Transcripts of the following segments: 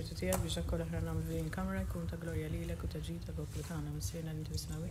spiritu tijak biex akkoll ħrana namlu in kamra jkun ta' gloria li l-ek u ta' ġita poplu ta' għana, missirna li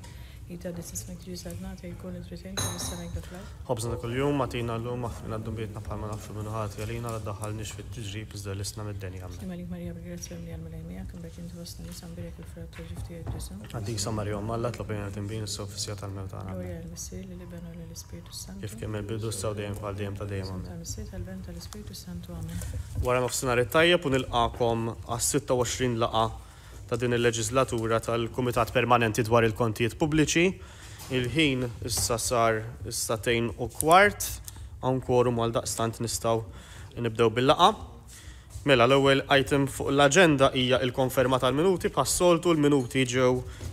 either this is like juice at night, I call it retain, or it's selling the flag. Hobson kull-jum, matina l-lum, maħfin għaddum bietna bħalma nafxu minnu ħati għalina għad daħal nix fit ġrib iżda l-isna mid-deni għamna. Imma lik Marija Brigret Femli għal Malajmija, kem bek inti wasna li sam birek il-frat ġifti għedrisa. Għaddik sa Marija Malla, tlopin għetin bin s-sofisja tal-mewta għana. Għorja l-missir li libenu l-Spiritu Santo. Kif kem bidu s-saw dejjem bħal dejjem ta' dejjem għamna. Tal-missir tal-ben tal-Spiritu Santo għamna. Wara mafsinar it-tajjeb u għakom għas-26 laqa ta' din il-leġislatura tal-Kumitat Permanenti dwar il-kontijiet pubbliċi. Il-ħin issa sar statejn u kwart, għan kworum għal daqstant nistaw nibdew bil-laqa. Mela l-ewwel item fuq l-aġenda hija il-konferma tal-minuti passoltu l-minuti ġew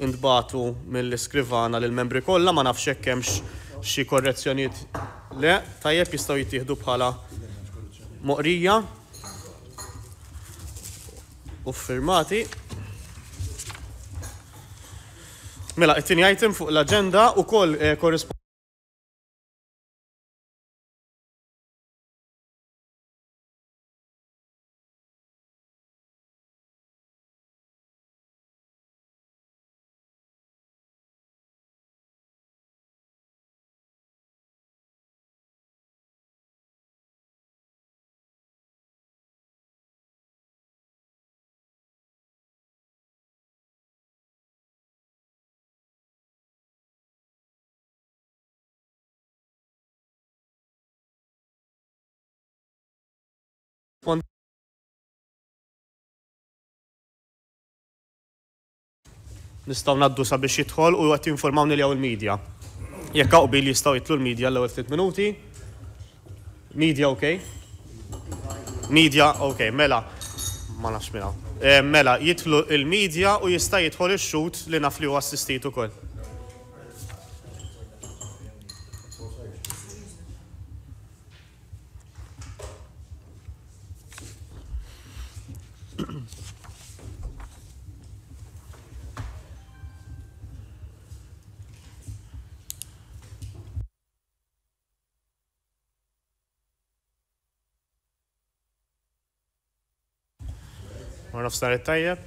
intbatu mill-iskrivana lil membri kollha ma nafx hekk hemmx xi korrezzjonijiet le tajjeb jistgħu jittieħdu bħala moqrija u firmati Mela, it-tini item fuq l-agenda u koll eh, korrespondenti. nistaw naddu sabiex jidħol u għat informawni li għaw il-medja. Jekk għaw bil jistaw jitlu l-medja l-ewel 3 minuti. Medja ok? Media, ok, mela. Ma nafx mela. Mela, jitlu il-medja u jista' jidħol il-xut li naf li u assistitu ukoll. nofsar it-tajjeb.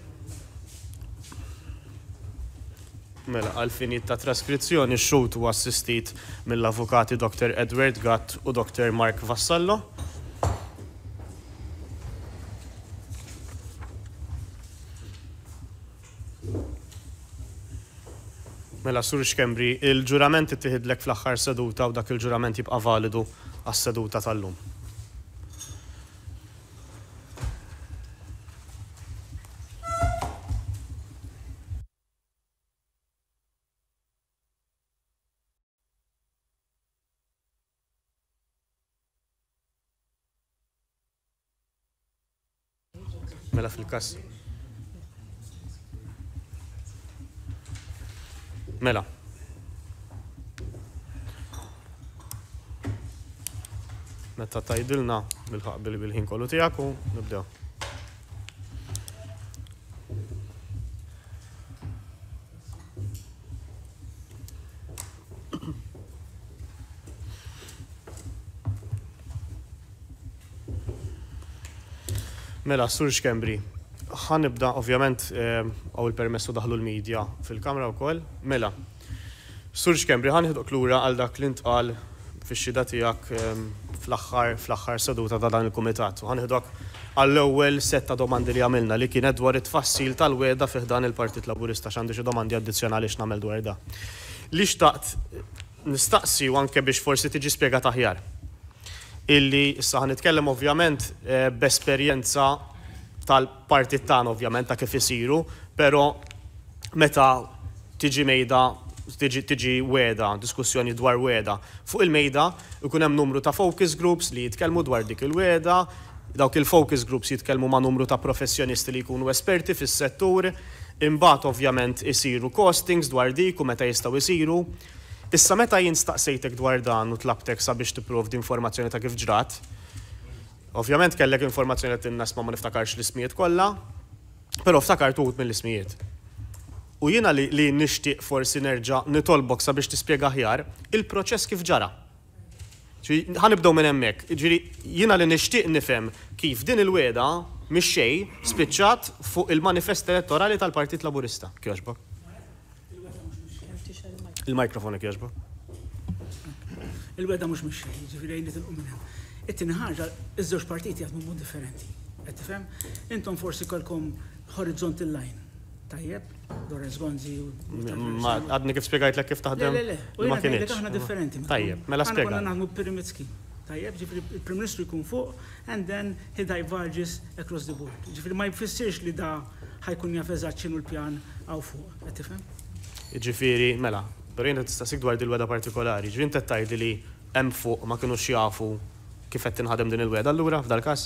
Mela, għal-finit ta' traskrizzjoni xut u assistit mill-avukati Dr. Edward Gatt u Dr. Mark Vassallo. Mela, sur xkembri, il-ġurament it-tihidlek fl-axħar seduta u dak il-ġurament jibqa validu għas-seduta tal-lum. mela fil-kass. Mela. Meta tajdilna bil-ħin kollu tiegħek nibdew. Mela, Sur Xkembri, nibda ovvjament eh, għaw il-permessu daħlu l-medja fil-kamra u koll. Mela, Sur Xkembri, l-ura għal dak li ntqal fil-xida tijak eh, fl-axħar fl-axħar seduta ta' dan il-komitat. U ħanħidok għall-ewwel setta domandi li għamilna li kienet dwar it-tfassil tal-weda fih dan il-Partit Laburista x'għandi xi domandi addizzjonali x'nagħmel dwar da. Li xtaqt nistaqsi u anke biex forsi tiġi spjegat aħjar illi issa nitkellem ovvjament eh, b'esperjenza tal-partit tagħna ovvjament ta' kif isiru, però meta tiġi mejda tiġi, tiġi weda, diskussjoni dwar weda. Fuq il-mejda ikun hemm numru ta' focus groups li jitkellmu dwar dik il-weda, dawk il-focus groups jitkellmu ma' numru ta' professjonisti li jkunu esperti fis-settur, imbagħad ovvjament isiru costings dwar dik u meta jistgħu isiru, Issa meta jinstaqsejtek dwar dan u tlabtek sabiex tipprovdi informazzjoni ta' kif ġrat, ovvjament kellek informazzjoni li tinnas ma ma niftakarx l-ismijiet kollha, però tuħut minn mill-ismijiet. U jiena li, li nixtieq forsi nerġa' nitolbok sabiex tispjega ħjar il-proċess kif ġara. Ħanibdew minn hemmhekk, ġiri jiena li nixtieq nifhem kif din il-weda mix xej spiċċat fuq il-manifest elettorali tal-Partit Laburista. Kjoġbok. Il-mikrofon jek jaġba. Il-wedda mux mux xej, ġifiri għajni til minna. Ittin ħarġa, iż żoċ partiti għatmu mod differenti. Għattifem, intom forsi kolkom horizont il-lajn. Tajjeb, Lorenz Gonzi għadni kif spiegħajt l kif taħdem. Le, le, le, ma kienieċ. Aħna differenti. Tajjeb, mela spiegajt. Għanna naħdmu pirimitski. Tajjeb, ġifiri il-Prim Ministru jkun fuq, and then he diverges across the board. Ġifiri ma jfissirx li da ħajkun jafeżat xinu l-pjan għaw fuq. Għattifem? Ġifiri, mela, Pero tista' sik dwar dil-weda partikolari, ġrin tettajdi li hemm fuq ma kienu xjafu kif qed tinħadem din il-weda allura f'dal każ?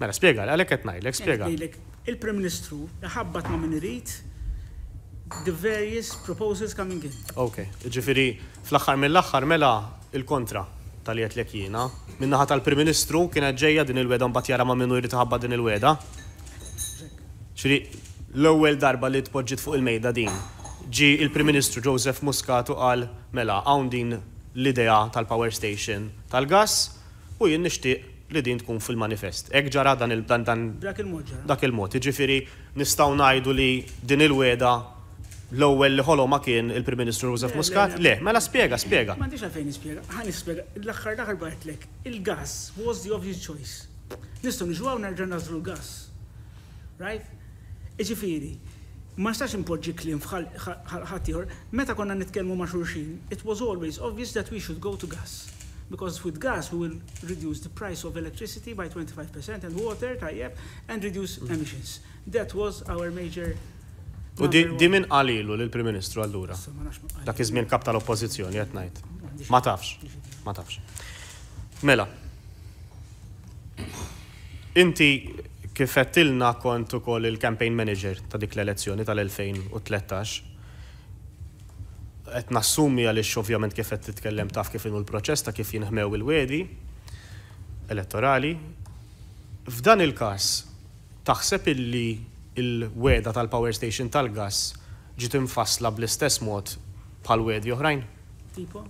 Mela spjega, għalhekk qed ngħidlek, spjega. Il-Prim Ministru ħabbat ma' min irid the various proposals coming in. Ok, ġifiri fl-aħħar mill-aħħar mela il-kontra tal-jiet lek jiena. Minnaħa tal-Prim Ministru kienet ġejja din il-weda mbagħad jara ma' minnu jrid din il-weda. ċiri, l-ewwel darba li tpoġġiet fuq il-mejda din ġi il-Prim Ministru Joseph Muscat u qal mela hawn din l-idea tal-Power Station tal-gas u jien nixtieq li din tkun fil-manifest. Ek ġara dan il-dan dan dak il-mod. Ġifiri nistgħu ngħidu li din il-weda l-ewwel li ħolo ma kien il-Prim Ministru Joseph Muscat? Le, mela spjega, spjega. M'għandix għalfejn nispjega, ħan nispjega. L-aħħar daħar aħħar il-gas was the obvious choice. Nistgħu niġwaw nerġa' nerġan l-gas. Right? Iġifieri, ma stax impoġġi klim ħaddieħor, meta konna nitkellmu ma' xulxin, it was always obvious that we should go to gas. Because with gas we will reduce the price of electricity by 25% and water, tajjeb, and reduce mm. emissions. That was our major U di minn għalilu l-Prim Ministru għallura? Dak iż kap tal-Oppożizzjoni qed ngħid. Ma tafx, ma tafx. Mela. Inti Kif għettilna kont ukoll il-campaign manager ta' dik l-elezzjoni tal-2013. Qed nassumi għaliex ovvjament kif qed titkellem taf kif inhu l-proċess ta' kif jinħmew il-wedi elettorali. F'dan il-każ taħseb illi il-weda tal-power station tal-gas ġiet infassla bl-istess mod bħal wedi oħrajn. Tipo?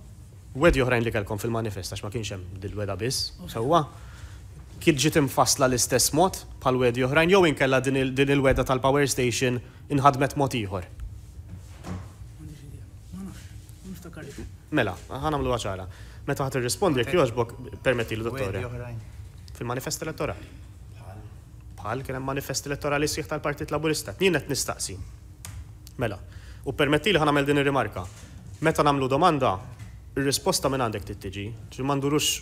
Wedi oħrajn li kellkom fil-manifest għax ma kienx hemm dil-weda biss. Sewwa? kien ġiet imfasla l-istess mod pal wedi oħrajn jew inkella din il-weda tal-power station inħadmet mod ieħor. Mela, ħanamlu għaxara. Meta ħat irrispondi jek jogħġbok permetti l dottore Fil-manifest elettorali. Pal, kien hemm manifest elettorali siħ tal-Partit Laburista. Jien qed nistaqsi. Mela, u permetti li ħanamel din ir-rimarka. Meta nagħmlu domanda, il-risposta minn għandek t-tġi. mandurux.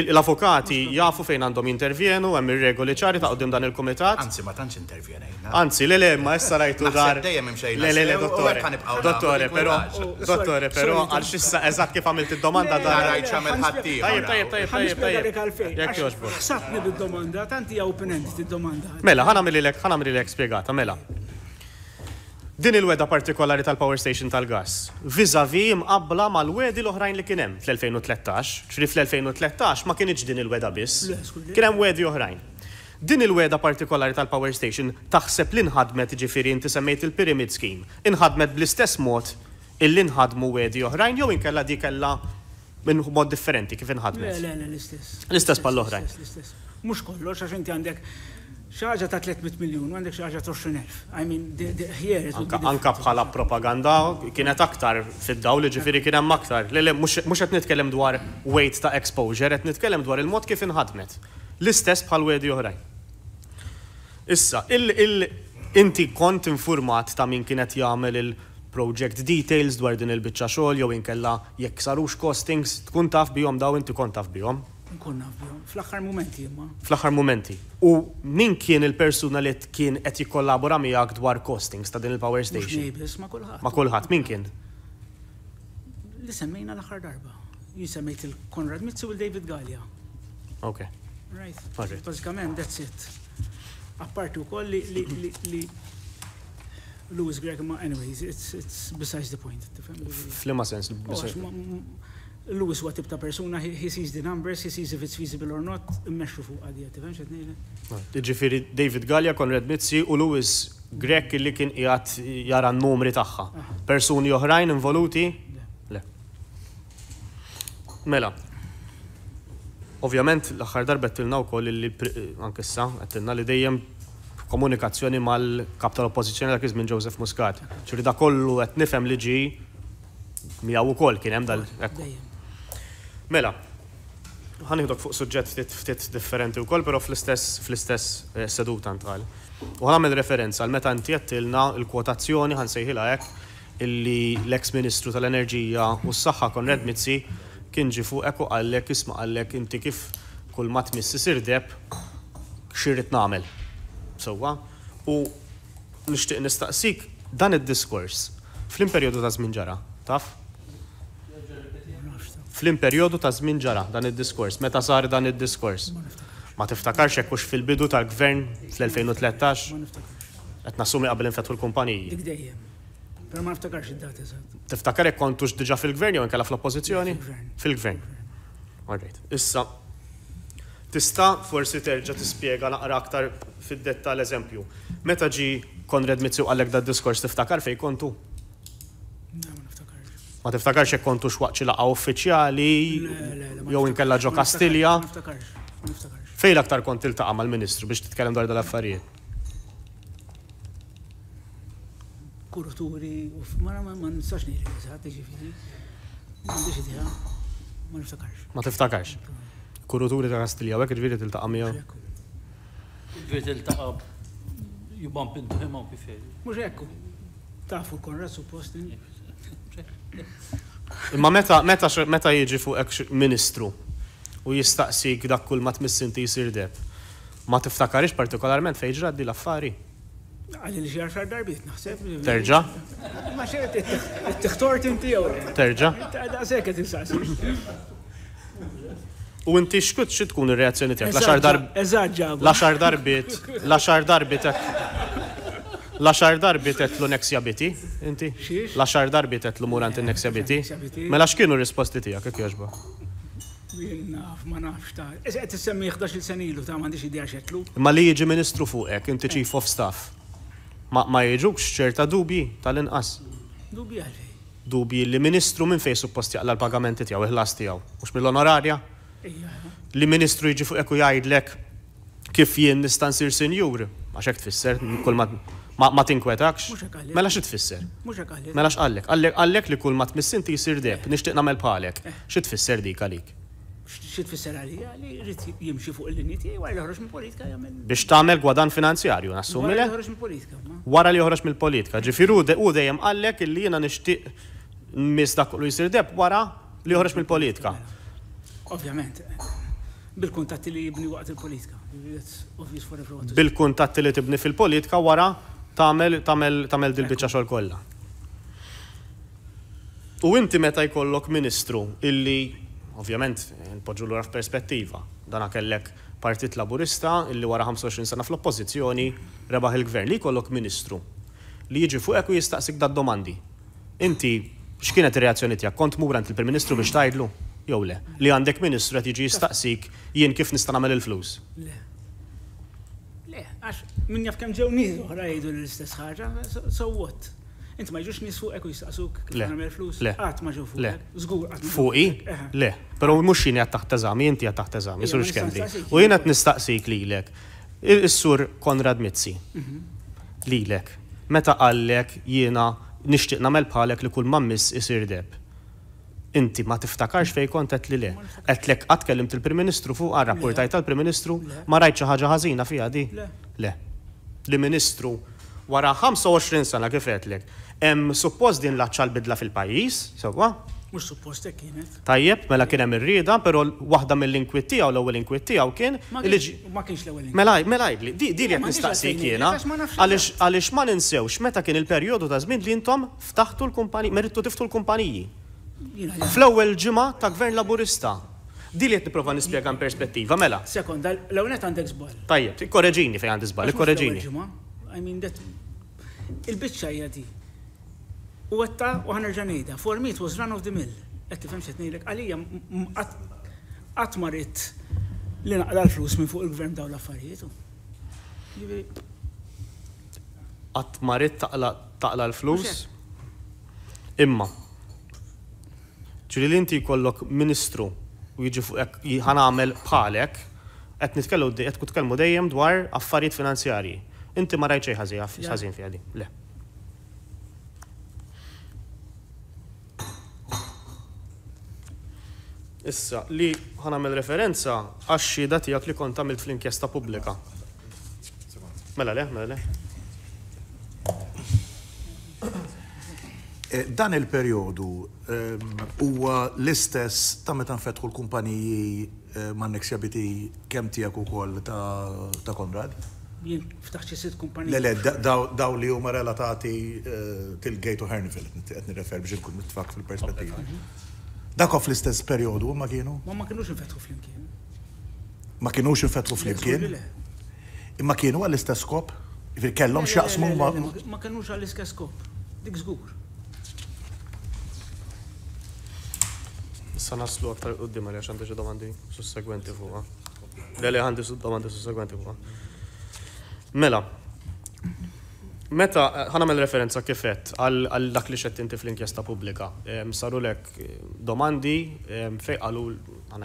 L-avukati jafu fejn għandhom intervjenu, hemm ir-regoli ċari ta' dan il-komitat. Anzi, ma tantx intervjenejna. Anzi, l-ele, ma issa rajtu dar. L-ele, dottore. Dottore, però, dottore, però, għal xissa eżatt kif għamilt id-domanda da. Rajt għamil ħatti. Tajib, tajib, tajb, tajb, tajb. eżat kif għamilt il domanda tanti open għamilt il domanda Mela, ħana mill-lek, ħana mill-lek spiegata, mela. Din il-weda partikolari tal-Power Station tal-gas, vizavi imqabla mal-wedi l-oħrajn li kienem fl-2013, ċri fl-2013 ma kienieġ din il-weda biss, kienem wedi oħrajn. Din il-weda partikolari tal-Power Station taħseb l-inħadmet ġifiri inti semmejt il-Pyramid Scheme. Inħadmet bl-istess mod il-inħadmu wedi oħrajn jew inkella di kella minn mod differenti kif inħadmet. l istess le, l-istess. L-istess pal-oħrajn. Mux kollox, għax inti għandek xaġa ta' 300 miljon, għandek xaġa ta' 20.000. I mean, here. Anka bħala propaganda kienet aktar fid-daw li ġifiri kien hemm aktar. Le, mhux qed nitkellem dwar weight ta' exposure, qed nitkellem dwar il-mod kif inħadmet. L-istess bħal wedi oħrajn. Issa, il inti kont informat ta' min kienet jagħmel il-project details dwar din il-biċċa xogħol jew inkella jekk sarux costings tkun taf bihom daw inti kont taf bihom. Nkun fl-axar momenti imma. Fl-axar momenti. U min kien il-persuna li kien qed jikkollabora miegħek dwar costings ta' din il-power station? Mux ma' kulħadd. Ma' kulħadd, min kien? Li semmejna l-axar darba. Jisemmejt il-Konrad Mitsu il David Gallia. Ok. Right. Bazzikament, that's it. Appartu koll li Louis Greg, ma anyways, it's, it's besides the point. Flima sens. Lewis what tip ta' persuna, he sees the numbers, he sees if it's feasible or not, immexu fuq għadija, tifhem xed ngħidlek? Jiġifieri David Gallia, Konrad Mizzi u Lewis Grek li kien qiegħed jara n-numri tagħha. Persuni oħrajn involuti? Le. Mela. Ovvjament l-aħħar darba tilna wkoll li anke issa qed li dejjem komunikazzjoni mal-kap tal-oppożizzjoni dak minn Joseph Muscat. Ċiri da kollu qed nifhem li ġi miegħu wkoll kien hemm dal. Mela, ħanidok fuq suġġett ftit differenti differenti wkoll, però fl-istess fl eh, seduta ntqal. U għamil referenza għal meta inti il l-kwotazzjoni sejħila hekk illi l-ex Ministru tal-Enerġija u s-Saħħa Konrad Mizzi kien ġifu fuq eku għallek isma għallek inti kif kull mat missi sirdeb xirrit namel. Sowa, u nishtiq nistaqsik dan id-diskors fl imperiodu ta' żmien ġara, taf? Flim periodu ta' żmien ġara dan id-diskors, meta sar dan id-diskors. Ma tiftakarx hekk hux fil-bidu tal-gvern fl-2013? Qed nassumi qabel infetħu l-kumpaniji. Dik dejjem. Però ma niftakarx id dati eżatt. Tiftakar hekk kontux diġà fil-gvern jew inkella fl-oppożizzjoni? Fil-gvern. Alright. Issa, tista' forsi terġa' tispjega naqra aktar fid-detta l-eżempju. Meta ġi Konrad Mizzu għallek da diskors tiftakar fej kontu? Ma tiftakarx jek kontu xwaqċi laqa uffiċjali jow inkella ġo Kastilja. Fej l-aktar kont tiltaqa' mal-Ministru biex titkellem dwar dal-affarijiet? Kurturi, u mara ma nistax niri, saħat ġifiri, għandix idea, ma niftakarx. Ma tiftakarx. Kurturi ta' Kastilja, għek ġifiri tiltaqa' miegħu. Ġifiri tiltaqa' you bump into him up if Mux ekku, tafu konra suppost. Eh? Imma meta, meta, meta jieġi fuq ministru u jistaqsik dak kull ma t-missinti jisir deb, ma tiftakarix partikolarment fejn ġraddi l-affari. Għalli li xar xar darbit, naħseb. Terġa? Ma xeret, t-tħtor tinti Terġa? U inti xkut xi tkun ir-reazzjoni tiegħek? Laxar darbit. Eżaġġa. Laxar darbit. Laxar darbit La xar darbi tetlu neksja Biti inti? La xar darbi tetlu murant neksja biti? Mela x'kienu risposti tiegħek kif jogħġba? Jien naf, ma nafx ta' Qed e, issemmi 11 sen ilu ta' m'għandix idea xetlu. Ma li jiġi ministru fuqek, inti ċif of staff. Ma jiġux ċerta dubi tal-inqas. Dubi għalli. Dubi li ministru minn fej suppost jaqla l-pagamenti tiegħu, il tijaw. tiegħu. mill-onorarja? Li ministru jiġi fuqek u jgħidlek kif jien nistan sir sinjur, għax hekk tfisser kull ma' ma ma tinkwetax? Mela xi tfisser? Mela Allek, allek li kull ma tmissin tisir deb, nixtieq nagħmel bħalek. Eh. Xi tfisser dik għalik? Xi tfisser għalija ali rrid jimxi fuq il-linji tiegħi wara li joħroġ mill-politika jagħmel. Biex tagħmel gwadan finanzjarju, nassumi politika Wara li joħroġ mill-politika. Ġifiru u dejjem għallek illi jiena nixtieq mis dak kollu jsir deb wara li joħroġ mill-politika. Mela. Ovvjament eh, bil-kuntatti li jibni waqt il-politika. Bil-kuntatti li tibni fil-politika wara tagħmel tamel, tamel dil-biċċa xogħol kollha. U inti meta jkollok ministru illi ovvjament npoġġu l f'perspettiva dana kellek partit laburista illi wara 25 sena fl-oppożizzjoni rebaħ il-gvern li jkollok ministru li jiġi fuqek u jistaqsik dad domandi. Inti x'kienet ir-reazzjoni tiegħek? Kont murant il-Prim Ministru biex tgħidlu? Jew le, li għandek ministru qed jiġi jistaqsik jien kif nista' nagħmel il-flus. Le. Eh, għax minn jaf kem ġew nies oħra jgħidu l-istess ħaġa, so what? Inti ma ġux nis fuqek u jistaqsuk kif nagħmel flus? Le. Qatt ma ġew fuq. Żgur Fuqi? Eh. Le. Però mhux jien qed taħt eżami, inti qed taħt eżami, sur x'kemmi. U jien qed nistaqsik lilek. Is-sur Konrad Mizzi. Mhm. Lilek. Meta qallek jiena nixtieq nagħmel bħalek li kull mammis isir deb inti ma tiftakarx fej kontet li le. Etlek kellimt il-Prim-Ministru fuq għal-rapportajt tal-Prim-Ministru ma rajċa ħaġa ħażina fija di. Le. Li ministru wara 25 sena kif lek. Em suppost din laċċa l-bidla fil-pajis, sewa? Mux suppost kienet. Tajjeb, mela kien hemm ir-rieda, però waħda mill-inkwiet tiegħu l-ewwel inkwiet tiegħu kien. Ma kienx l-ewwel. Mela mela jgħidli, di li qed nistaqsi kiena. Għaliex ma ninsewx meta kien il-perjodu ta' żmien li intom ftaħtu l-kumpaniji, meritu tiftu l-kumpaniji. Fl-ewwel ġimgħa ta' gvern laburista. Di li qed nipprova nispjega perspettiva, mela. Sekonda, l-ewnet għandek żball. Tajjeb, ikkoreġini fejn għandi żball, ikkoreġini. I mean that il-biċċa hija di. U għetta u ħanerġa' ngħidha, for me it was run of the mill. Qed tifhem x'qed ngħidlek għalija qatt marit li naqla l-flus minn fuq il-gvern daw l-affarijiet. Qatt marit taqla l-flus? Imma, ċiri li inti jkollok ministru u jiġi fuq ħanamel bħalek, qed nitkellmu qed kutkellmu dejjem dwar affarijiet finanzjarji. Inti ma rajċej xejn ħażin fiha Le. Issa, li ħanamel referenza għax dati għak li kont għamilt fl-inkjesta pubblika. Mela le, mela le. Eh, dan il periodu ehm, huwa l-istess ta' meta nfetħu l-kumpaniji eh, ma' kem kemm tiegħek ukoll ta' Konrad? Jien ftaħċi sitt kumpaniji. Lele, daw li huma relatati eh, til-Gate u Hernifil qed refer biex inkun mitfak fil-perspettiva. Dakof l istess perjodu ma kienu? Ma ma kienux fl flimkien. Ma kienux fl flimkien? Imma kienu għall-istess kop? ma. Ma kienux għall-istess kop, Dik żgur. sanaslu naslu aktar qoddim għaliex għandi xi domandi sussegwenti fuqha. Lele għandi domandi sussegwenti fuqa. Mela, Meta, mel referenza kifet għal dak li xett inti fl-inkjesta publika. Saru lek eh, domandi fej għalu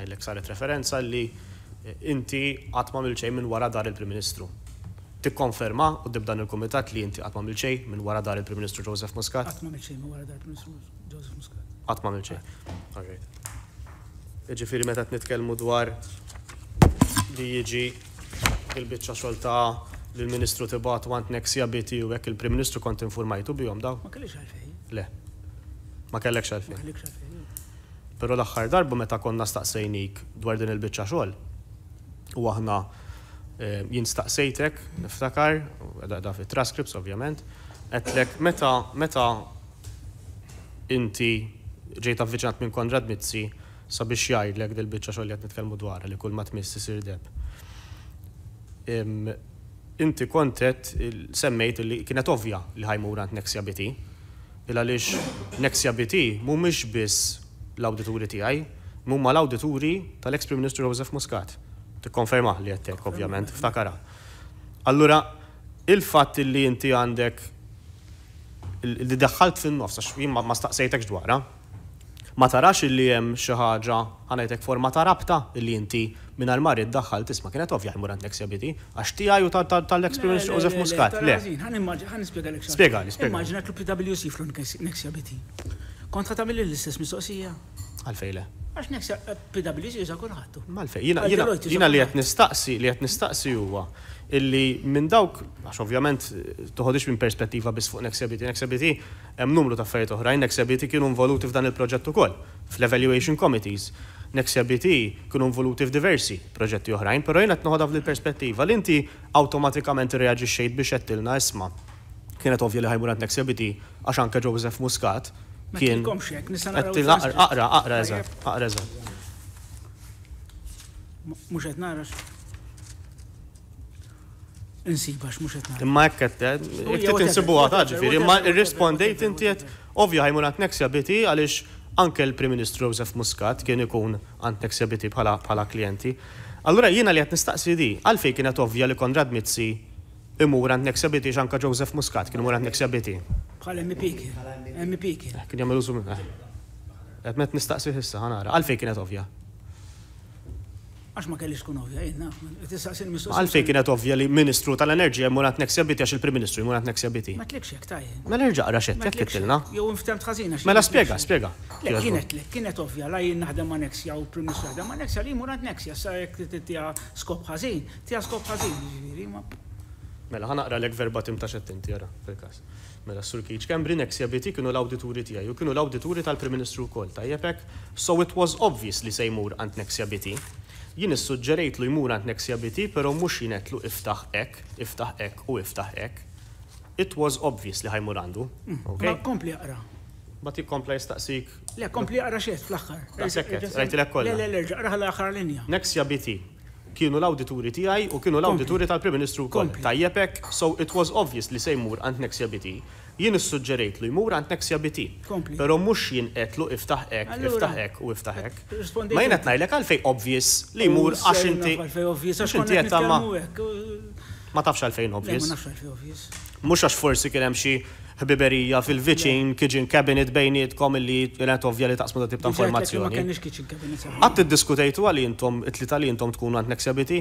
jlek saret referenza li eh, inti għatma milċej minn wara dar il-Prim Ministru. Tikkonferma u dibdan il-Komitat li inti għatma milċej minn wara dar il-Prim Ministru Joseph Muscat? Għatma milċej minn wara dar il-Prim Ministru Joseph Muscat għatma milċej. Ġifiri meta t-nitkelmu dwar li jiġi il-bicċa xolta l-ministru tibat bat għant ja biti u għek il-prim ministru kont informajtu bijom daw. Ma kellix għalfej. Le. Ma kellekx għalfej. Ma kellekx Pero l-axħar darbu meta konna staqsejnik dwar din il-bicċa xogħol. U aħna eh, jien staqsejtek, niftakar, da fit transcripts ovvjament, għetlek meta meta inti ġejt avviċinat minn Konrad Mizzi sabiex jgħidlek dil-biċċa xogħol qed nitkellmu dwar li kull ma tmiss sir deb. Inti kontet semmejt li kienet ovvja li ħajmur għand Nexia BT, il għaliex Nexia BT mhumiex biss l-awdituri tiegħi, ma l-awdituri tal-ex Prim Ministru Joseph Muscat. Tikkonferma li għettek, ovvjament, ftakara. Allura, il-fatt li inti għandek li daħħalt fin-nofs, għax ma staqsejtekx dwarha, ma tarax illi hemm xi ħaġa forma ta' rabta illi inti l-marri armar iddaħħal tisma' kienet ovvja jmur għand l-XBT għax tiegħi u tal-experience Joseph Muscat. Le. Spjegali, spjegali. Immaġina klub PWC fl-XBT. Kontra ħatamil l-istess mistoqsija. Għalfejle. Għax nefsa eh, PwC juża kulħadd. Malfej, jina li qed nistaqsi, li qed nistaqsi huwa illi minn dawk, għax ovvjament eh, toħodix minn perspettiva bis fuq NextABT, NextABT hemm numru ta' affarijiet oħrajn, NextABT kienu involuti f'dan il-proġett ukoll, fl-evaluation committees. NextABT kienu involuti f'diversi proġetti oħrajn, però jien qed noħodha fil-perspettiva li inti awtomatikament xejt biex jettilna, isma' kienet ovvja li ħajmurat NextABT għax anke Joseph Muscat Kien. Aqra, aqra, eżat, aqra, eżat. Mux qed nara. Insibax, mux qed nara. Imma hekk qed qed insibu għata ġifieri, imma irrispondejt intiet qed ovvja ħajmun neksja biti għaliex anke l-Prim Ministru Joseph Muscat kien ikun għand biti bħala klijenti. Allura jiena li qed nistaqsi di, għalfej kienet ovvja li Konrad Mizzi imur għand neksja biti x'anka Joseph Muscat kien imur għand biti. Bħala MP kien. MP kien. Kien jagħmel użu minn. Qed met nistaqsi ħissa ħanara. Għalfejn kienet ovvja. Għax ma kellix tkun ovvja, jina, tistaqsi l-mistoqsi. Għalfejn kienet ovvja li Ministru tal-Enerġija murat neksja biti għax il-Prim Ministru murat neksja biti. Ma tlikx jek taj. Ma nerġa' għara xett, jek kittilna. Jow inftem tħazina. Mela spiega, spiega. Kienet li, kienet ovvja, la jien naħdem ma neksja u Prim Ministru naħdem ma neksja li murat neksja, sa jek tija skop ħazin, tija skop ħazin, ġviri, ma. Mela ħanaqra l-ek verbatim ta' xett inti, fil-kas. Mela Sur Kiċ, kembri ex-CBT kienu l-awdituri tiegħi u kienu l-awdituri tal-Prim Ministru wkoll tajjeb hekk, so it was obvious li se jmur għand nex-CBT. Jien issuġġerejt li jmur għand nex-CBT, però mhux jinetlu iftaħ hekk, iftaħ hekk u iftaħ hekk. It was obvious li ħajmur għandu. Mm. Ma kompli jaqra. Ma ti kompla jistaqsik. Le, kompli jaqra xejt fl-axħar. Sekket, rajtilek kollha. Le, le, le, ġaqra l-axħar linja. Nex-CBT, kienu l-awdituri tiegħi u kienu l-awdituri tal-Prim Ministru wkoll. Tajjebek, so it was obvious li se jmur għand Nexia BT. Jien issuġġerejt li jmur għand Nexia BT. Però mhux jien etlu iftaħ hekk, iftaħ u iftaħ Ma jien qed ngħidlek għalfej obvious li jmur għax inti. Għax inti ma. Ma tafx għalfejn obvious. Mhux għax forsi kien hemm xi ħbiberija fil-viċin kitchen cabinet bejnietkom illi jenet ovvja li taqsmu da tip ta' informazzjoni. Għat id-diskutejtu għalli intom, it-tlita li intom tkun għant neksjabiti?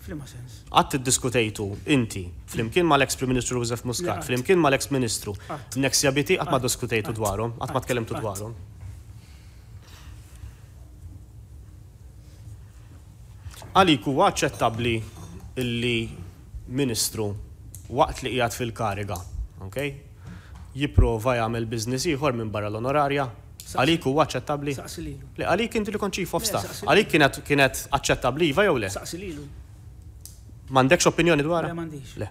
Flima sens. Għat id-diskutejtu inti, flimkien ma l-ex Prim Ministru Josef Muscat, flimkien ma l-ex Ministru, neksjabiti għat ma diskutejtu dwarom, għat ma tkellimtu dwarom. għalik huwa aċċettabbli illi ministru waqt li qiegħed fil-kariga ok? Jipprova jagħmel business ieħor minn barra l-onorarja. Għalik huwa aċċettabbli? Saqsililu. Le għalik inti li kont chief of staff. Għalik kienet kienet aċċettabbli iva jew le? Saqsililu. M'għandekx opinjoni dwar? Le Le.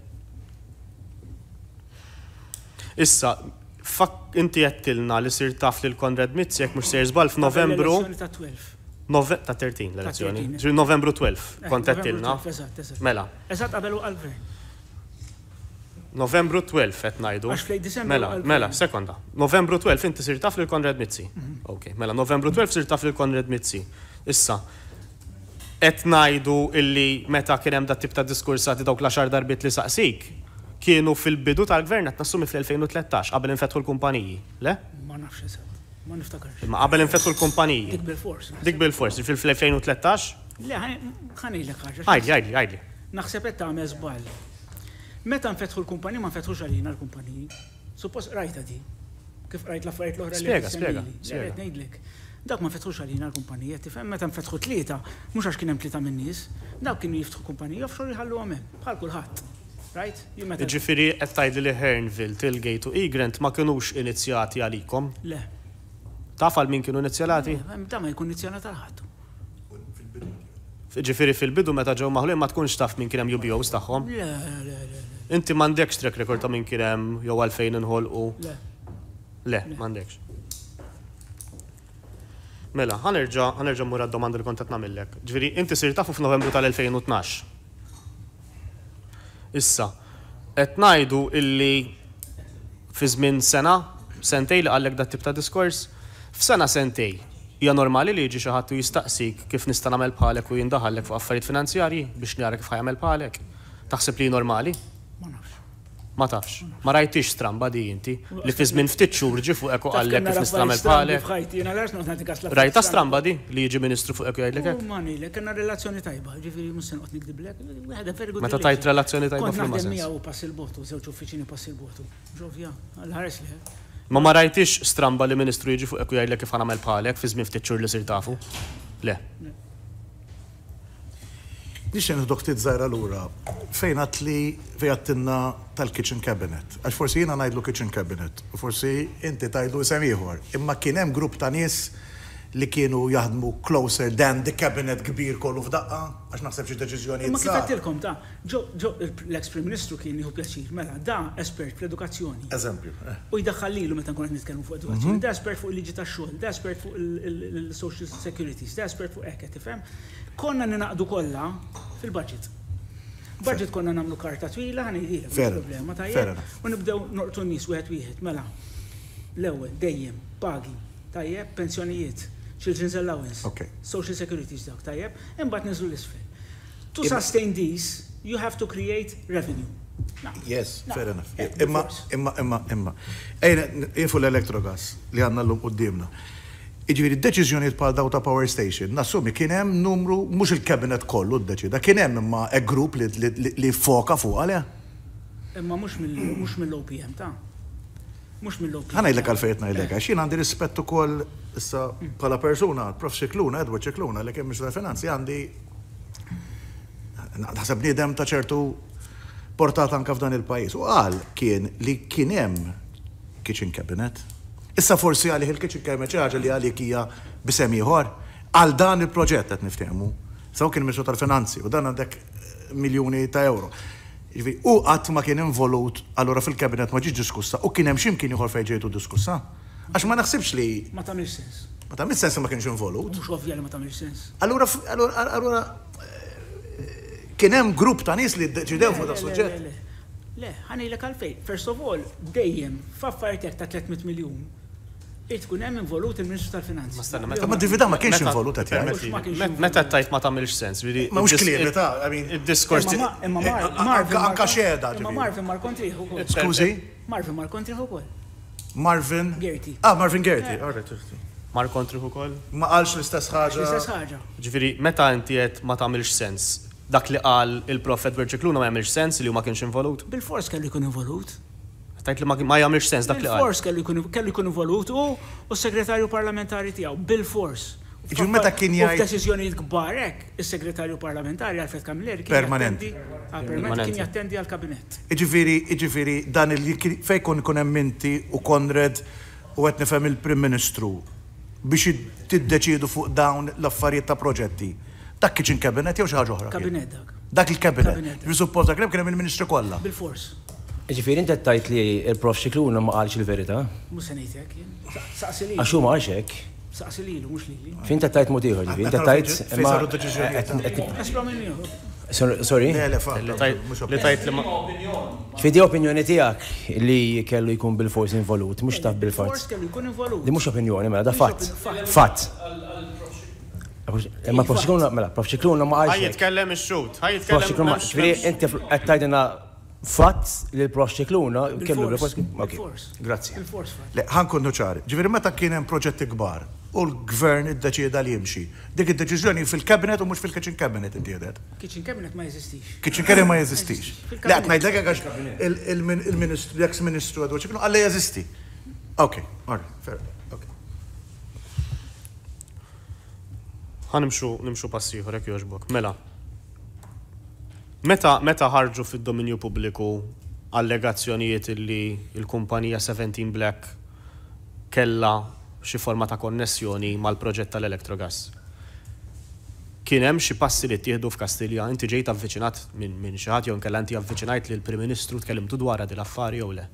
Issa, fak inti jettilna li sir taf li l-Konrad Mitz jek mux sir zbal f'Novembru. Ta' Nove, ta' 13 l-elezzjoni. Novembru 12 kont jettilna. Eh, mela. Eżat qabel u għal-gvern. Novembru 12 qed ngħidu. Mela, mela, sekonda. Novembru 12 inti sir taf il Konrad Mizzi. Mhm. Ok, mela Novembru 12 sir taf il Konrad Mizzi. Issa, qed ngħidu illi meta kien hemm dat tip ta' diskursati dawk l-għaxar darbit li saqsik, kienu fil-bidu tal-gvern qed nassumi fl-2013 qabel infetħu l-kumpaniji, le? Ma nafx eżatt. Ma niftakarx. Ma qabel infetħu l-kumpaniji. Dik bil-fors. Dik bil-fors, fil-2013? Le, ħanejlek ħaġa. Għajli, għajli, għajli. Naħseb qed tagħmel żball Meta nfetħu l-kumpaniji ma nfetħux għalina l-kumpaniji. Suppost rajta di. Kif rajt l-affarijiet l-oħra li Spiega, spiega. Spiega, ngħidlek. Dak ma fetħux għalina l-kumpanija, tifhem meta nfetħu tlieta, mhux għax kien hemm tlieta min-nies, dak kienu jiftħu kumpanija offshore jħallu għamem, bħal kulħadd. Right? Ġifiri, qed tgħidli li Hernville, Tilgate u Igrant ma kinux inizjati għalikom. Le. Tafal min kienu inizjalati? Da ma jkun inizjalat għal ħadd. Ġifiri fil-bidu meta ġew maħluq ma tkunx taf minn kien hemm UBOs tagħhom. Le, le, le. Inti m'għandekx track record ta' minn kien hemm jew għalfejn inħolqu. Le. Le, m'għandekx. Mela, ħanerġa' ħanerġa' mura d domanda li kont qed nagħmellek. inti sir tafu f'Novembru tal-2012. Issa, qed ngħidu illi fi żmien sena, sentej li għallek dat tip ta' diskors, f'sena sentej, hija normali li jiġi xi ħadd jistaqsik kif nista' nagħmel bħalek u jindaħallek fuq affarijiet finanzjarji biex njara kif ħajamel bħalek. Taħseb li normali? Ma tafx, ma rajtix stramba di inti li fi żmien ftit xurġi ġi fuq eko għallek kif nistramel bħalek. Rajta stramba di li jiġi ministru fuq eku għallek. Oh, ma nilek, kena relazzjoni tajba, ġifieri mhux se noqgħod nikdiblek. Meta tajt relazzjoni tajba fil Kont naħdem u pass il-botu, żewġ uffiċini pass il-botu. Ġovja, għal-ħares li. Ma ma rajtix stramba li ministru jiġi fuq eku għallek kif għamel bħalek fi żmien ftit xhur li sir tafu. Le. Nixen dok titżajra l-ura, fejn għatli fejattinna tal-kitchen cabinet. Għax forsi jina najdlu kitchen cabinet, forsi inti tajdu semiħor. Imma kienem grupp ta' nies li kienu jaħdmu closer than the cabinet kbir kollu f'daqqa, għax naħseb xi deċiżjoni. Ma kif għattilkom ta' ġo l-ex Prim Ministru kien jieħu pjaċir, mela da espert fl-edukazzjoni. Eżempju. Eh. U jiddaħħallilu meta nkun qed nitkellmu fuq edukazzjoni, mhm. da espert fuq il-liġi tax-xogħol, da espert fuq il-social securities, da espert fuq hekk tifhem. Konna ninaqdu kollha fil-budget. Budget konna nagħmlu karta twila, ħanejdiela. Problema tajjeb. U nibdew nortu n-nies wieħed wieħed, mela. L-ewwel dejjem pagi tajjeb pensjonijiet children's allowance. Okay. Social security dak tajjeb, imbagħad niżlu l-isfel. To sustain these, you have to create revenue. No. Yes, no. fair enough. Imma, imma, imma, imma. Ejna, jifu l-elektrogas li għanna l-lum qoddimna. Iġviri, deċizjoniet pal daw ta' Power Station, nasumi, kienem numru, mux il-kabinet kollu d-deċida, kienem imma e grup li foka fuq għalja? Imma mux mill-OPM ta' Mux mill-lok. Għana id-lek għalfejt najdlek, għaxin għandi rispettu kol issa pala mm. persona, prof ċekluna, Edward ċekluna, l ekem mux ta' finanzi għandi. Għasab nidem ta' ċertu portata anka f'dan il-pajis. U għal kien li kien hemm kitchen cabinet. Issa forsi għalih il-kitchen cabinet ċaġa li għalih kija bisem ieħor għal dan il-proġett qed niftehmu. Saw kien mux tal-Finanzi u dan għandek miljuni ta' euro. U għat ma kien involut, allora fil-kabinet ma ġiġ diskussa, u kien hemm ximkien ieħor fejn diskussa. Għax ma naħsibx li. Ma tagħmilx sens. Ma tagħmilx sens ma kienx involut. Mhux ovvja li ma tagħmilx sens. Allura allura eh, kien hemm grupp ta' nies li ddeċidew fuq da' soġġet. Le, l-kalfej. First of all, dejjem f'affarijiet ta' 300 miljun tkun hemm involut il-Ministru tal-Finanzi. Ma stanna meta. Ma divida ma kienx involut qed jagħmel. Meta tajt ma tagħmilx sens, Ma mhux kliem meta I mean id-diskors. Imma eh, Marvin anka xeda. Imma Marvin mar kontri ukoll. Skużi? Marvin mar kontri ukoll. Marvin Gerti. Ah, Marvin Gerti. Mar kontri ukoll. Ma qalx l-istess ħaġa. L-istess ħaġa. Ġifieri meta inti qed ma tagħmilx sens dak li qal il-profet Verġikluna ma jagħmilx sens li huma kienx involut? Bil-fors kellu jkun involut tajt li ma jagħmilx sens dak li qal. Bil-fors kellu jkun involut u s-segretarju parlamentari tiegħu bil-fors. Ġur meta kien jgħid. F'deċiżjonijiet kbar is-segretarju parlamentari għalfet Kamilleri kien permanent. Ah, permanent kien jattendi għall-kabinet. Iġifieri, iġifieri dan il fejn kun kun hemm inti u Konrad u qed nifhem il-Prim Ministru biex tiddeċiedu fuq dawn l-affarijiet ta' proġetti. Dak kitchen kabinet jew xi ħaġa oħra. Kabinet dak. Dak il-kabinet. Bisuppost dak kien hemm il-Ministru kollha. Bil-fors. Ġifiri, inti tajt li il-prof xikluna ma għalx il-verita? Musenejtek, saqsili. Għaxu ma għalxek? Saqsili, mux li. Fin tajt motiħor, ġifiri, inti tajt. Sorry? Li tajt li ma. Fidi opinjoni tijak li kellu jkun bil-fors involut, mux taf bil-fors. Di mux opinjoni, mela, da fat. Fat. Eh, ma prof xikluna, mela, prof xikluna ma għalx. Għaj jitkellem il-xut, għaj jitkellem il-xut. Inti għattajdina fatt li l-proċċikluna kellu Grazie. Ħan konnu ċari. Ġifiri meta kien hemm proġetti kbar u l-gvern id-deċida li jimxi. Dik id-deċiżjoni fil-kabinet u mhux fil-kitchen kabinet intiedet. Kitchen kabinet ma jeżistix. Kitchen kabinet ma jeżistix. Le qed ngħidlek għax il-ministru l ex ministru għadu ċiklu għalli jeżisti. Ok, all fair. Ħanimxu nimxu passi, rek joġbok. Mela, Meta, meta ħarġu fid-dominju pubbliku allegazzjonijiet li il-kumpanija 17 Black kella xi forma ta' konnessjoni mal-proġett tal elektrogas Kien hemm xi passi li ttieħdu f'Kastilja, inti ġejt avviċinat minn min xi ħadd jew inkella inti avviċinajt l prim Ministru tkellimtu dwar din l-affari jew le.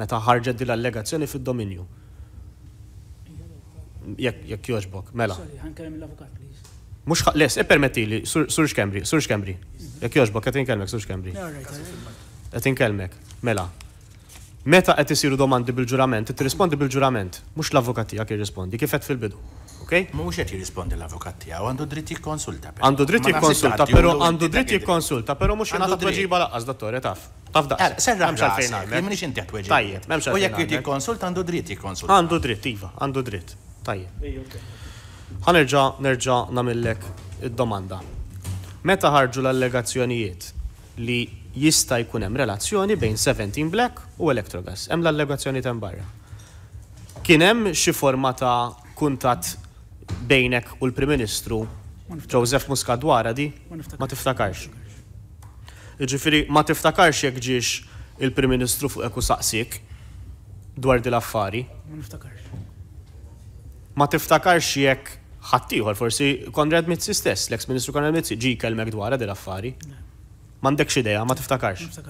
Meta ħarġet din l-allegazzjoni fid-dominju. Jekk jekk joġbok, mela. Mhux les, ippermetti li, Sur Xkembri, Sur Xkembri. Jek joġbok, għet inkelmek, sux kembri. Għet inkelmek, mela. Meta qed isiru domandi bil-ġurament, tirrispondi bil-ġurament, mhux l-avukat tiegħek jirrispondi, kif qed fil-bidu. Okay? Mhux qed jirrispondi l-avukat tiegħu, għandu dritt jikkonsulta. Għandu dritt jikkonsulta, però għandu dritt jikkonsulta, però mhux jingħata tweġiba laqqas, dottore, taf. Taf daqs. Serra mhux għalfejn għamel. Mhix inti qed tweġib. Tajjeb, m'hemmx U jekk jikkonsulta għandu dritt jikkonsulta. Għandu dritt, iva, għandu dritt. Tajjeb. Ħanerġa' nerġa' namillek id-domanda. Meta ħarġu l-allegazzjonijiet li jista' jkun hemm relazzjoni bejn 17 Black u Electrogas, hemm l-allegazzjoni ta' barra. Kien hemm xi forma ta' kuntat bejnek u l-Prim Ministru Joseph Muscat dwar di ma tiftakarx. Jiġifieri ma tiftakarx jekk ġiex il-Prim Ministru fuq eku saqsik dwar din l-affari. Ma niftakarx. Ma tiftakarx jekk ħattijħor forsi Konrad Mizzi stess, l-ex ministru Konrad Mizzi, ġi kelmek dwarra dil affari Mandek xideja, ma tiftakarx.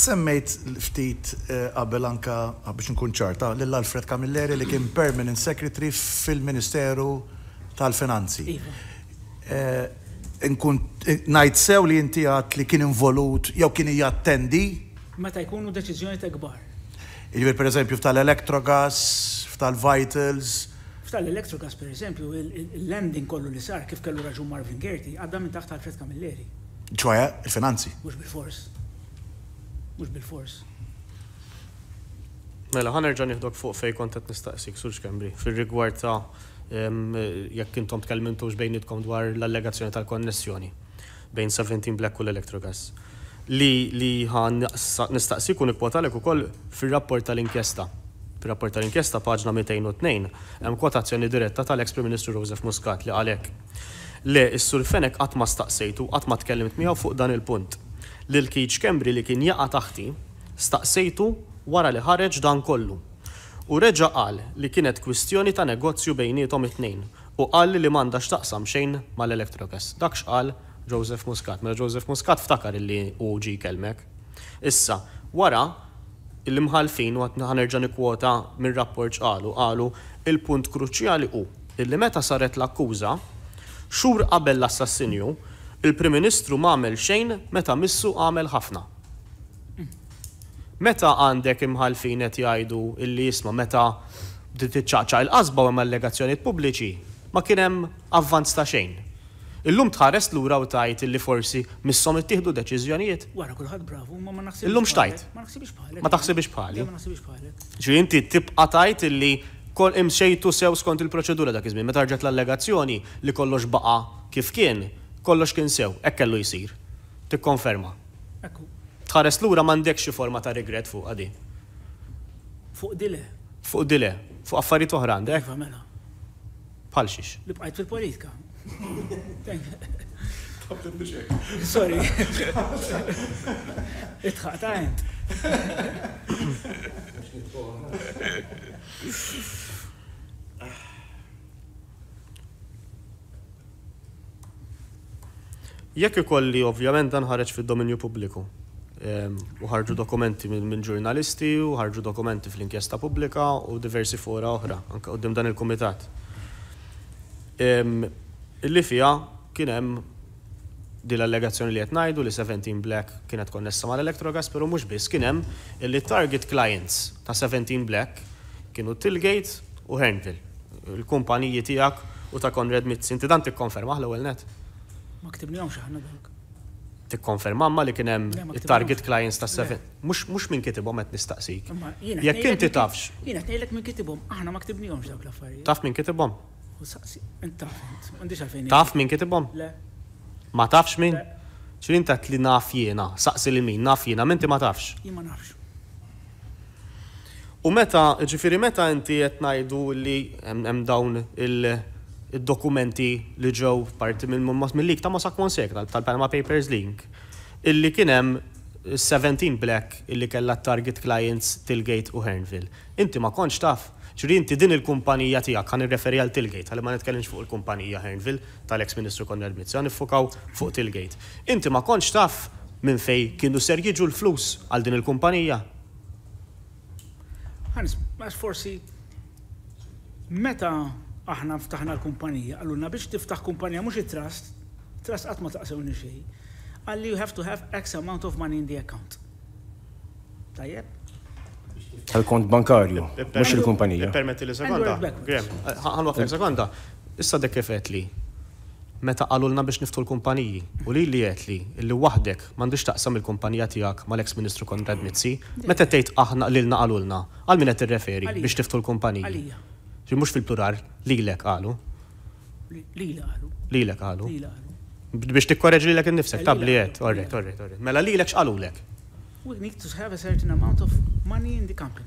Semmejt ftit eh, qabel anka ah, biex nkun ċarta lil Alfred Camilleri li kien permanent secretary fil-Ministeru tal-Finanzi. Iva. Eh, nkun eh, najt sew li inti għat li kien involut jew kien jattendi? Meta jkunu deċiżjoni ta' kbar. per pereżempju f'tal-Electrogas, f'tal-Vitals, F'tal electrogas per eżempju, il-landing kollu li sar kif kellu raġun Marvin Gerti, għadda minn taħt Alfred Camilleri. ċoja il-finanzi. Mux bil-fors. Mux bil-fors. Mela, ħan ħanerġan jihdok fuq fej kontet nistaqsik, surx kembri, fil-rigward ta' jekk intom tkelmintux bejnitkom dwar l-allegazzjoni tal-konnessjoni bejn 17 Black u l-Electrogas. Li li ħan nistaqsik u nikwotalek u koll fil-rapport tal-inkjesta rapport tal-inkjesta paġna 202 hemm kwotazzjoni diretta tal-ex Prim Ministru Joseph Muscat li għalhekk. Le, is-sur Fenek qatt ma staqsejtu qatt ma tkellimt miegħu fuq dan il-punt. Lil Kiċ Kembri li kien jaqa' taħti staqsejtu wara li ħareġ dan kollu. U reġa' qal li kienet kwistjoni ta' negozju bejnietom it-tnejn u qal li m'għandax taqsam xejn mal-Electrocas. Dak x'qal Joseph Muscat, mela Joseph Muscat ftakar illi uġi kelmek. Issa, wara il-mħalfin u għatna ħanerġan kwota minn rapport qalu, qalu il-punt kruċjali u illi meta saret l-akkuża, xur qabel l-assassinju, il-Prim Ministru m'għamel xejn meta missu għamel ħafna. Meta għandek imħalfin qed jgħidu illi jisma' meta bdiet iċċaċċa l-qasba u allegazzjonijiet pubbliċi ma kien hemm avvanz ta' xejn. Illum tħares lura u tajt illi forsi missom ittieħdu deċiżjonijiet. Wara kulħadd bravo, ma ma naħsibx. Illum xtajt. Ma naħsibx pali. Ma taħsibx pali. Ma naħsibx pali. Ġi inti tibqa' tajt illi kol imxejtu sew skont il-proċedura dak iż-żmien, meta rġet l-allegazzjoni li kollox baqa kif kien, kollox kien sew, hekk kellu jsir. Tikkonferma. Ekku. Tħares lura m'għandekx xi forma ta' regret fuq għadi. Fuq dile. Fuq dile, fuq affarijiet oħra għandek. Iva, mela. Bħal xiex. Li bqajt fil-politika, Sorry. Itħaq Jekk ikolli ovvjament dan ħareġ fid-dominju pubbliku. Ehm, u ħarġu dokumenti minn ġurnalisti, u ħarġu dokumenti fl-inkjesta pubblika u diversi fora oħra, anke qudiem dan il-kumitat ehm, illi fija kien hemm din l-allegazzjoni li qed ngħidu li 17 Black kienet konnessa mal-Electrogas, però mhux biss kien hemm illi target clients ta' 17 Black kienu Tilgate u Hernville, il-kumpaniji tiegħek u ta' Konrad Mitz. Inti dan tikkonferma l-ewwel net? Ma ktibnihomx aħna dak. Tikkonferma ma li kien hemm it-target clients ta' 7. Mhux min kitibhom qed nistaqsik. Jekk inti tafx. Jiena tgħidlek min kitibhom, aħna ma ktibnihomx dawk l-affarijiet. Taf min kitibhom? U saqsi, inta, għandix għalfejn. Taf minn kitibom? Le. Ma tafx minn? ċirin ta' li naf jena, saqsi li min, naf jena, menti ma tafx. Jima nafx. U meta, ġifiri meta inti qed ngħidu li hemm dawn il-dokumenti li ġew parti minn lik ta' ma Mossack Fonseca tal-Panama Papers Link illi kien hemm 17 Black illi kella target clients Tilgate u Hernville. Inti ma kontx taf ċuri inti din il-kumpanija tijak, kan irreferi għal Tilgate, għal ma netkellimx fuq il-kumpanija Hernville tal-ex ministru konja l-Mizzja, nifukaw fuq Tilgate. Inti ma konċ taf minn fej kienu ser jiġu l-flus għal din il-kumpanija. Hans, ma forsi meta aħna ftaħna l-kumpanija, għallunna biex tiftaħ kumpanija mux trust trust qatt ma taqsewni Għalli you have to have X amount of money in the account. Tajjeb, tal-kont bankarju, mux il-kumpanija. Permetti li sekonda. Għalwa fek sekonda. Issa dek kifetli. Meta għalulna biex niftu l-kumpaniji. U li li jetli, li wahdek mandiġ taqsam il-kumpanija tijak ma l eks ministru Konrad Mitzi, meta tejt aħna lilna għalulna. Għal minnet il-referi biex tiftu l-kumpaniji. Mux fil-plural, li l-ek għalu. Li l-għalu. Li l-ek għalu. Biex t-korreġ li l-ek nifsek, tabli għet, Orret, orret, orret. Mela li l-ek xqalu l-ek we need to have a certain amount of money in the company.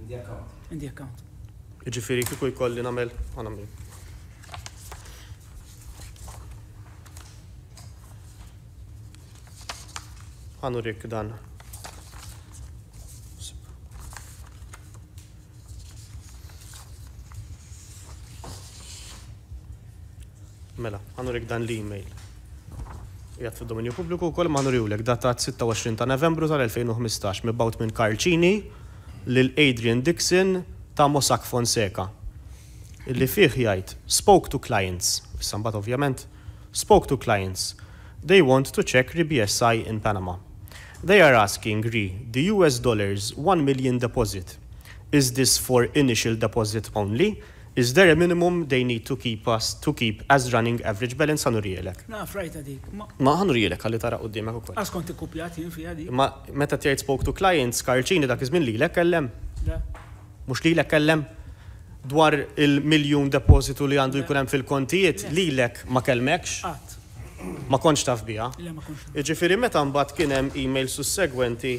In the account. In the account. Iġifiri kiku jkolli namel, għana Għanu rik dan. Mela, għanu rik dan l-email jgħat fil-dominju publiku kol ma nuriwlek datat 26 ta' novembru tal-2015 mibbawt minn Karċini lil Adrian Dixon ta' Mossack Fonseca. Illi fih jgħid spoke to clients, sambat ovvjament, spoke to clients. They want to check RBSI in Panama. They are asking RE the US dollars 1 million deposit. Is this for initial deposit only? Is there a minimum they need to keep us to keep as running average balance għan urijelek? Na, frajta dik. Ma għan urijelek għalli tara u d-dimek u kol. Għas konti kopjat jien fija dik. Ma meta tjajt spoke to clients, karċini dak izmin li l kellem. Mux li l kellem dwar il-miljon depositu li għandu jkunem fil-kontijiet, li l ma kellmekx. Għat. Ma konċ taf bija. Le, ma konċ. Iġifiri meta mbat kienem email sussegwenti,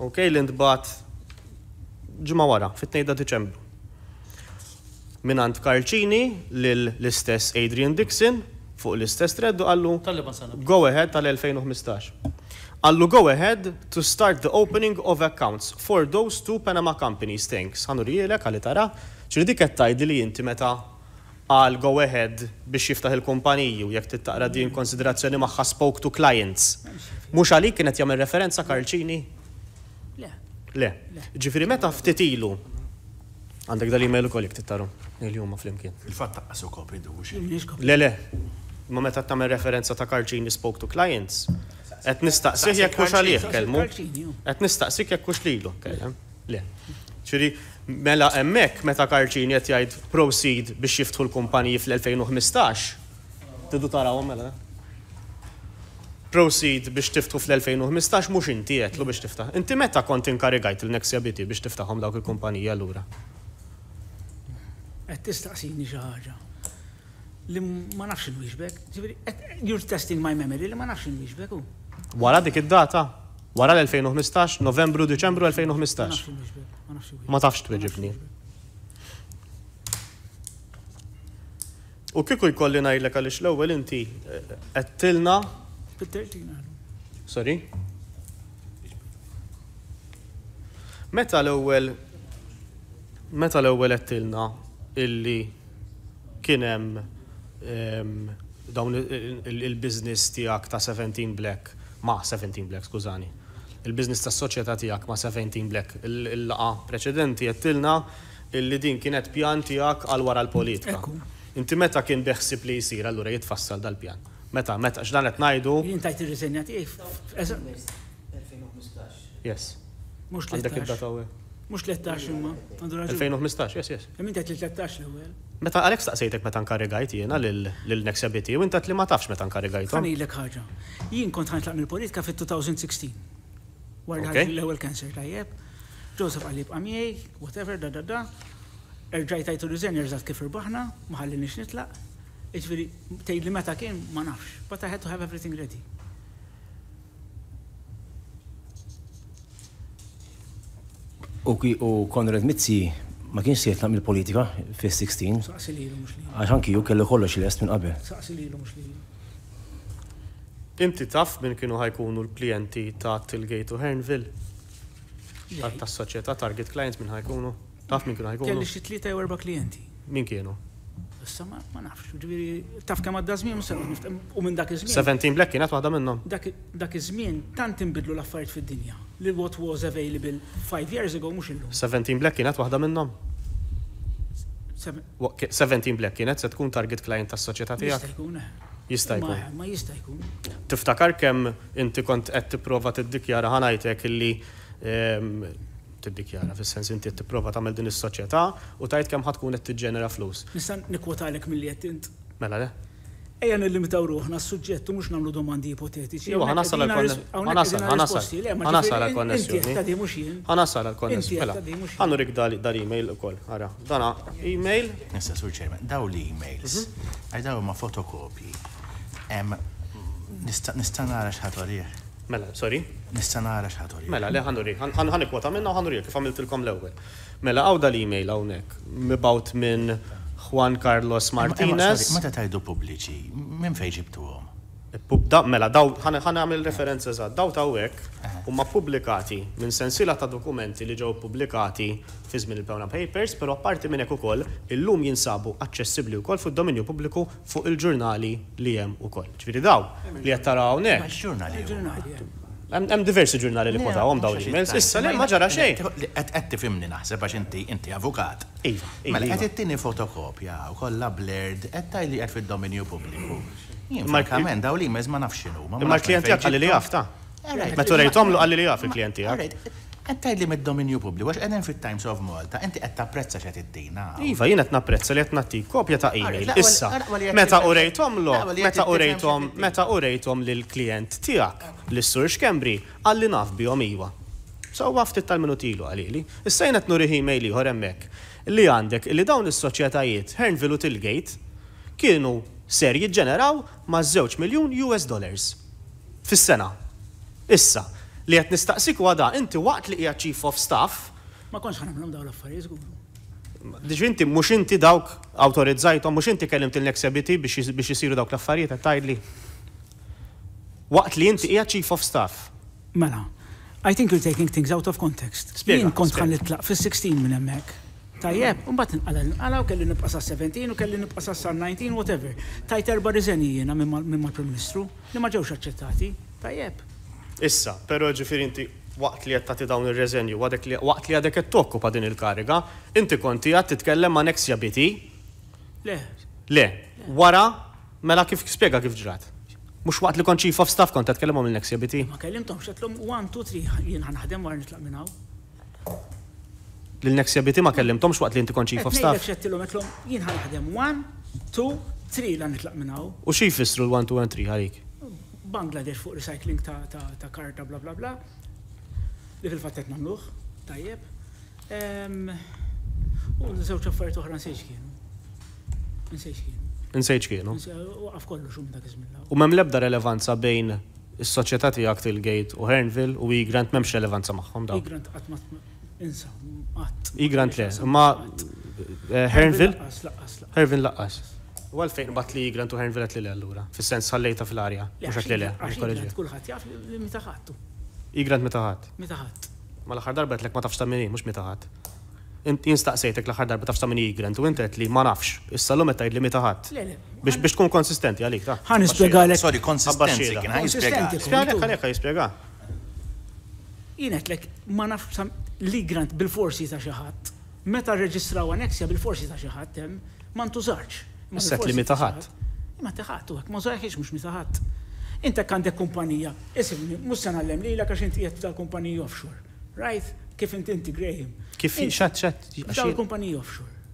ok, l-indbat ġimma wara, fit-2 Deċembru minant Karċini l-istess Adrian Dixon fuq l-istess treddu għallu go ahead tal-2015. Għallu go ahead to start the opening of accounts for those two Panama companies thanks. Għannu rijilek għalli tara ċiri dik għattajd li jinti meta għal go ahead biex jiftaħ il-kumpaniju jek tittaqra din konsiderazzjoni maħħa spoke to clients. Mux għalik kienet jagħmel referenza Karċini? Le. Le. Ġifiri meta ftitilu. Għandek dal-email u kolik tittaru il-jum flimkien. Il-fatt taqqas u kopri du Le, le, ma meta me referenza ta' Carcini spoke to clients, et nistaqsik jek kux għalih kelmu, et nistaqsih jek kux lilu kelmu. Eh? Le, ċiri, mela emmek meta Carcini jett jgħid proceed biex jiftħu l kumpanji fl-2015, tiddu taraw mela. Eh? Proceed biex tiftħu fl-2015 mux inti jgħetlu biex tiftaħ. Inti meta kont inkarigajt il biti biex tiftaħom dawk il-kumpanija l qed tistaqsini xi ħaġa li ma nafx inwixbek, ġifieri you're testing my memory li ma nafx il inwixbek hu. Wara dik id-data, wara l-2015, Novembru, Deċembru 2015. Ma tafx tweġibni. U kiku jkolli ngħidlek għaliex l ewwel inti eh, qed tilna. Sorry? Meta l ewwel meta l-ewwel tilna illi kienem dawn il-biznis tijak ta' 17 Black, ma' 17 Black, skużani, il-biznis ta' soċieta tijak ma' 17 Black, il-laqa preċedenti jettilna illi din kienet pjan tijak għal wara l-politika. Inti meta kien beħsib li jisir, allura jitfassal dal-pjan. Meta, meta, x'dan qed ngħidu. Jien tajt 2015. riżenjat eh, Yes. Mhux li. Għandek Mux 13 imma. 2015, yes, yes. Minta 13 l-ewel. Meta Alex staqsejtek meta nkarregajt jiena lil nexabiti u inta li ma tafx meta nkarregajt. Għani l ħaġa. Jien kont ħantlaq mill-politika fit-2016. Warda l-ewel kanser tajjeb. Joseph għalib għamjej, whatever, da da da. Erġaj tajtu rizen, erżat kif irbaħna, maħalli nix nitlaq. Iġveri, tejli meta kien, ma nafx. But I had to have everything ready. U Konrad Mizzi ma kienx se jitlaq mill-politika fi 16 Saqsi lilu mhux lilu. Għax anki ju kellu kollox il-est minn qabel. Saqsi lilu mhux lilu. Inti taf minn kienu ħajkunu l-klijenti ta' Tilgate u Hernville? Tas-soċjetà Target Clients minn ħajkunu? Taf minn kienu ħajkunu? Kelli xi tlieta jew erba' klijenti. Min kienu? Issa ma nafx, ġviri, taf kemm għadda żmien, u minn dak iż-żmien. 17 Black kienet waħda minnhom. Dak iż-żmien tant inbidlu l-affarijiet fid-dinja li what was available five years ago mhux illum. 17 Black kienet waħda minnhom. 17 Black kienet se tkun target client tas-soċjetà tiegħek. Jista' jkun. Eh. Ma jista' jkun. Tiftakar kemm inti kont qed tipprova tiddikjara ħanajtek illi ehm, tiddikjara, fil sens inti prova tagħmel din is-soċjetà u tajt kemm ħatkun qed tiġġenera flus. Nista' nikwota għalek qed int. Mela le. Ejja nillimitaw ruħna s-suġġett u mhux nagħmlu domandi ipotetiċi. Jo, ħanasal ħanasal ħanasal ħanasal għall-konnessjoni. Ħanasal għall-konnessjoni. Ħannu rik dar email ukoll. Ara, dana email. Nista' sur daw li emails. Mhm. Għajdaw ma' fotokopji. Nista' nara Mela, sorry. Nista nara xħatori. Mela, le ħanuri, ħanuri kwota minna u ħanuri, kif għamiltilkom l-ewel. Mela, għaw dal-email għawnek, mibawt minn Juan Carlos Martinez. Meta tajdu publiċi, minn fejġibtu għom? Mela, daw, ħana għamil referenza za, daw ta' u ma' publikati minn sensila ta' dokumenti li ġew publikati fi żmien il-Pewna Papers, pero apparti minn hekk ukoll, illum jinsabu aċċessibbli wkoll fid-dominju pubbliku fuq il-ġurnali li hemm ukoll. Ġifieri daw li qed ne? il Ġurnali. Hemm diversi ġurnali li għom daw l-emails, issa li maġara ġara xejn. Qed tifhimni naħseb għax inti inti avukat. Iva. iva mela iva. t-tini fotokopja u kolla blerd qed tajli qed fid-dominju pubbliku. Kamen, daw li mez ma nafxinu. Imma l-klienti għalli li jafta. Ma turejtom lu għalli li jaf il-klienti għak. Għattajd li mid-dominju publiku, għax għedin fit Times of Malta, inti għed tapprezza xħet id-dina. Iva, jina t-napprezza li għed natti kopja ta' e-mail. Issa, meta urejtom lo, meta urejtom, meta urejtom l-klient tijak, l-sur xkembri, għalli naf bihom iwa. So għaft tal-minuti ilu għalili. Issa jina t-nuri e-mail li għoremmek li għandek li dawn is soċjetajiet Hernville u Tilgate kienu ser jiġġeneraw ma' 2 miljun US dollars. Fis-sena. Issa, li qed nistaqsik għada, inti waqt li hija chief of staff. Ma konx għamlom dawn l-affarijiet għu. Diġinti inti mhux inti dawk awtorizzajthom, mhux inti kellim til-nexabiti biex isiru dawk l-affarijiet qed li. Waqt li inti hija chief of staff. Mela, I think you're taking things out of context. Jien kont ħan nitlaq fis-16 minn hemmhekk tajjeb, unbat nqala nqala u kelli nibqa sa' 17 u kelli nibqa sa' 19, whatever. Tajt erba riżenijina minn mal-Prim Ministru li ma ġewx aċċettati, tajjeb. Issa, però ġifieri inti waqt li qed tagħti dawn ir-reżenju, waqt li għadek qed tokkupa din il-kariga, inti konti qed titkellem ma' Next BT? Le. Le, wara mela kif spjega kif ġrat. Mux waqt li kont chief of staff kont tkellem mill Nexja BT. Ma kellimtom xetlum 1 2 3 jien ħanaħdem wara nitlaq minn hawn. L-next ma kellimtomx waqt li inti kon chief of staff. Xettilhom għetlhom jien ħadem 1, 2, 3 lan nitlaq minn hawn. U xi jfissru l-1, 2 and 3 għalik? Bangladesh fuq recycling ta' ta' karta bla bla bla. Li fil-fatt qed nagħmluh, tajjeb. U żewġ affarijiet oħra nsejx kienu. Nsejx kienu. Nsejx kienu. Waqaf kollox minn dak U m'hemm lebda ebda relevanza bejn is-soċjetà tiegħek til-Gate u Hernville u Grant m'hemmx relevanza magħhom dawn. Grant Insam, għat. Igrant le, ma Hervin? Hervin laqqas. U għalfejn bat li Igrant u Hervin għat li le għallura, fil-sens ħallejta fil-arja, mux għat li le. Igrant kullħat jaf li mitaħattu. Igrant mitaħat. Mitaħat. Ma l-ħar darba għatlek ma tafx ta' minni, mux mitaħat. Jinstaqsejtek l-ħar darba tafx ta' minni Igrant u intet li ma nafx, is-salum għet li mitaħat. Biex biex tkun konsistenti għalik, ta' ħan ispiega għalek. Sorry, konsistenti, kien ħaj ispiega. għalek, lek ma nafsam li grant bil-forsi ta' xaħat. Meta reġistraw anexja bil-forsi ta' xaħat, ma ntużarx. Set li mitaħat. Ma taħat, u għak ma zaħiex mux mitaħat. Inta għandek kumpanija, isim, mus għallem li l għak inti jett tal-kumpanija offshore, right? Kif inti integrejhim? Kif xat xat? Tal-kumpanija offshore.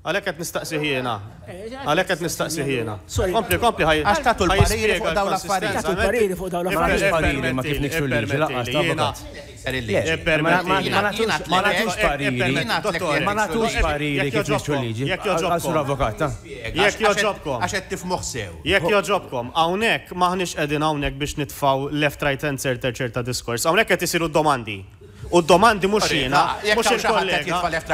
Għalek għet nistaqsi ħjena. Eh, eh, eh, Għalek għet nistaqsi ħjena. Kompli, kompli ħaj. Għax tatu l-pariri fuq daw l-affarijiet. Tatu l-pariri fuq daw l-affarijiet. Ma kif nikxu l-liġi, laqqas l-avvokat. Ma natux pariri. Ma natux pariri kif nikxu l-liġi. Jek joġobkom. l-avvokat. Jek joġobkom. Għax għed tifmuħ sew. Jek joġobkom. Għawnek maħnix edin għawnek biex nitfaw left, right, and center ċerta diskors. Għawnek għed isiru domandi. U domandi mux jina, mux il-kollega.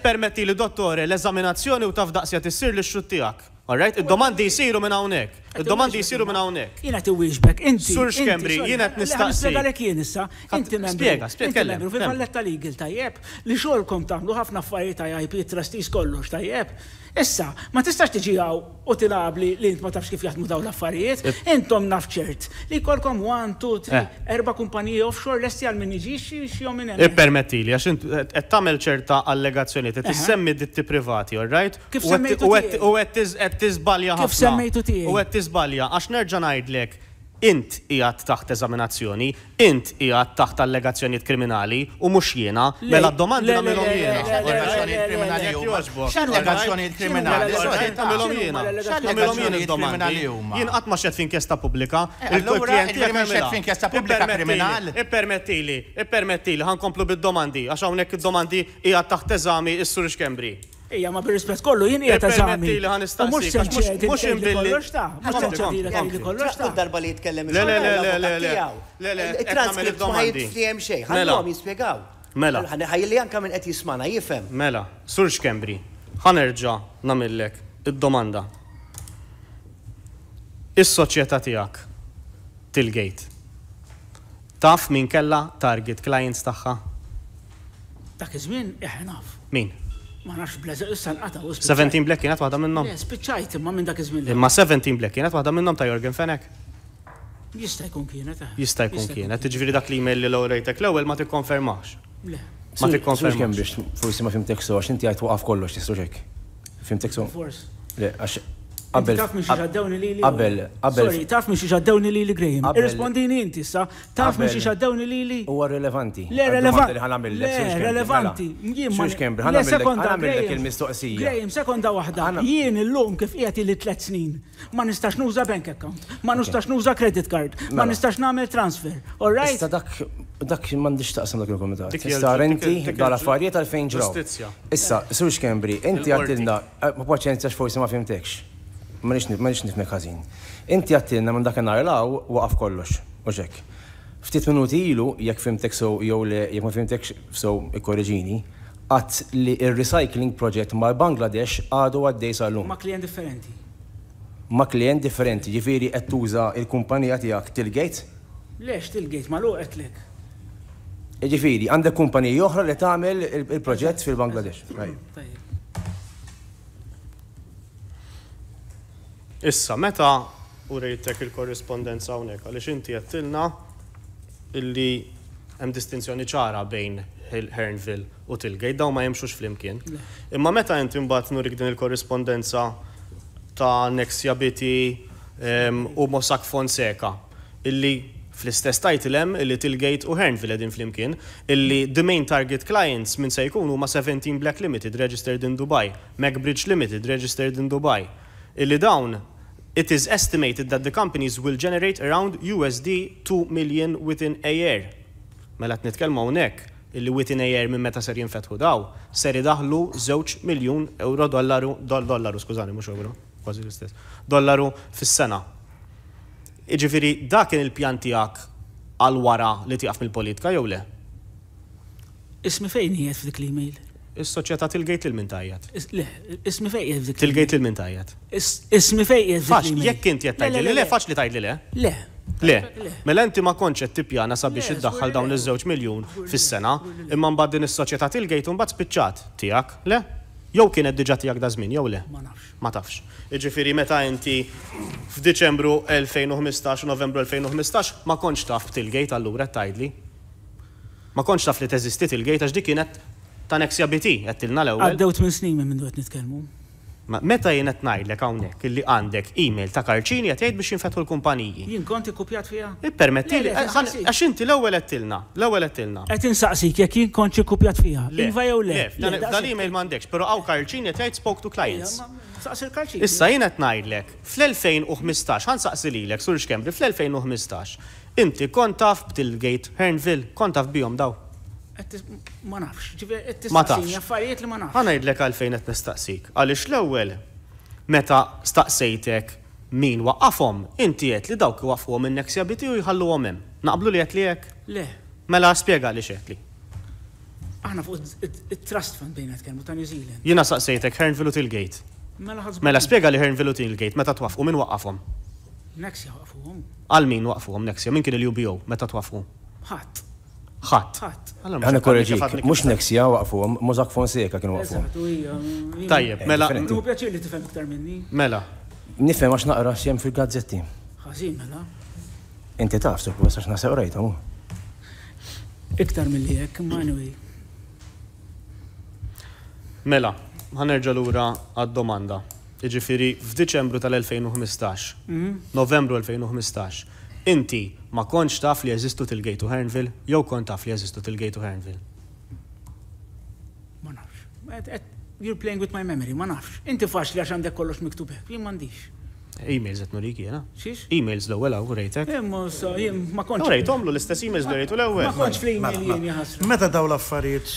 Permetti li dottore l-eżaminazzjoni u tafdaqsja tissir l-xut tijak. Alright? il domandi jisiru minn hawnhekk. Il-domandi jisiru minn hawnhekk. Jiena wishback, inti. Sur xkembri, jiena qed nistaqsi. Għalhekk jien issa, inti membru. Spjega, spjega kellem. Fi falletta legal tajjeb, li xogħolkom tagħmlu ħafna affarijiet ta' IP trustees kollox tajjeb. Issa, ma tistax tiġi għaw u tilabli li int ma tafx kif jaħdmu daw l-affarijiet, intom naf ċert li kolkom 1, 2, 3, erba kumpaniji offshore lesti għal min iġi xjom minn hemm. Ippermetti li għax qed tagħmel ċerta allegazzjonijiet, qed tissemmi ditti privati, all right? Kif semmejtu U qed tiżbalja ħafna. Kif semmejtu tiegħi? tizbalja, għax nerġa' ngħidlek int ijat taħt eżaminazzjoni, int ijat taħt allegazzjonijiet kriminali u mhux jiena, mela d-domandi nagħmilhom jiena. Allegazzjonijiet kriminali huma. X'allegazzjonijiet kriminali? Tagħmilhom jiena. Tagħmilhom jiena d-domandi. Jien qatt ma xed f'inkjesta pubblika. Il-klient kriminali, xed f'inkjesta pubblika kriminali. Ippermettili, ippermettili, ħankomplu bid-domandi għax hawnhekk id-domandi qiegħed taħt eżami is-Sur Xkembri. Ija, ma per rispet kollu, jien ija ta' ġami. Mux sinċerti, mux imbilli. Mux sinċerti, li kollox ta' darba li jitkellem. Le, le, le, le, le, le, le, il-transkript ma jitfrijem xej, ħallom jispiegaw. Mela. Ħajli anka minn qed jismana, jifhem. Mela, sur xkembri, ħanerġa namillek id-domanda. Is-soċjetà tiegħek tilgate. Taf min kella target clients tagħha? Dak iż-żmien eħnaf. Eh, min? Ma nafx blazer, issa nqata. 17 Black kienet waħda minnhom. Spiċċajt imma minn dak iż Imma 17 Black kienet waħda minnhom ta' Jorgen Fenek. Jista' jkun kienet. Eh. Jista' jkun kienet. Tiġifieri dak li email li rejtek l-ewwel ma tikkonfermax. Le. Ma tikkonfermax. forsi ma fimtek so għax inti għajt waqaf kollox tisru xek. Fimtek so. Forsi. Le, għax Qabel. Taf miex ġaddewni li li. Qabel, qabel. Sorry, taf miex ġaddewni li li Graham. Irrispondini inti sa, taf miex ġaddewni li li. Huwa relevanti. Le relevanti. Le mela, relevanti. Jien ma. Xux ħana għamillek il-mistoqsija. Graham, sekonda waħda. Jien illum kif qiegħed li tliet snin. Ma nistax nuża bank account, ma nistax nuża credit card, ma mela. nistax nagħmel transfer. All right? Issa dak dak m'għandix taqsam dak il-komitat. Issa renti dal-affarijiet għal fejn ġraw. Issa, Sux Kembri, inti għattilna eh, ma paċenzja forsi ma fimtekx. Marix nifmek ħazin. Inti għattinna minn dak nar law waqaf kollox, uġek. Ftit minuti ilu, jekk fimtek so, jow li jek ma fimtek so, ikkoreġini, għat li il-recycling project ma' Bangladesh għadu għaddej sal-lum. Ma' klient differenti. Ma' klient differenti, ġifiri qed tuża il-kumpanija tiegħek til-gate? Lex til-gate, ma' luq lek. E ġifiri, għandek kumpanija oħra li tagħmel il-proġett fil-Bangladesh. Issa, meta u rejtek il-korrespondenza hawnhekk għaliex inti għattilna illi hemm distinzjoni ċara bejn Hernville u Tilgate daw ma jemxux flimkien. Imma meta inti mbagħad nurik din il-korrespondenza ta' Nexia Biti u Mossack Fonseca illi fl-istess tajtilem illi Tilgate u Hernville din flimkien illi the main target clients minn se jkunu ma' 17 Black Limited registered in Dubai, MacBridge Limited registered in Dubai illi dawn It is estimated that the companies will generate around USD 2 million within a year. Mela t-nitkelma unek, illi within a year minn meta ser jinfetħu daw, ser idaħlu 2 miljon euro dollaru, dollaru, skużani, mux euro, kważi l-istess, dollaru fis-sena. Iġifiri, da kien il-pjan tijak għal-wara li tijaf mill-politika jew le? Ismi fejn jiet fil l-email? Is-soċjetà tilgħet il min tajjat. Ismi fejn jifdik. Tilgejt lil min tajjat. Ismi fejn jifdik. Faċ, jekk inti qed tgħidli le, faċli li tgħidli eh? le. Le. Le, mela inti ma konċ qed tippjana sabiex iddaħħal dawn iż-żewġ miljun fis-sena, imma mbagħad din is-soċjetà tilgħet u mbagħad spiċċat tiegħek, le? Jew kien qed diġà tiegħek da żmien jew le? Ma nafx. Ma tafx. Jiġifieri meta inti f'Diċembru 2015 Novembru 2015 ma konċ taf tilgħet allura tgħidli ma konċ taf li teżistiet il gate għax dik kienet ta' Nexia BT, għattilna l-ewel. Għaddew 8 snin minn dwet nitkellmu. Meta jien qed ngħidlek hawnhekk illi għandek email ta' Karċini qed jgħid biex jinfetħu l-kumpaniji. Jien konti kopjat fiha? Ippermetti li għax inti l-ewwel qedtilna, l-ewwel qedtilna. Qed insaqsik jekk jien konti kopjat fiha. Iva jew le. Dan email m'għandekx, però hawn Karċini qed jgħid spoke to clients. Issa jien qed ngħidlek fl-2015 ħansaqsi lilek sur xkembri fl-2015 inti kont taf b'Tilgate Hernville, kont taf bihom daw. Ma nafx, ġifieri ma tafx. Affarijiet li ma nafx. Ħanajdlek għalfejn qed nistaqsik. Għaliex l-ewwel meta staqsejtek min waqafhom, inti qed li dawk waqafhom minn neksja u jħalluhom hemm. Naqblu li qed li hekk? Le. Mela spjega li li. Aħna fuq it-trust fund bejnet qed ta' New Zealand. Jiena staqsejtek Hernville u Tilgate. Mela, mela spjega li Hernville u Tilgate meta twafqu min waqafhom. Neksja waqfuhom. Għal min waqfuhom neksja, min kien il-UBO meta twafqu? Ħat ħadd. Għana korreġi, mux neksija waqfuhom, mużak fonseka kienu waqfu. Tajjeb, eh, mela. Tu pjaċir li tifhem iktar minni. Mela. Nifhem għax naqra x'jem fil-gazzetti. Ħażin mela. Inti taf suppost għax nasew rajta mu. Iktar milli hekk, Manwi. Mela, ħanerġa' lura għad-domanda. Iġifieri f'Diċembru tal-2015, mhm. Novembru 2015, inti ma konċ taf li jeżistu til-gejtu Hernville, jew kont taf li jeżistu til-gejtu Hernville? Ma nafx. You're playing with my memory, ma nafx. Inti faċ li għaxan dek kollox miktub hekk, li mandiġ. E-mails għet nulik jena? Xiex? E-mails l-ewel għaw rejtek. Imma eh, so, ma konċ. Rejt, omlu l-istess e-mails l ewel Ma konċ fl-e-mail mela, jien mela. jħasru. Meta daw l-affarijiet,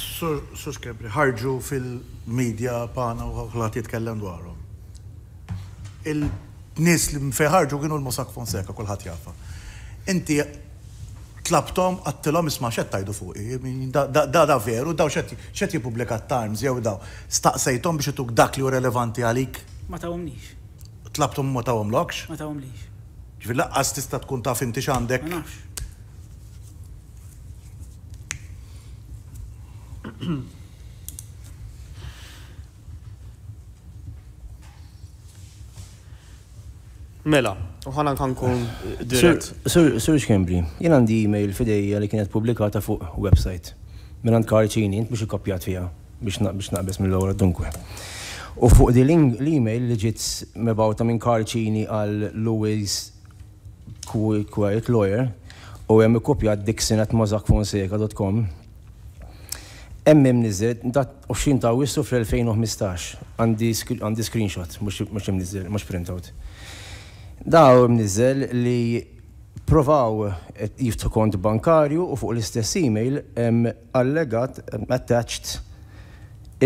sus ħarġu fil-medja pana u ħlat jitkellem dwarhom. Il-nis li mfeħarġu kienu l-Mosak Fonseca, kullħat jafa' inti tlabtom għattilom isma xed tajdu fuqi, da da veru, daw xed jipublika Times jew daw, staqsejtom biex jtuk dak li u relevanti għalik? Ma umnix. Tlabtom ma umlokx? Ma tawomnix. Ġvilla, għas tista tkun taf finti xandek? Ma nafx. Mela, uħana kun dirett. Sir Kembri, jien għandi e-mail fidejja li kienet publikata fuq website. Mela għand karċini, int biex ikkopjat fija biex naqbis mill-għora dunkwe. U fuq di l-email li ġiet mebawta minn karċini għal Louis Quiet Lawyer u hemm ikkopjat Dixon at mozackfonseca.com Emmim nizzet, dat 20 ta' wissu fl-2015, għandi screenshot, mux imnizzet, mux printout. out. Daw mnizzel li provaw jiftu kont bankarju u fuq l-istess email allegat attached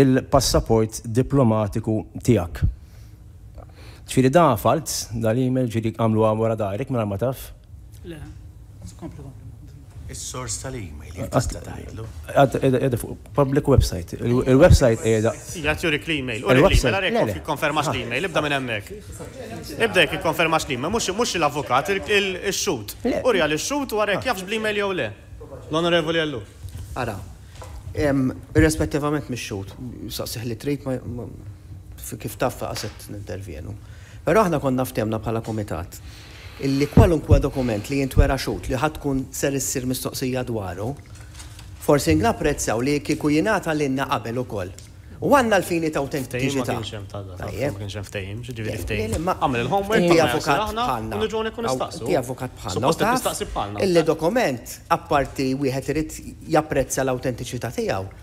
il-passaport diplomatiku tijak. ċfiri da' falt, dal-email ġiri għamlu għamura darek, mela ma taf? Le, skomplu Is-sors tal-email, jista tajlu. Għadda fuq public website. Il-website għedha. Jgħat jurik l-email. U l-email għarek konfermax ah. l-email, ibda minn emmek. Ibda jek konfermax l-email, mux l-avokat, il-xut. Urja l-xut u għarek jafx bl-email jew le. L-onorevoli għallu. Ara, irrespettivament mis-xut, saqsiħ li trit ma kif taffa għaset n-intervjenu. Pero aħna konna ftemna bħala komitat illi kwalunkwe dokument li jintwera xut li ħatkun ser issir mistoqsija dwaru, forsi napprezzaw li kiku jenata l-inna qabel u koll. U għanna l-fini ta' autentiċità. Ma kienx hemm ta' ġifieri ma Għamel il-homework. Inti avukat bħalna. Nġuni kun Illi dokument apparti wieħed irid japprezza l-autentiċità tiegħu.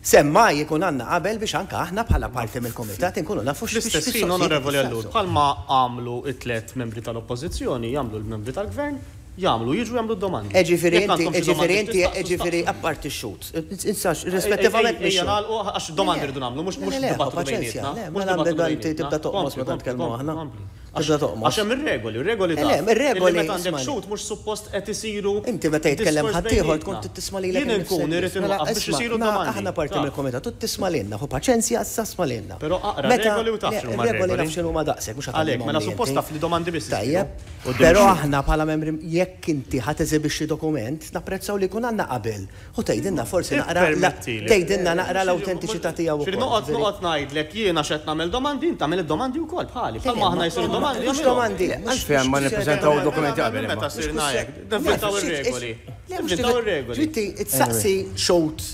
Semma jikun għanna qabel biex anka aħna bħala parti mill-komitat nkunu nafu L-istess ħin onorevoli għallur, bħalma għamlu it-tlet membri tal-oppozizjoni, jagħmlu l-membri tal-gvern, jagħmlu jiġu jagħmlu d-domandi. Eġifieri inti, eġifieri inti, eġifieri apparti x-xut. Insax, e- e- rispettivament e- biex. Jgħalqu għax domandi rridu mux mux mux mux mux mux mux mux mux mux mux mux Għax hemm ir-regoli, regoli eh, ta' hemm regoli Meta għandek xut mhux suppost qed isiru. Inti meta jitkellem ħaddieħor tkun tisma' lilek. Jien inkun irid mela, inwaqqaf biex isiru domandi. Aħna parti mill-komitat, tu tisma' lilna, hu paċenzja assa sma' lilna. Però aqra regoli u taf x'huma regoli. Regoli x'inhu ma daqshekk mhux Għalek, mela suppost taf li domandi biss. Tajjeb. Però aħna bħala membri jekk inti ħadd eżibixxi dokument, napprezzaw li kun għandna qabel. U tgħidilna forsi naqra tgħidilna naqra l-awtentiċità tiegħu. Xi noqgħod jiena x'qed nagħmel domandi, ta' tagħmel id-domandi wkoll bħali. Bħalma aħna jsiru Mux domandi. fejn ma nippreżentaw dokumenti għabel. Meta sir najek, nivvintaw il-regoli. Ġitti, it-saqsi xowt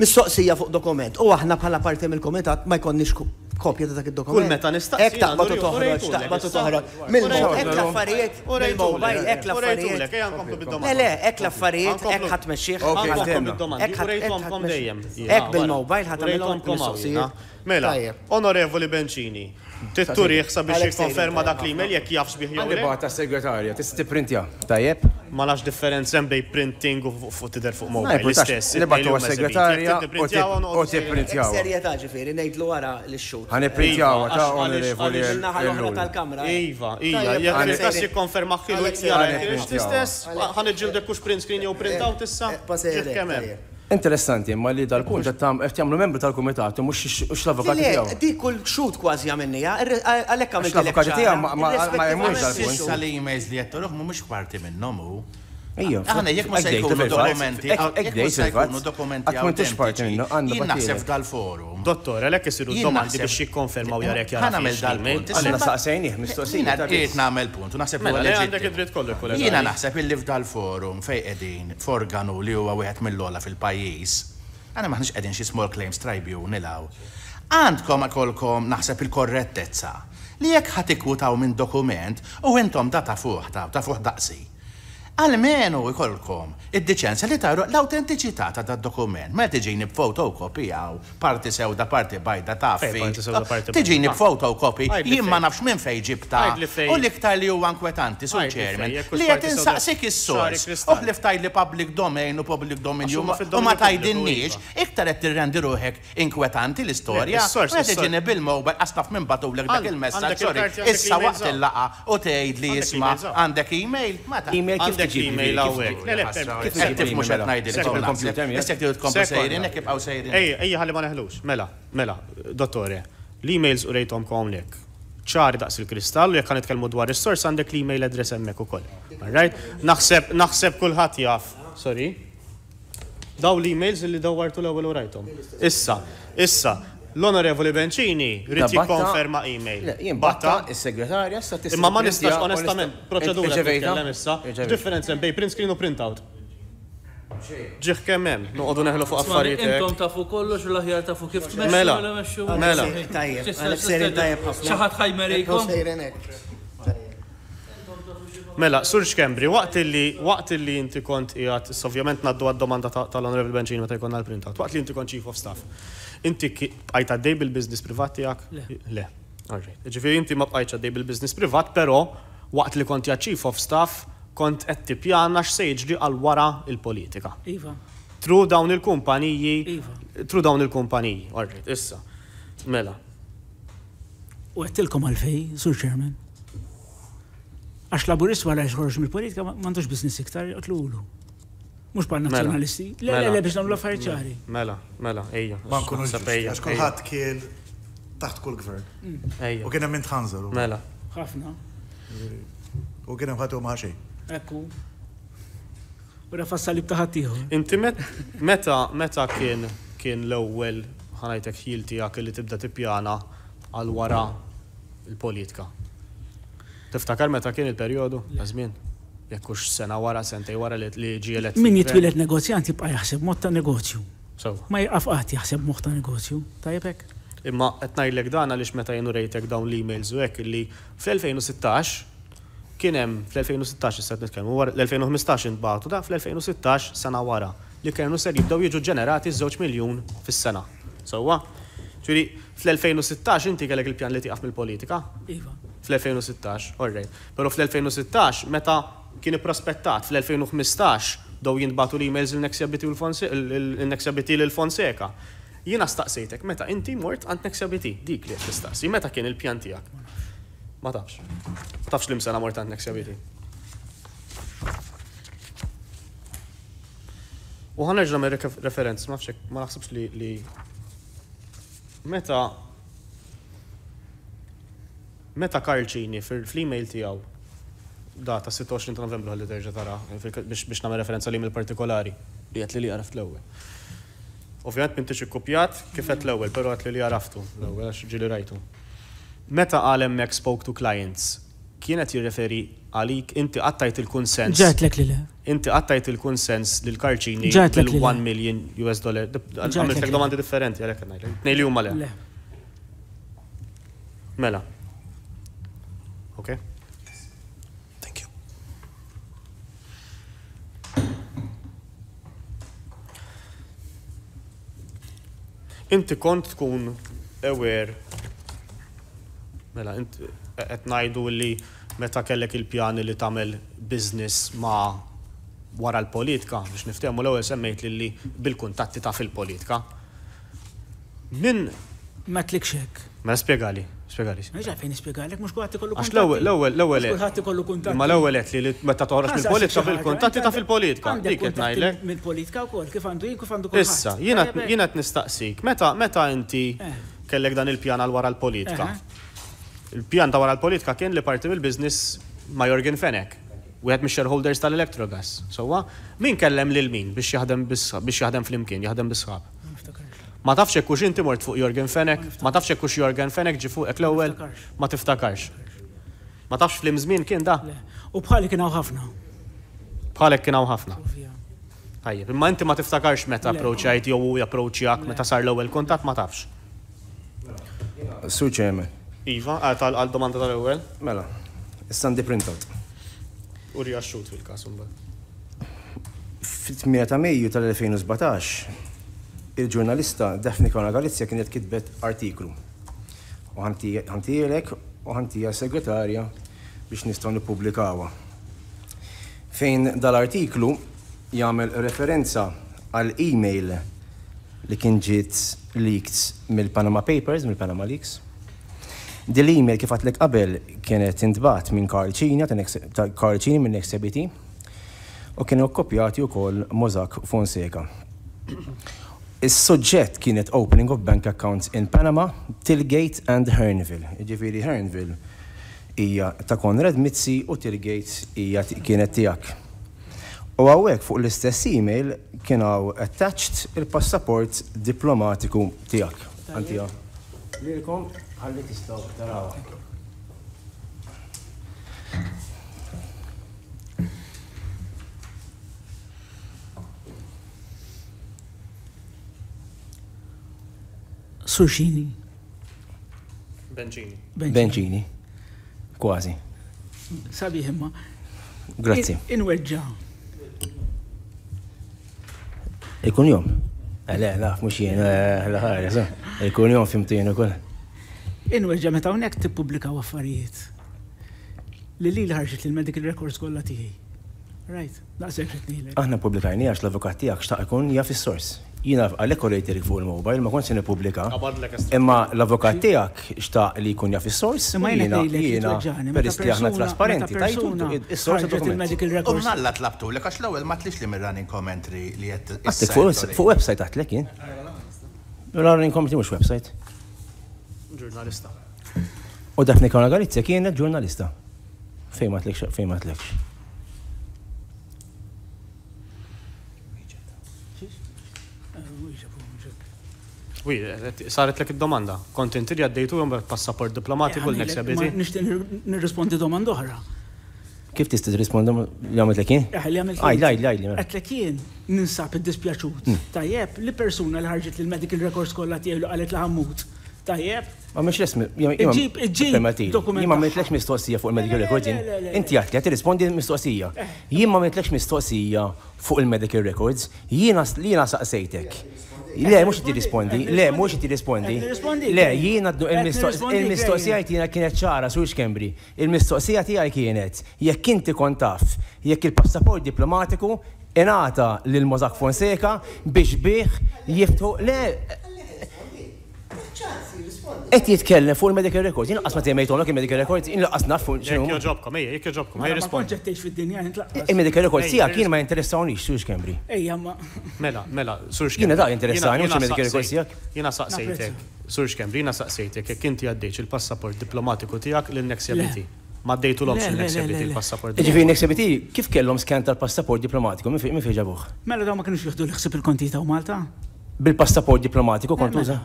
mis-soqsija fuq dokument. U aħna bħala parti mill-komitat ma jkonniex kopja ta' dak id-dokument. Kull meta nistaqsi. Ek taqbad u toħroġ, taqbad u toħroġ. mill mobile, ek l-affarijiet, mill-mobile, ek l-affarijiet. Le, le, ek l-affarijiet, ek ħat meċċieħ. Ek ħat dejjem. Ek bil-mobile ħat meċċieħ. Mela, onorevoli Bencini, titturi jħsa biex jikonferma dak l-email jek jafx biħi. jgħu. segretarja, tisti printja. Tajjeb? ma nafx differenza hemm bej printing u fuq tider fuq mobile l-istess. Nibgħatu għas-segretarja u tipprintjaw. Serjetà ġifieri ngħidlu wara l-xut. Ħa nipprintjaw iva, ta' onorevoli. Eh. Iva, iva, jekk l-istess jikkonfermaħ kilu jara l-istess, ħa niġġieldu kux print screen jew printout issa. Ġiet Interessanti, ma li dal kun qed tam qed jagħmlu membri tal komitat mux mhux l-avukati tiegħu. Dik kull xut kważi għamilnija, għalhekk għamilni. L-avukati tiegħu ma jmurx dal-punt. Issa li kun li qed toruħ mhumiex parti minnhom hu. Ejja. Aħna jekk ma se jkunu dokumenti. Jekk ma se jkunu dokumenti. Għatmentix parti minnu, għandu. Jien naħseb dal-forum. Dottor, għalek jisiru domandi biex jikkonfermaw jarek jarek. Għana mel dal-punt. Għanna saqsejnih, mistoqsijin. Jina għiet namel punt, naħseb mela, u eh, għandek id-dritt kollu kollu. Jina naħseb illi f'dal-forum fej edin f'organu li huwa wieħed mill-ola fil-pajis. Għana maħnix edin xi small claims tribune nilaw. Għandkom kolkom naħseb il-korrettezza li jekk ħatikwutaw minn dokument u intom da tafuħ ta' tafuħ daqsi Almenu jkollkom id-diċenza li taru l autenticità ta' da' dokument. Ma mela tiġini kopi għaw, parti sewda, parti bajda fi. Tiġini u jien ma nafx minn fej ġibta. U liktar li huwa nkwetanti sul ċermen. Li qed insaqsik is-sors. Uħlif li public domain u public domain u ma tajdinniex, iktar qed tirrendi ruħek inkwetanti l-istorja. Ma eh, eh, tiġini bil-mobile għastaf minn batu batulek dak il-messaġġ. Issa waqt il-laqa u tgħid li jisma' għandek email. mail l mela, Ej, ħalli ma Mela, mela, dottore, l-emails u rejtom komlek ċari daqs il-kristallu, jekk kelmu dwar is-sors għandek l-email address hemmhekk ukoll. Right? Naħseb naħseb kulħadd jaf. Sorry. Daw l-emails li dawwartu l-ewwel u rajthom. Issa, issa, L-Onorevoli Bencini, rriti jikkonferma e-mail. batta il-segretarja, statistika. Imma ma nistax, onestament, proċedura t-tkellem issa. Differenza bej print screen u printout. Ġiħ kemmem, nuqodu neħlu fuq affarijiet. Intom tafu kollox u l-aħjar tafu kif tmexxu. Mela, mela. mela, mela. mela. Tajjeb, għalek tajjeb ħafna. ħajmerikom. Mela, Sur Xkembri, waqt li waqt li inti kont qiegħed, ovvjament naddu għad-domanda tal-Onorevoli ma meta jkun l-printout, waqt li inti kont Chief of Staff. Inti bqajt għaddej bil-biznis privat tiegħek? Le. Ġifieri inti ma bqajtx għaddej bil-biznis privat, però waqt li konti chief of staff kont qed tippjana x'sejġri għal wara il-politika. Iva. Tru dawn il-kumpaniji. Iva. Tru dawn il-kumpaniji. Alright, issa. Mela. U għettilkom fej, Sur Chairman. Għax laburist wara xorġ mill-politika, mandux biznis iktar, għatlu Mux par mela. nazjonalisti. Le, le, le, mela. biex namlu affarijiet ċari. Mela, mela, ejja. Banku nusapejja. Għax kulħadd kien taħt kull gvern. Mm. Ejja. U kien hemm intħanżel. Mela. Ħafna. U kien hemm ħadd ma xejn. Ekku. U rafassali btaħat ieħor. Inti meta meta kien kien l-ewwel ħanajtek ħil tiegħek li tibda tippjana għal wara l politika Tiftakar meta kien il-perjodu? Għazmin jekkux sena wara, sentej wara li elet. Min jitwilet negozjanti bqa jaħseb motta ta' negozju. Ma jgħafqat jaħseb motta ta' negozju. tajbek. hekk. Imma qed ngħidlek dan għaliex meta jenu rejtek dawn l-emails u ek li fl-2016 kien hemm fl-2016 se nitkellmu u l-2015 intbagħtu da fl-2016 sena wara li kienu ser jibdaw jiġu ġenerati żewġ miljun fis-sena. Sewwa? Ġifieri fl-2016 inti kellek il-pjan li tieqaf mill-politika? Iva. Fl-2016, orrej. Pero fl-2016 meta kien prospettat fl-2015 daw jindbatu l-emails l-neksabiti l-Fonseca. Jina staqsejtek, meta inti mort għand neksabiti, dik li tistaqsi, meta kien il-pjan tijak? Ma tafx. Tafx li msena mort għand neksabiti. U għan nerġa me referenz, ma fxek, ma naħsibx li li. Meta. Meta Karċini fil-email tijaw data 26 ta' novembru għalli terġa tara, biex namme referenza li mill-partikolari, li għat li li għaraft l-ewel. Ovvijament mintix ikkupjat kifet l-ewel, pero għat li li għaraftu l-ewel, għax ġili rajtu. Meta għalem mek spoke to clients, kienet jirreferi għalik, inti għattajt il-konsens. Ġajt l li le. Inti għattajt il-konsens li l-karċini bil-1 million US dollar. Għamiltek domandi differenti għalek għannajt. Nej li huma le. Mela. Okay. inti kont tkun aware mela inti qed ngħidu li meta kellek il-pjani li tagħmel business ma' wara l-politika biex niftehmu l-ewwel semmejt li bil-kuntatti ta' fil-politika. Min Ma tlikx hekk. Ma spjegali. Spiegali. Iġa fejn spiegalek, mux kuħat ikollu kuntat. L-ewel, l-ewel. Kuħat kollu kuntat. Ma l-ewel li meta toħroġ mill-politika fil-kuntatti ta' fil-politika. Dik qed ngħidlek. Mill-politika wkoll kif għandu jien kif għandu kulħadd. Issa, jiena jiena nistaqsik. Meta meta inti eh. kellek dan il-pjan għal wara l-politika. Eh. Il-pjan ta' wara l-politika kien li parti mill-business ma' Jorgen Fenek. Wieħed mix shareholders tal-Electrogas. Sowa, min kellem lil min biex jaħdem biex jaħdem fl-imkien, jaħdem bisħab. Ma tafx hekk hux inti mort fuq Jorgen Fenek, ma tafx hekk hux Jorgen Fenek ġi fuqek l-ewwel ma tiftakarx. Ma tafx flim żmien kien da. U bħalek kien ħafna. Bħalek kien hawn ħafna. imma inti ma tiftakarx meta approċċajt jew hu meta sar l-ewwel kuntatt ma tafx. Su Iva, għal domanda tal-ewwel? Mela, istandi printout. U rjaxxut fil-każ imbagħad. Fit-8 ta' Mejju tal-2017 il-ġurnalista Daphne Kona Galizja kienet kitbet artiklu. U ħantijilek u ħantija segretarja biex nistgħu nipublikawa. Fejn dal-artiklu jagħmel referenza għal email li kien ġiet leaked mill-Panama Papers, mill-Panama Leaks. Dil-email kif għatlek qabel kienet intbat minn Karl ta' Karl minn XCBT, u kienu kopjati u kol Mozak Fonseca. Is-soġġett kienet opening of bank accounts in Panama, Tilgate and Hernville. Ġifiri Hernville hija ta' Konrad Mizzi u Tilgate hija kienet tiegħek. U għawek fuq l-istess email kienaw attached il-passaport diplomatiku tiegħek. Antija. Lilkom ħalli tistgħu tarawha. Suxini. Benċini. Benċini. Kważi. Sabiħ imma. Grazzi. Inweġġa. Ikun jom. Eh, le, laf, mux jien, eh, laħar, ikun jom fimtin u kolla. Inweġġa meta unek tippubblika affarijiet. Li li l-ħarġet il-medical records kollha tiegħi. Right, Da daqshekk qed Aħna publikajni għax l-avukat tiegħek xtaq ikun jaf is-sors, jina għalek orejteri fuq il-mobile, ma kont se nipublika. Imma l-avokat tijak xtaq li kun jaf il-sors. Ma jina jina perist li aħna trasparenti, tajtu il-sors il-dokument. Umna l labtu li kax l-ewel ma lix li mirran in kommentri li jett. Għattik fuq website għat l-ekin. għatlek jien. in kommentri mux website. Ġurnalista. U dafni kawna għalizja kienet ġurnalista. Fejmat l-ekx, fejmat l-ekx. Wi, saret lek id-domanda. Kont inti għaddejtu jom passaport diplomatiku l-neksabiti. Nishtin nirrispondi domanda oħra. Kif tista tirrispondi li għamilt lekin? Li għamilt lekin. Għaj, għaj, għaj. Għat lekin ninsab id-dispjaċut. Tajjeb, li persuna li ħarġet l-medical records kollha tiegħu għalet qalet l-ħammut. Tajjeb. Ma mhux resmi, ġib ġib dokumenti. Jien ma mitlekx mistoqsija fuq il-medical records. Inti għatli għat tirrispondi mistoqsija. Jien ma mitlekx mistoqsija fuq il-medical records. Jiena jiena saqsejtek. Le, mux ti rispondi, le, mux ti rispondi. Le, jiena il-mistoqsija jtina kienet ċara, sux kembri. Il-mistoqsija tiegħi kienet, jekk inti kontaf, jekk il-passaport diplomatiku inata lil-Mozak Fonseca biex bieħ jiftu. Le, Et jitkellem fuq il-medical records, jina qasma t-jemmejt għonok il-medical records, jien laqas naf fuq xinu. Jekk joġobkom, ejja, jekk joġobkom, ejja rispondi. Ġettejx dinja intlaq. Il-medical records tiegħek jien ma jinteressawnix sur Kembri. Ejja ma. Mela, mela, sur xkembri. Jiena da jinteressani mhux il-medical records tiegħek. Jina saqsejtek. Sur Kembri, jiena saqsejtek jekk inti għaddejx il-passaport diplomatiku tiegħek lin-NextLBT. Ma d-dejtu l-omx l-NXBT il-passaport. Ġifiri l-NXBT, kif kellhom skan tal-passaport diplomatiku? Min fejn ġabuħ? Mela daw ma kienux jieħdu l-ħsib il-konti ta' Malta? Bil-passaport diplomatiku kontuża?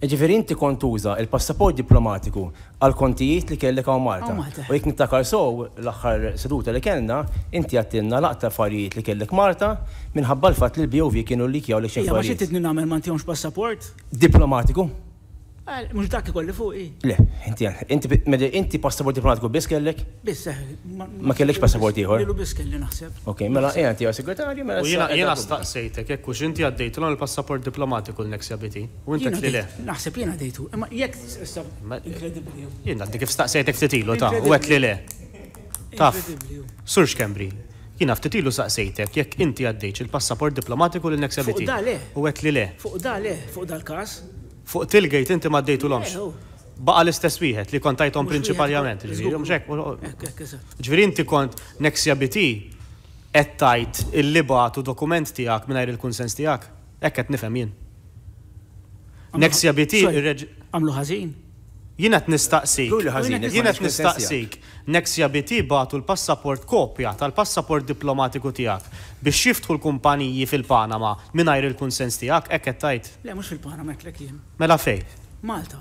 Ġifiri inti kontuża il-passaport diplomatiku għal kontijiet li kellek għaw Malta. U jek nittakar sow l-axħar seduta li kellna, inti għattinna laqta affarijiet li kellek Malta minħabba l-fat li l-BOV kienu li kjaw li xejn. Ma xittit nagħmel ma passaport? Diplomatiku. Eh, Mux dak kolli fuq, Le, inti inti inti passaport diplomatiku biss kellek? Bis, eh, ma kellekx passaport ieħor. Ilu bis kelli naħseb. Ok, mela eh, jena ti segretarju, mela. jena, jiena staqsejtek, jekk hux inti għaddejtu l il-passaport diplomatiku l-nex jabiti. U inti li le. Naħseb jiena għaddejtu. Imma jekk inkredibbli. Jena għaddi kif staqsejtek titilu ta' u għet li le. Taf. Sur xkembri. Jiena ftitilu saqsejtek jekk inti għaddejt il-passaport diplomatiku l-nex jabiti. U għet li le. Fuq da le, fuq dal-każ fuq tilgate inti ma d-dejtu l-omx. Eh, oh. Baqa l-istess wieħed li kont tajtom prinċipalment. Oh, Ġviri oh, inti kont neksja BT qed tajt il u dokument tiegħek mingħajr il-kunsens tiegħek. Hekk qed nifhem jien. Neksja biti Għamlu ħażin. Jien qed nistaqsik. Jien qed nistaqsik. Nexia BT batu l-passaport kopja tal-passaport diplomatiku tijak biex jiftħu l-kumpaniji fil-Panama minajr il-konsens tijak, ekket tajt? Le, mux fil-Panama ekklek jim. Mela fej? Malta.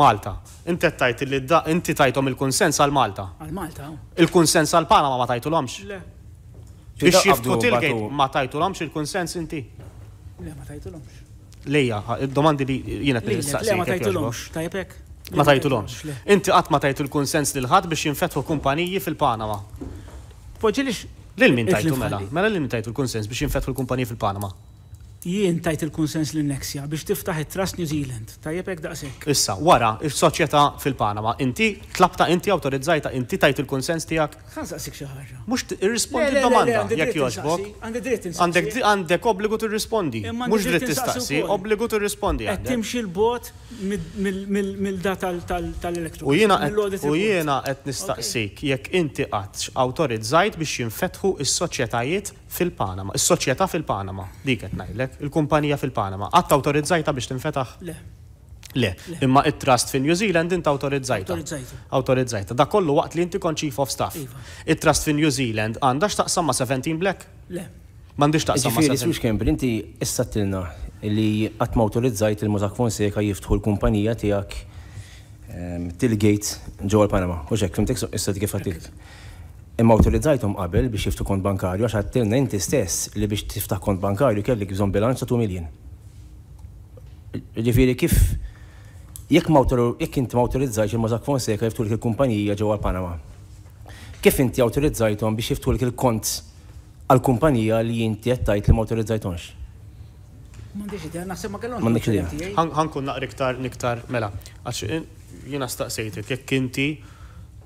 Malta. Inti tajt li da, inti tajtom il-konsens għal Malta. Għal Malta. Il-konsens għal Panama ma tajtu l-omx? Le. Biex jiftħu til ma tajtu l-omx il-konsens inti? Le, ma tajtu l-omx. Lejja, domandi li jina t-nistaqsi. Le, ma tajtu l-omx, tajpek. Ma tajtulhomx. Inti qatt ma tajtu l-kunsens lil ħadd biex jinfetħu kumpaniji fil-Panama. Poġġilix lil min tajtu mela, mela lil min tajtu l konsens biex jinfetħu l-kumpaniji fil-Panama jien tajt il-konsens l-Nexia biex tiftaħ it-Trust New Zealand. Tajjeb hekk daqshekk. Issa, wara, il-soċjetà fil-Panama, inti tlabta inti awtorizzajta, inti tajt il-konsens tiegħek. Ħan saqsik xi ħaġa. Mhux irrispondi domanda jekk jogħġbok. Għandek dritt Għandek obbligu obbligu tirrispondi. Mhux dritt tistaqsi, obbligu tirrispondi. Qed timxi l-bot mill data tal elektro U jiena u jiena qed nistaqsik jekk inti qatt awtorizzajt biex jinfetħu il soċjetajiet fil-Panama, is-soċjetà fil-Panama, dik qed ngħidlek, il-kumpanija fil-Panama, qatt autorizzajta biex tinfetaħ? Le. Le, imma it-trust fin New Zealand inti awtorizzajta. Awtorizzajta. Da kollu waqt li inti kon chief of staff. Iva. It-trust fin New Zealand għandax taqsam ma' 17 Black? Le. M'għandix taqsam ma' 17. Ġifieri Campbell, inti issa li qatt autorizzajt il-Mossack fonseka jiftħu l-kumpanija tiegħek ehm, Tilgate ġewwa l-Panama. U xek, fimtek issa kif Imma utilizzajtum qabel biex jiftu kont bankarju għax għattilna inti stess li biex tiftaħ kont bankarju kellek bżon bilanċ ta' miljon. Ġifiri kif jekk ma jekk inti ma utilizzajt il-Mozak Fonseca jiftu l kumpanija ġewwa Panama. Kif inti utilizzajtum biex jiftu il-kont għal-kumpanija li inti għattajt li ma utilizzajtonx? Mandiġ idea, naħseb ma kellhom. Mandiġ idea. Ħankun naqri iktar niktar mela. Għax eh, jiena staqsejtek jekk inti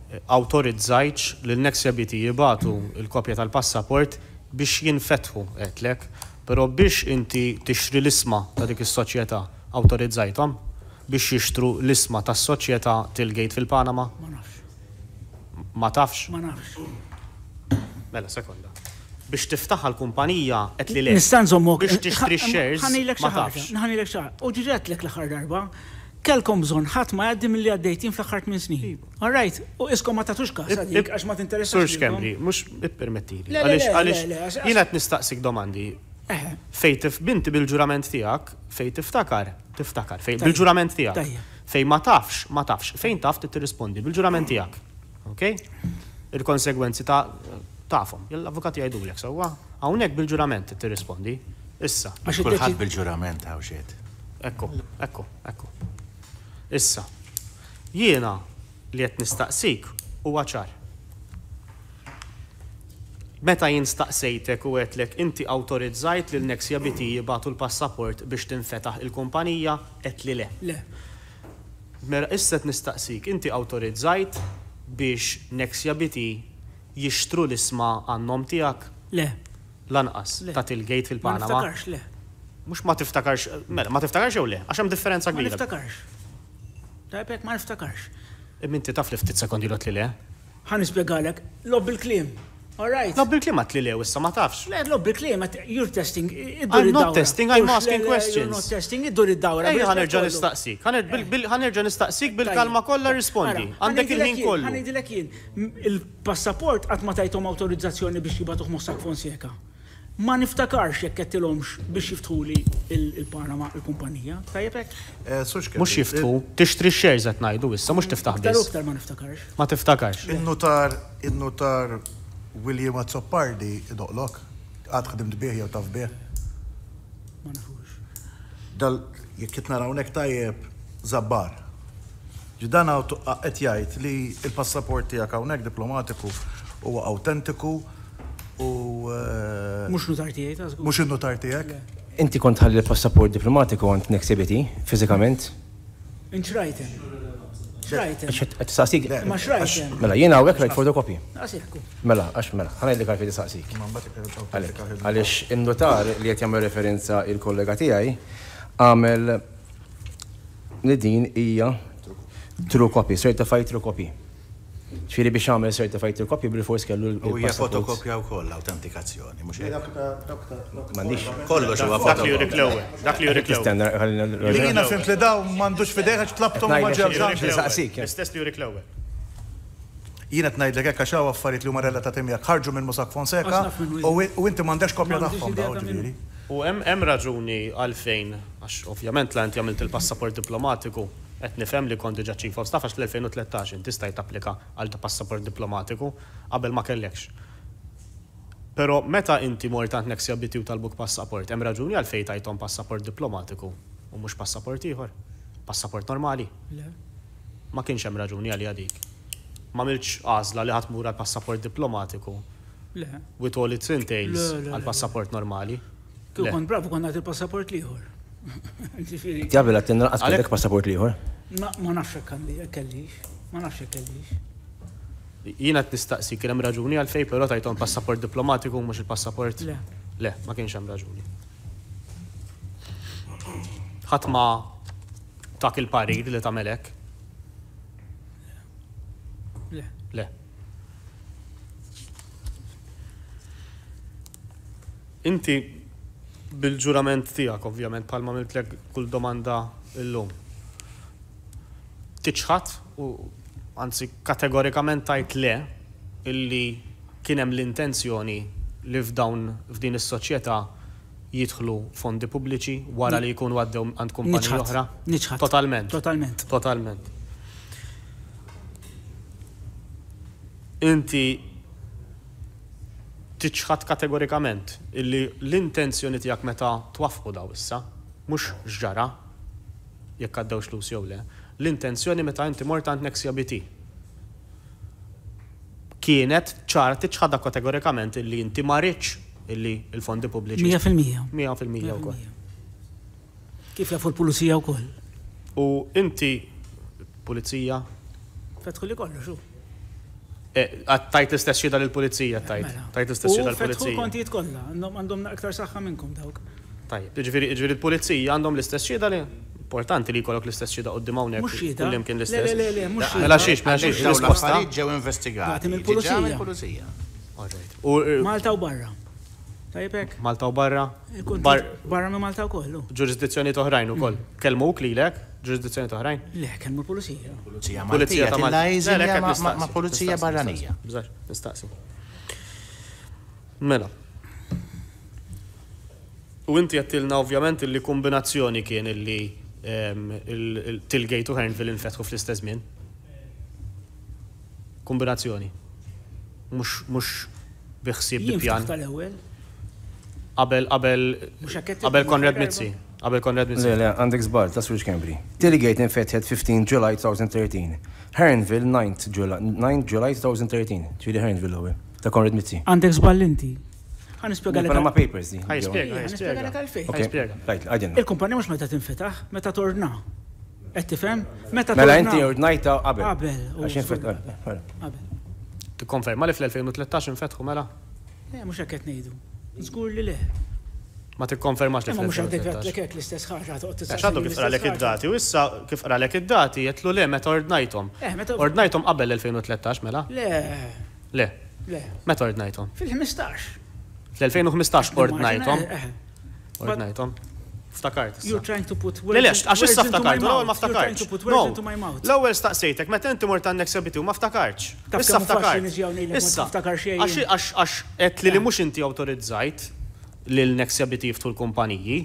autorizzajċ li l-next jabiti jibatu il-kopja tal-passaport biex jinfetħu etlek, pero biex inti tixri l-isma ta' dik is-soċjetà autorizzajtom biex jixtru l-isma ta' soċjetà til-gate fil-Panama? Ma nafx. Ma tafx? Ma nafx. Mela, sekonda. Biex tiftaħ l-kumpanija qed li l Biex tixtri shares. Ħanilek xi ħaġa. Ħanilek xi l ekxar darba kelkom bżon ħadd ma jgħaddim li għaddejtin fl-aħħar minn snin. Iva. All right, u iskom ma tatux kas għax ma tinteressax. Surx kemri, mhux ippermettili. Għaliex għaliex jiena qed nistaqsik domandi. Fej binti bil-ġurament tiegħek, fej tiftakar, tiftakar, fej bil-ġurament tiegħek. Fej ma tafx, ma tafx, fejn taf tirrispondi bil-ġurament tiegħek. Ok? Il-konsegwenzi ta' tafhom. L-avukat jgħidu l sewwa, hawnhekk bil-ġurament tirrispondi. Issa. Għax kulħadd bil-ġurament hawn xejn. Ekku, ekku, ekku. Issa, jiena li qed nistaqsik huwa ċar. Meta jinstaqsejtek u għetlek inti autorizzajt li l-neksja biti jibatu l-passaport biex tinfetaħ il-kumpanija, għet li le. Le. Mera isset nistaqsik, inti autorizzajt biex neksja biti jixtru l-isma għannom tijak? Le. Lanqas, ta' til-gate fil-Panama. Ma tiftakarx, le. Mux ma tiftakarx, mela, ma tiftakarx jew le, għaxem differenza kbira. Ma tiftakarx. Tajbek ma niftakarx. Minti taf li ftit sekondi lot li le? Għan nispjegalek, lob il-klim. All right. Lob il-klim għat li le, issa ma tafx. Le, lob il-klim għat, you're testing, id I'm not testing, I'm asking questions. You're not testing, id-dur id-dawra. Ej, ħan irġan istaqsik. Għan eh. irġan istaqsik bil-kalma kolla rispondi. Għandek il-ħin kollu. id-dilek jien, il-passaport għat ma tajtom autorizzazzjoni biex jibatuħ mossak Fonseca ma niftakarx jekk qedtilhomx biex jiftħuli il-Panama il-kumpanija. Tajjeb eh, Mhux jiftħu, eh, tixtri x-shares qed ngħidu issa, mhux tiftaħ biss. Iktar ma niftakarx. Ma tiftakarx. Innutar innutar William Azzopardi idoqlok. għad ħdimt bih jew taf bih. Ma nafux. Dal jekk qed narawnek tajjeb żabbar. Ġidana qed jgħid li l-passaport tiegħek hawnhekk diplomatiku huwa awtentiku U. Eh, Mux notar tijek, Mux notar tijek. Inti kont ħalli l-passaport diplomatiku għant neksibiti, fizikament? Inċrajten. Xrajten. Għet saqsik. Ma xrajten. Mela, jena għawek rajt fotokopi. Mela, għax mela, ħana id-dik għalfi saqsik. Għalix, imnotar li għet jammel referenza il-kollega tijaj, għamel li din ija true copy, certified true copy ċfiri biex għamil certified il-kopju bil-fors kellu l-kopju. U hija fotokopja u koll autentikazzjoni, mux Mandix. Kollox huwa fotokopja. Dak li jurik l-ewwel. Dak li jurik l-ewwel. Jiena fimt li daw mandux fideħ għax tlabtom ma ġewx. Istess li jurik l-ewwel. Jiena tnajdlek li għekka xaw għaffariet li huma ta' temja kħarġu minn Musak Fonseca u inti m'għandekx kopja tagħhom daw ġifieri. U hemm raġuni għalfejn għax ovvjament l-ant jagħmel il-passaport diplomatiku qed nifhem li kont diġà chief of staff għax l-2013 tista' stajt għal ta' passaport diplomatiku qabel ma kellekx. Pero meta inti mort tant neksja biti tal talbuk passaport, hemm raġuni għal fejn tajthom passaport diplomatiku u mhux passaport ieħor. Passaport normali. Ma kienx hemm raġuni għal dik. Ma milx għażla li ħatmur għal passaport diplomatiku. Le. With all its entails għal passaport normali. Kien bravo bravu kont il passaport liħor. انت في لا تنرى اسكو باسبورت لي هو ما ما نعرفش كان لي كليش ما نعرفش كليش اينا تستاسي كلام راجوني على الفي بيرو تاعي باسبور دبلوماتيكو مش الباسبور لا لا ما كاينش ام راجوني خاط تاكل تاك الباري اللي تعملك لا لا انت bil-ġurament tijak, ovvjament, palma miltlek kull domanda l-lum. Tiċħat, u anzi kategorikament tajt le, illi kienem l-intenzjoni li f'dawn f'din is-soċjetà jidħlu fondi pubbliċi wara li jkunu għaddew għand kumpanija oħra. Totalment. Totalment. Totalment. Inti tiċħat kategorikament illi l-intenzjoni tiegħek meta twafqu daw issa, mhux xġara, jekk għaddewx flus jew le, l-intenzjoni meta inti mort għand next CBT. Kienet ċara da kategorikament illi inti marriċ illi il-fondi pubbliċi. 100%. 100% wkoll. Kif jafu l-pulizija wkoll. U inti pulizija? Fetħu li kollu xu. Eh, għattajt l-istess xida l-polizija, mela. tajt. Għattajt l-istess xida l-polizija. Fetħu kontijiet polizija għandhom naqtar saħħa minnkom dawk. Tajt, ġviri l-polizija għandhom l-istess xida li? Importanti li jkollok l-istess xida qoddim hawnhekk. Mhux xida. Kullim kien l-istess. Le, le, le, mhux xida. Mela xiex, mela xiex. Għattajt l-affarijiet ġew investigati. mill-pulizija. Malta u barra. Tajbek. Malta u barra. Eh, barra minn Malta u kollu. Ġurisdizzjoni toħrajn ukoll. Kelmuk lilek? ġurisdizzjoni toħrajn? Le, kemm mur pulizija. Pulizija Pulizija ta' ma' pulizija barranija. Bżar, nistaqsi. Mela. U inti għattilna ovvjament li kombinazzjoni kien li il-tilgate u Hernville infetħu fl-istess minn. Kombinazzjoni. Mux, mux biħsib bi pjan. Qabel, qabel, qabel Konrad Mizzi. Għabel Konrad red Le, le, għandek zbar, ta' Switch Cambry. Delegate infetħed 15 July 2013. Heronville 9 July, 9 July 2013. Ċvili Heronville għu, ta' Konrad Mitzi. Għandek zbar l-inti. Għan ispiega l-għal. Panama Papers di. Għan ispiega, għan ispiega l-għal fej. Għan ispiega. Right, għadjen. Il-kumpanija mux meta tinfetaħ, meta torna. Ettifem? Meta mela, torna. Mela inti ordnajta qabel. Qabel. Għaxin fetaħ. Eh, eh, eh. Qabel. Tikkonferma li fl-2013 infetħu mela? Le, mux għaketnejdu. Zgur li le ma tikkonfermax li mhux għadek għadlek hekk l-istess ħaġa toqgħod tisaqsi. Għadu kif id-dati u issa kif qaralek id-dati jitlu le meta ordnajtom. Eh, ordnajthom qabel 2013 mela? Le. Le. Le. Meta ordnajtom? Fil-15. fil 2015 ordnajtom. Eh, eh. Ordnajtom. Ftakart. You're trying to put words. Lelex, għax issa ftakart, l ma ftakart. L-ewwel staqsejtek, meta inti mort għandek sebitu ma ftakartx. Issa ftakart. Issa ftakart ftakart. Issa ftakart. Issa ftakart. Issa ftakart. Issa ftakart l-next CBT l-kumpaniji,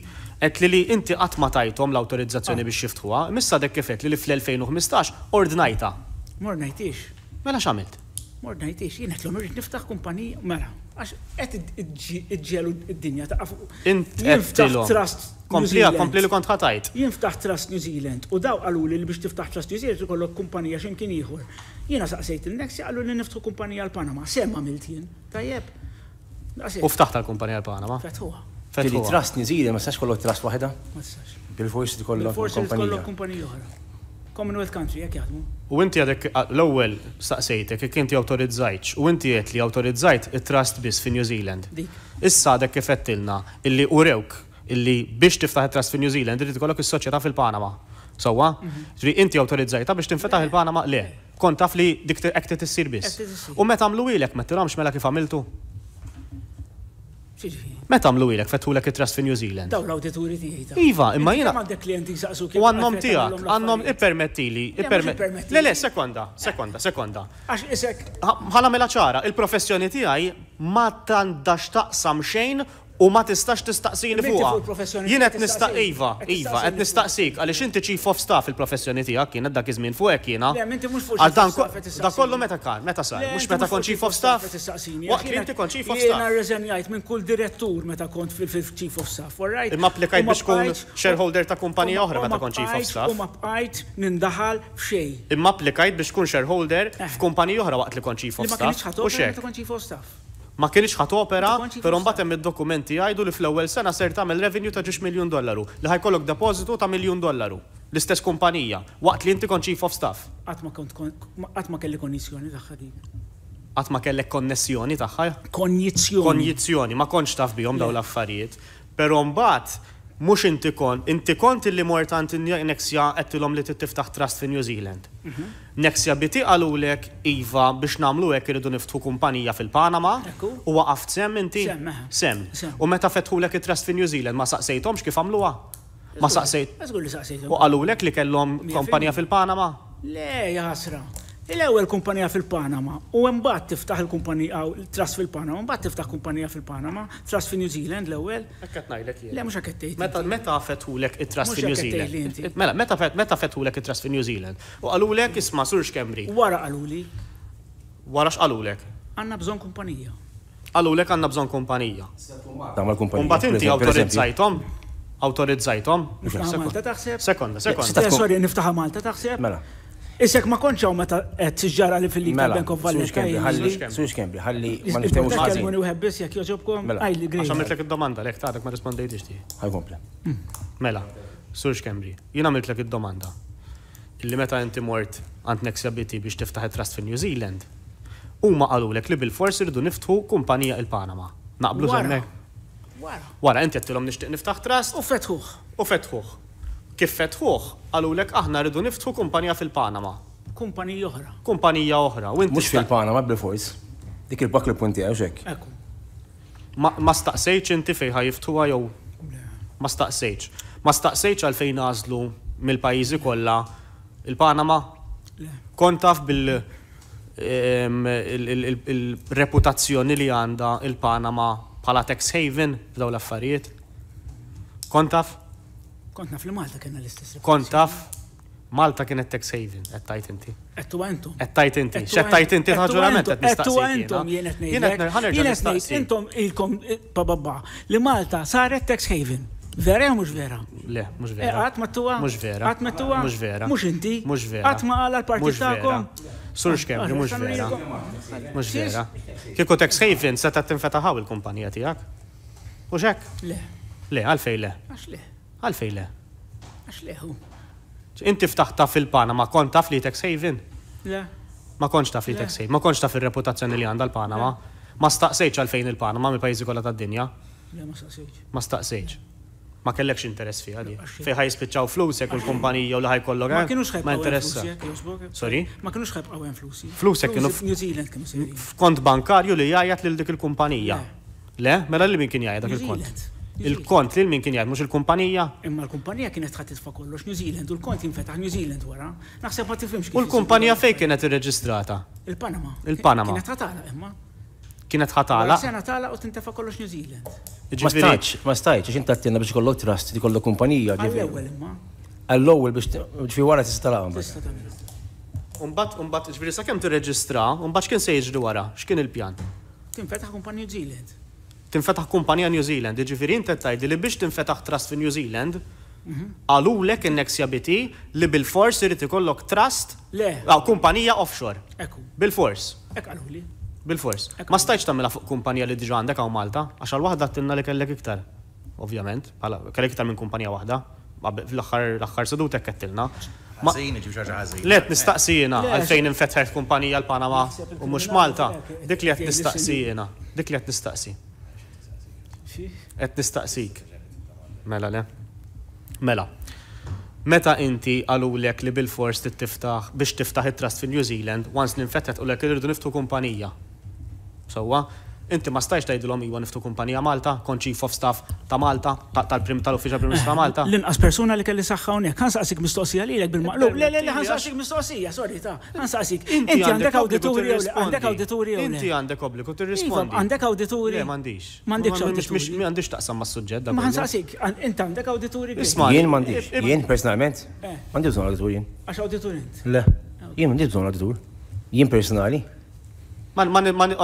et li li inti għatma tajtom l-autorizzazzjoni ah. biex jiftħuha, missa dek kifet li fl-2015 ordnajta. Mordnajtix. Mela xamilt? Mordnajtix, jina t-lom rrit niftaħ kumpanija, mela, għax et id-ġielu id-dinja ta' għafu. Niftaħ trust. Komplija, komplija li kont ħatajt. Jinftaħ Trust New Zealand u daw għallu li biex tiftaħ Trust New Zealand ikollok kumpanija ximkien ieħor. Jiena saqsejt il-neksi għallu li niftaħ kumpanija għal panama semma miltin, tajjeb. U ftaħt l kumpanija l-Panama. Fetħuha. Fetħuha. trust nizida, ma s-sax kollok trust wahda? Ma s-sax. Bil-forsi tkollok kumpanija oħra. Commonwealth Country, jek jgħadmu. U inti għadek l-ewel staqsejtek, jek inti autorizzajt, u inti għet li autorizzajt il-trust bis fi New Zealand. Issa għadek kifettilna illi urewk illi biex tiftaħ il-trust fi New Zealand, irrid ikollok is-soċjetà fil-Panama. Sowa, mhm. ġri inti autorizzajta biex tinfetaħ eh. il-Panama le. Eh. Kont taf li dik qed tissir biss. U meta għamlu ilek ma tiramx mela kif għamiltu? Meta għamlu ilek, fetħulek il-trust fin New Zealand. Daw l-awdituri tiegħi. Iva, imma jina. Għandek klienti jisaqsu kif. Għannom tiegħek, għannom ippermettili, ippermettili. Le, le, sekonda, sekonda, sekonda. Għax isek. Ħala mela ċara, il-professjoni tiegħi ma tandax taqsam xejn U ma tistax tistaqsini fuqha. Jien qed nistaq Iva, Iva, qed iva, nistaqsik għaliex inti chief of staff il-professjoni tiegħek kien dak iż-żmien fuq jiena. Għal da kollu meta kar, meta sar, mhux meta kont chief of staff. Waqt li inti kont chief of staff. Jiena rreżenjajt minn kull direttur meta kont fil-chief of staff, all right? Imma applikajt biex tkun shareholder ta' kumpanija oħra meta kont chief of staff. Imma applikajt minn daħal f'xejn. Imma applikajt biex tkun shareholder f'kumpanija oħra waqt li kont chief of staff. of staff ma kienx ħat opera, però mbagħad hemm id-dokumenti jgħidu li fl-ewwel sena ser tagħmel revenue ta' 10 miljun dollaru li ħajkollok depożitu ta' miljun dollaru l-istess kumpanija waqt li inti kont chief of staff. Qatt ma kelli konnessjoni tagħha din. Qatt ma kellek konnessjoni tagħha? Konjizzjoni. Konjizzjoni, ma kontx taf bihom daw l-affarijiet. Però mbagħad mux inti kont, inti kont illi mortant Nexia għettilom li t-tiftaħ trust fi New Zealand. Mhm. Nexia biti għalulek Iva biex namlu għek irridu niftħu kumpanija fil-Panama u waqaft sem inti? Sem. U meta fetħulek il-trust fi New Zealand ma saqsejtomx kif għamluwa? Ma saqsejt. U għalulek li kellom kumpanija fil-Panama? Le, jasra l-ewwel kumpanija fil-Panama u mbagħad tiftaħ il-kumpanija tras fil-Panama, mbagħad tiftaħ kumpanija fil-Panama, tras fi New Zealand l-ewwel. Qed ngħidlek jien. Le mhux qed tgħid. Meta meta fetulek it-tras fi New Zealand. Mela meta fet meta it-tras fi New Zealand. U qalulek isma' surx kemri. Wara qaluli. Wara x'qalulek? Għandna bżonn kumpanija. Qalulek għandna bżonn kumpanija. Damal kumpanija. Mbagħad inti awtorizzajthom awtorizzajthom. Sekonda, sekonda. Eh, sorry, niftaħ Malta taħseb? Mela. Isek ma konċa u meta qed tiġġara li fil-lig mela, Bank of Valley. Ħalli, sux kembri, ħalli ma niftehmux ħażin. Kelmuni wieħed jekk joġobkom, mela. għajli grejt. Għax għamiltlek id-domanda lek tagħdek ma rispondejtix ti. Ħajkompla. Hmm. Mela, sux kembri, jien għamiltlek id-domanda. Illi meta inti mort għand neksabiti biex tiftaħ trust fil New Zealand, huma qalulek li bil-fors irdu niftħu kumpanija il-Panama. Naqblu hemmhekk. Wara, inti għattilhom nixtieq niftaħ trust. U fetħuh. U fetħuh. Kif fetħuħ, għalulek aħna rridu niftħu kumpanija fil-Panama. Kumpanija oħra. Kumpanija oħra. Mux fil-Panama, bil-fors. Dik il li punti għawxek. Ekku. Ma staqsejċ inti fejħa jiftuħa jew? Ma staqsejċ. Ma staqsejċ għalfejn għazlu mill-pajizi kolla il-Panama? Kontaf taf bil- il-reputazzjoni li għanda il-Panama bħala tax haven f'daw l-affarijiet? Kontaf? Kont naf li Malta kena l-istess. Kont taf Malta kienet tax haven, qed tajt inti. Qed entom. Qed tajt inti. X'qed tajt inti ħaġurament qed nistaqsi. Qed entom jien qed ngħid. Jien qed ngħid intom ilkom bababba eh, li Malta saret tax haven. Vera jew mhux vera? Le, mhux vera. Qatt eh, ma tuwa? Mhux vera. Qatt ma tuwa? Mhux vera. Mhux inti? Mhux vera. Qatt ma qala l-partit takom. Sur xkemm, mhux vera. Mhux vera. Kieku tax haven se tinfetaħaw il-kumpanija tiegħek. U Le. Le, għalfej le. Għax le. Għalfej le? Għax leħu. Inti ftaħ taf il-Panama, kont taf li tax haven? Le. Ma konċ taf li tax haven, ma konċ taf il-reputazzjoni li għanda l-Panama. Ma staqsejċ għalfejn il-Panama mill pajjiżi kollha tad-dinja. Le, ma staqsejċ. Ma staqsejċ. Ma kellekx interess fiha di. Fej ħaj spiċċaw flusek u l-kumpanija u li ħajkollok Ma eh? kienux ħajbqa. Ma interessa. Sorry? Ma kienux ħajbqa hemm flusi. Flusek kienu New Zealand kienu. F'kont bankarju li jgħajat lil dik il-kumpanija. Le, mela li min kien jgħajat dak il-kont. Il-kont li l-min kien jgħad, mux il-kumpanija? Imma l-kumpanija kienet ħat titfa kollox New Zealand u l-kont jinfetaħ New Zealand wara. Naħseb ma tifhimx. U l-kumpanija fej kienet irreġistrata? Il-Panama. Il-Panama. Kienet ħatala imma. Kienet ħatala. Sena tala u tintefa kollox New Zealand. Ma stajċ, xin tattina biex kollok trust di kollok kumpanija. Għall-ewel imma. Għall-ewel biex fi wara tistala għamba. Umbat, umbat, ġviri sa' kem t-reġistra, umbat xkien se jġri wara, xkien il-pjan? Tinfetaħ kumpanija New Zealand tinfetaħ kumpanija New Zealand, ġifiri inti tajdi li biex tinfetaħ trust fi New Zealand, għalulek in-next CBT li bil-fors irrit ikollok trust għaw kumpanija offshore. Bil-fors. Ek għaluli. Bil-fors. Ma stajċ tamela fuq kumpanija li diġu għandek għaw Malta, għax għal-wahda tinna li kellek iktar. Ovvjament, kellek iktar minn kumpanija wahda, fl-axħar seduta kettilna. Għazini, Let nistaqsijina għalfejn infetħet kumpanija l-Panama u mux Malta. Dik li għet nistaqsijina. Dik li għet nistaqsi. Qed nistaqsik. Mela le. Mela. Meta inti għalulek li bil-fors tiftaħ biex tiftaħ it-trust fil-New Zealand, once ninfetet u l-ek irridu niftu kumpanija. Sowa, Inti ma stajx tgħidilhom iwa niftu kumpanija Malta, kon chief of staff ta' Malta, tal-prim tal uffiċa prim ta' Malta. L-inqas persona li kelli saħħa hawnhekk, kan saqsik mistoqsija li lilek bil-maqlub. Le, le, le, għan saqsik mistoqsija, sorry ta' għan saqsik. Inti għandek auditori, għandek auditori. Inti għandek obbligu rispondi. Għandek auditori. awditurju. Iva, m'għandix. M'għandix awditurju. ta' samma s suġġett Ma għan saqsik, inti għandek auditori. Isma' jien m'għandix. Jien personalment eh. m'għandix bżonn auditori. Għax auditori. Le, jien m'għandix bżonn auditori. Jien personali. Man,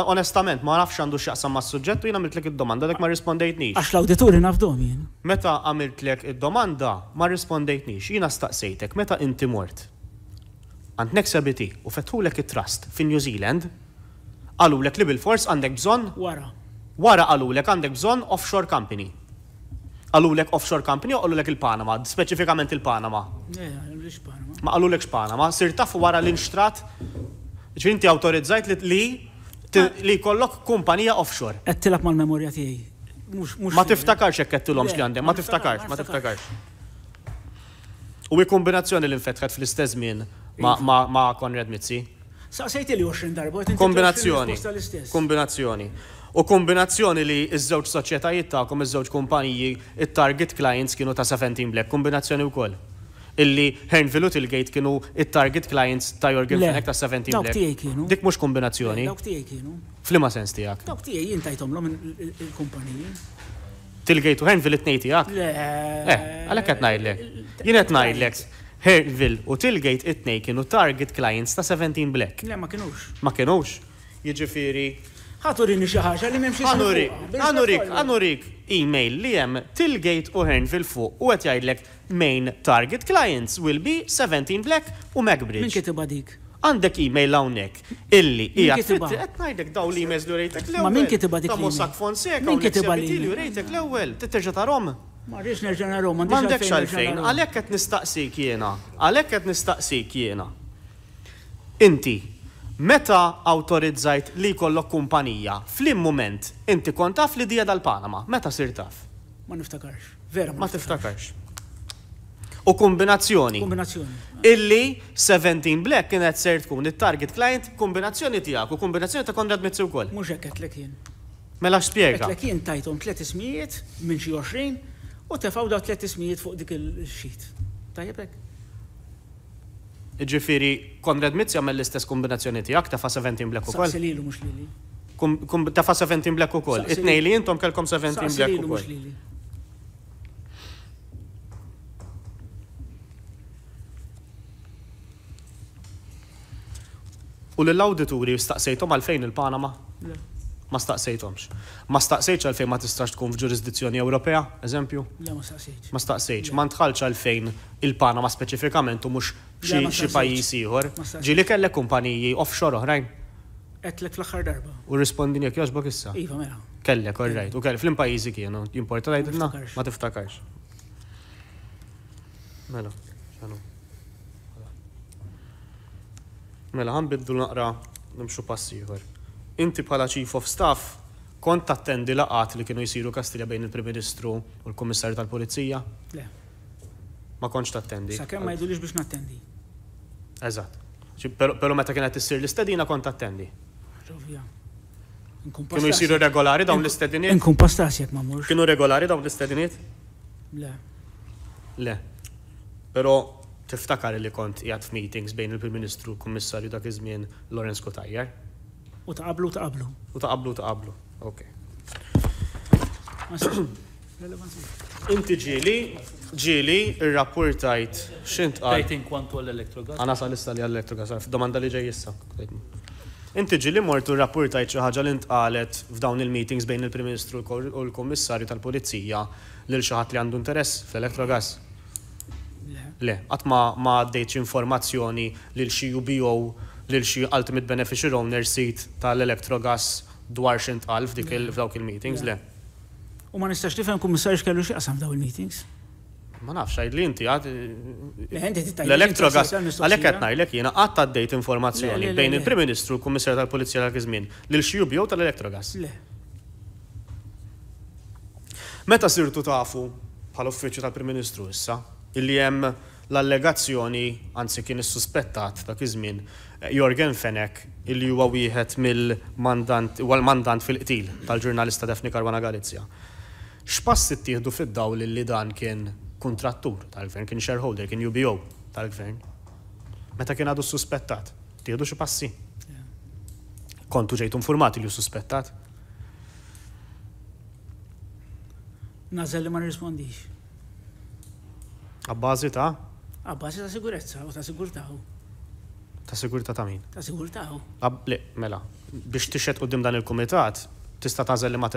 onestament, ma nafx għandu xaqsam ma' s-sujġettu jina għamilt id-domanda, dak ma rispondejtnix. Għax l-auditori nafdom jien. Meta għamilt id-domanda, ma rispondejtnix, jina staqsejtek, meta inti mort. Għand nek u fetħulek it-trust fin New Zealand, għalulek li bil-fors għandek bżon. Wara. Wara għalulek għandek bżon offshore company. Għalulek offshore company u għalulek il-Panama, specifikament il-Panama. Ma għalulek x-Panama, sir wara l-inxtrat Ġviri inti autorizzajt li li kollok kumpanija offshore. Għettilak mal-memorja tiegħi. Ma tiftakarx jekk tilhomx li għandem, ma tiftakarx, ma tiftakarx. U kombinazzjoni li nfetħet fl-istess min iva. ma Konrad Mizzi. sejti li 20 darba. Kombinazzjoni. Kombinazzjoni. U kombinazzjoni li iż-żewġ soċjetajiet tagħkom iż-żewġ kumpaniji, it-target clients kienu ta' 17 Black, kombinazzjoni wkoll illi Hernville u Tilgate kienu il-target clients ta' Jorgen Fenek ta' 17 Dawk tiegħi kienu. Dik mhux kombinazzjoni. Dawk tiegħi kienu. Flima sens tiegħek. Dawk tiegħi jintajthomlhom il-kumpaniji. Tilgate u Hernville it-tnejn tiegħek? Eh, għalhekk qed ngħidlek. Jien qed ngħidlek. Herville u Tilgate it-tnej kienu target clients ta' 17 Black. Le, ma kienux. Ma kienux. Jiġifieri. Ħaturini xi ħaġa li m'hemmx Anurik, anurik, anurik. Email li hemm Tilgate u Herville fuq u qed jgħidlek main target clients will be 17 Black u MacBridge. Min kitiba dik? Għandek email hawnhekk illi hija qed ngħidlek daw l-emails li rejtek l-ewwel. Ma min kitiba dik? Ta' Mossack Fonseca. Min kitiba li? rejtek l-ewwel, titterġa' tarhom. Marriċ nerġan għarom, mandek xalfejn, għalek għet nistaqsik jiena għalek għet nistaqsik jiena. Inti, meta autorizzajt li kollok kumpanija, flim moment, inti kontaf li dija dal-Panama, meta sirtaf? Ma niftakarx, vera ma niftakarx u kombinazzjoni. Kombinazzjoni. Illi 17 Black kienet ser tkun it-target client kombinazzjoni tiegħek u kombinazzjoni ta' Konrad Mizzi wkoll. Mhux hekk qed jien. Mela x'spjega? Qed jien tajthom tliet ismijiet minn xi 20 u tefgħu daw tliet ismijiet fuq dik il-xit. Tajjeb hekk. Ġifiri, Konrad Mizzi għamel l-istess kombinazzjoni tiegħek ta' fa' 17 Black ukoll. lilu mhux lili. Ta' fa' 17 Black ukoll. It-nej li jintom kellkom 17 Black ukoll. U l-awdituri staqsejtom għalfejn il-Panama? Ma staqsejtomx. Ma staqsejtx għalfejn ma tistax tkun f'ġurisdizzjoni Ewropea, eżempju? Le, ma staqsejtx. Ma staqsejtx. Ma ntħalx għalfejn il-Panama speċifikament u mhux xi pajjiż ieħor. Ġili kellek kumpaniji offshore oħrajn. Etlek fl-aħħar darba. U rispondin jek jogħġbok issa? Iva, mela. Kellek, orrejt. U kellek fl impajizi kienu, jimporta ma tiftakarx. Mela, xanu. Mela ħan biddu naqra nimxu passiħor. Inti bħala Chief of Staff kont tattendi laqat li kienu jisiru kastilja bejn il-Prim Ministru u l-Kummissarju tal-Pulizija? Le. Ma kontx tattendi. Sa kemm ma jidulix biex nattendi. Eżatt. Però meta kienet issir l-istedina kont tattendi. Ovvja. Kienu jisiru regolari dawn l-istediniet? Nkun pastas jek ma mux. Kienu regolari dawn l-istediniet? Le. Le. Pero tiftakar li kont jgħat f'meetings bejn il-Prim Ministru u Kummissarju dak iż-żmien Lorenz Kotajjar? U taqablu taqablu. U taqablu taqablu. Ok. Inti ġili, ġili, il-rapportajt, xint għal. Tajtin kwantu għall-elektrogas? Għana sa lista li għall-elektrogas, domanda li ġej Inti ġili mortu rapportajt xi ħaġa li ntqalet f'dawn il-meetings bejn il-Prim Ministru u l-Kummissarju tal-Pulizija lil xi ħadd li għandu interess fl-elektrogas. Le, għat ma għaddejċ informazzjoni lil xi UBO, lil xi Ultimate Beneficiary Owner seat tal-Electrogas dwar xint għalf dik il-dawk il-meetings, le. U ma nistax tifhem kummissar xkellu xi qasam dawk il-meetings? Ma nafx, għajd li inti għad. L-elektrogas, għalek l-ek jena għad għaddejt informazzjoni bejn il-Prim Ministru u l-Kummissar tal-Polizija tal-Kizmin l xi UBO tal-elektrogas. Meta sirtu tafu bħal-Uffiċċju tal-Prim Ministru issa, il-li jem l-allegazzjoni, anzi kien is-suspettat ta' kizmin, eh, Jorgen Fenek, illi huwa wieħed mill-mandant, u l-mandant fil-qtil tal-ġurnalista Defni Karwana Galizja. X'pass ittieħdu fid-dawl li dan kien kontrattur tal-gvern, kien shareholder, kien UBO tal-gvern. Meta kien għadu suspettat, tieħdu xi passi. Kontu ġejtu informati li suspettat. Nażel li ma nirrispondix. bazi ta' Għabbażi ta' sigurezza u ta' sigurtaw. Ta' sigurta ta' min? Ta' sigurtaw. Għabli, mela, biex t-iċet u dan il-komitat, tista' ta' li ma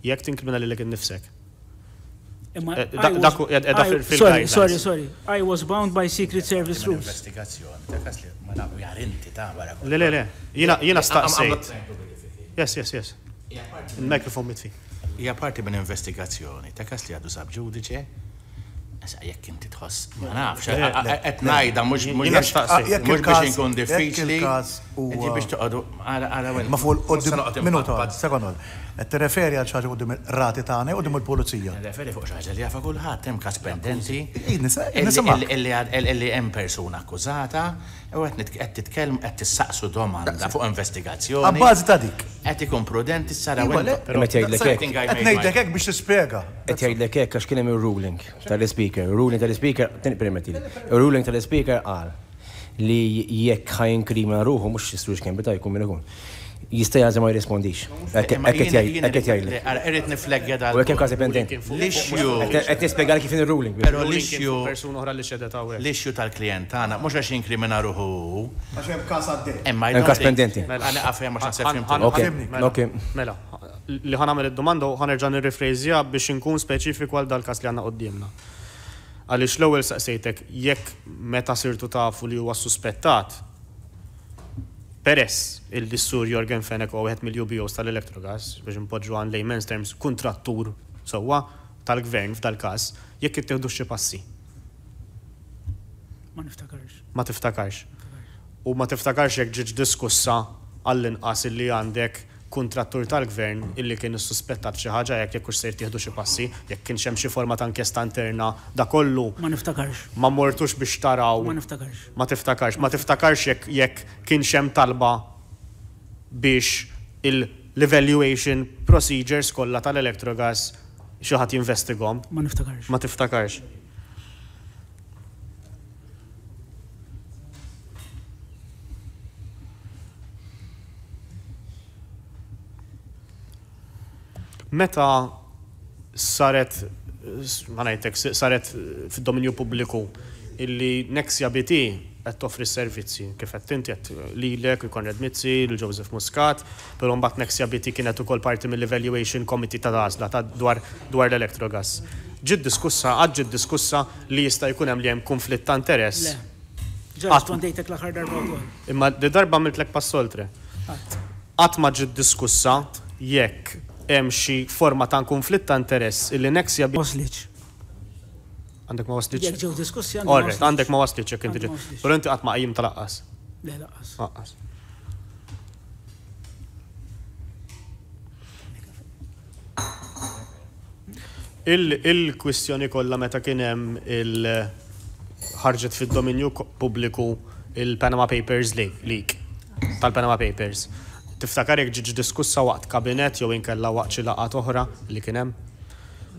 jek t-inkrimina li l-għin nifsek. Sorry, sorry, sorry. I was bound by Secret Service rules. Investigazzjoni, ta' ma jarinti ta' Le, le, le, jina staqsejt. Yes, yes, yes. Il-mikrofon mitfi. Hija parti minn investigazzjoni, ta' kas li għadu sab Jekk inti tħoss, ma nafx, qed ngħidha mhux mhux mhux biex inkun diffiċli. Inti biex toqgħodu ara ara Ma fuq minuta, sekondol. Qed tirreferi għal xi ħaġa il rati u qudiem il polizija Referi fuq xi li għafa kulħadd hemm każ pendenti. Illi hemm persuna akkużata u qed għet qed tissaqsu domanda fuq investigazzjoni. bazi ta' dik. Għet ikun prudenti sara wara. Għet ngħidlek hekk biex tispjega. Qed jgħidlek hekk għax kien hemm Ruling tal-speaker, permetti. Ruling tal-speaker qal li jekk ħajn krimina ruħu mhux jiswix kien bita jkun minn ikun jistaj għazem għaj jirrispondix. Ekket jaj. Irrid nifleggja dal. U kien kważi pendenti. L-issue. Qed nispjega kif ruling Pero l-issue. Persuna li xedet hawnhekk. l tal klient għana. mhux għax jinkrimina ruħu. Għax hemm każ għaddej. Imma hemm każ pendenti. Mela, għana qafhem għax naħseb Okej. Mela. mela, li ħanamel id-domanda u ħanerġa' nirrifrejżija biex inkun speċifiku għal dal-każ li għandna qudiemna għalix l saqsejtek jekk meta sirtu tafu li huwa suspettat, peress il-dissur Jorgen Fenek u għet mill-UBOs tal elektrogas biex npoġġu għan layman's terms kontrattur sowa tal-gvern f'dal-kas jekk jittieħdu xi passi. Ma niftakarx. Ma tiftakarx. U ma tiftakarx jekk ġiġ diskussa għall-inqas li għandek kontrattur tal-gvern illi kien suspettat xi ħaġa jekk jekk se tieħdu xi passi, jekk kien hemm xi forma ta' inkjesta interna da kollu. Ma niftakarx. Ma mortux biex taraw. Ma niftakarx. Ma tiftakarx, ma tiftakarx jekk jekk kien hemm talba biex il-evaluation procedures kollha tal-electrogas xi ħadd jinvestigom. Ma niftakarx. Ma tiftakarx. meta saret ma najtek, saret fil dominju pubbliku illi Nexia BT qed toffri s-servizzi kif qed inti qed lilek konrad Mizzi, il-Joseph Muscat, però mbagħad Nexia BT kienet ukoll parti mill-Evaluation Committee ta' għażla ta' dwar l elektrogas Ġid diskussa, għad ġid diskussa li jista' jkun hemm li hemm konflitt ta' interess. Ġaġ għandejtek l-aħħar darba Imma di darba għamiltlek passoltre. Qatt ma ġid diskussa jekk hemm xi forma ta' konflitt ta' interess illi neksja bi. Għandek ma wasliċ. Jek għandek ma wasliċ jekk inti ġew. Però inti qatt ma qajjim tal-aqqas. Le laqqas. Il-kwistjoni kollha meta kien hemm il-ħarġet fid-dominju pubbliku il-Panama Papers league tal-Panama Papers. Tiftakar jek ġiġ diskussa waqt kabinet jew inkella waqt xi laqgħat oħra li kien hemm.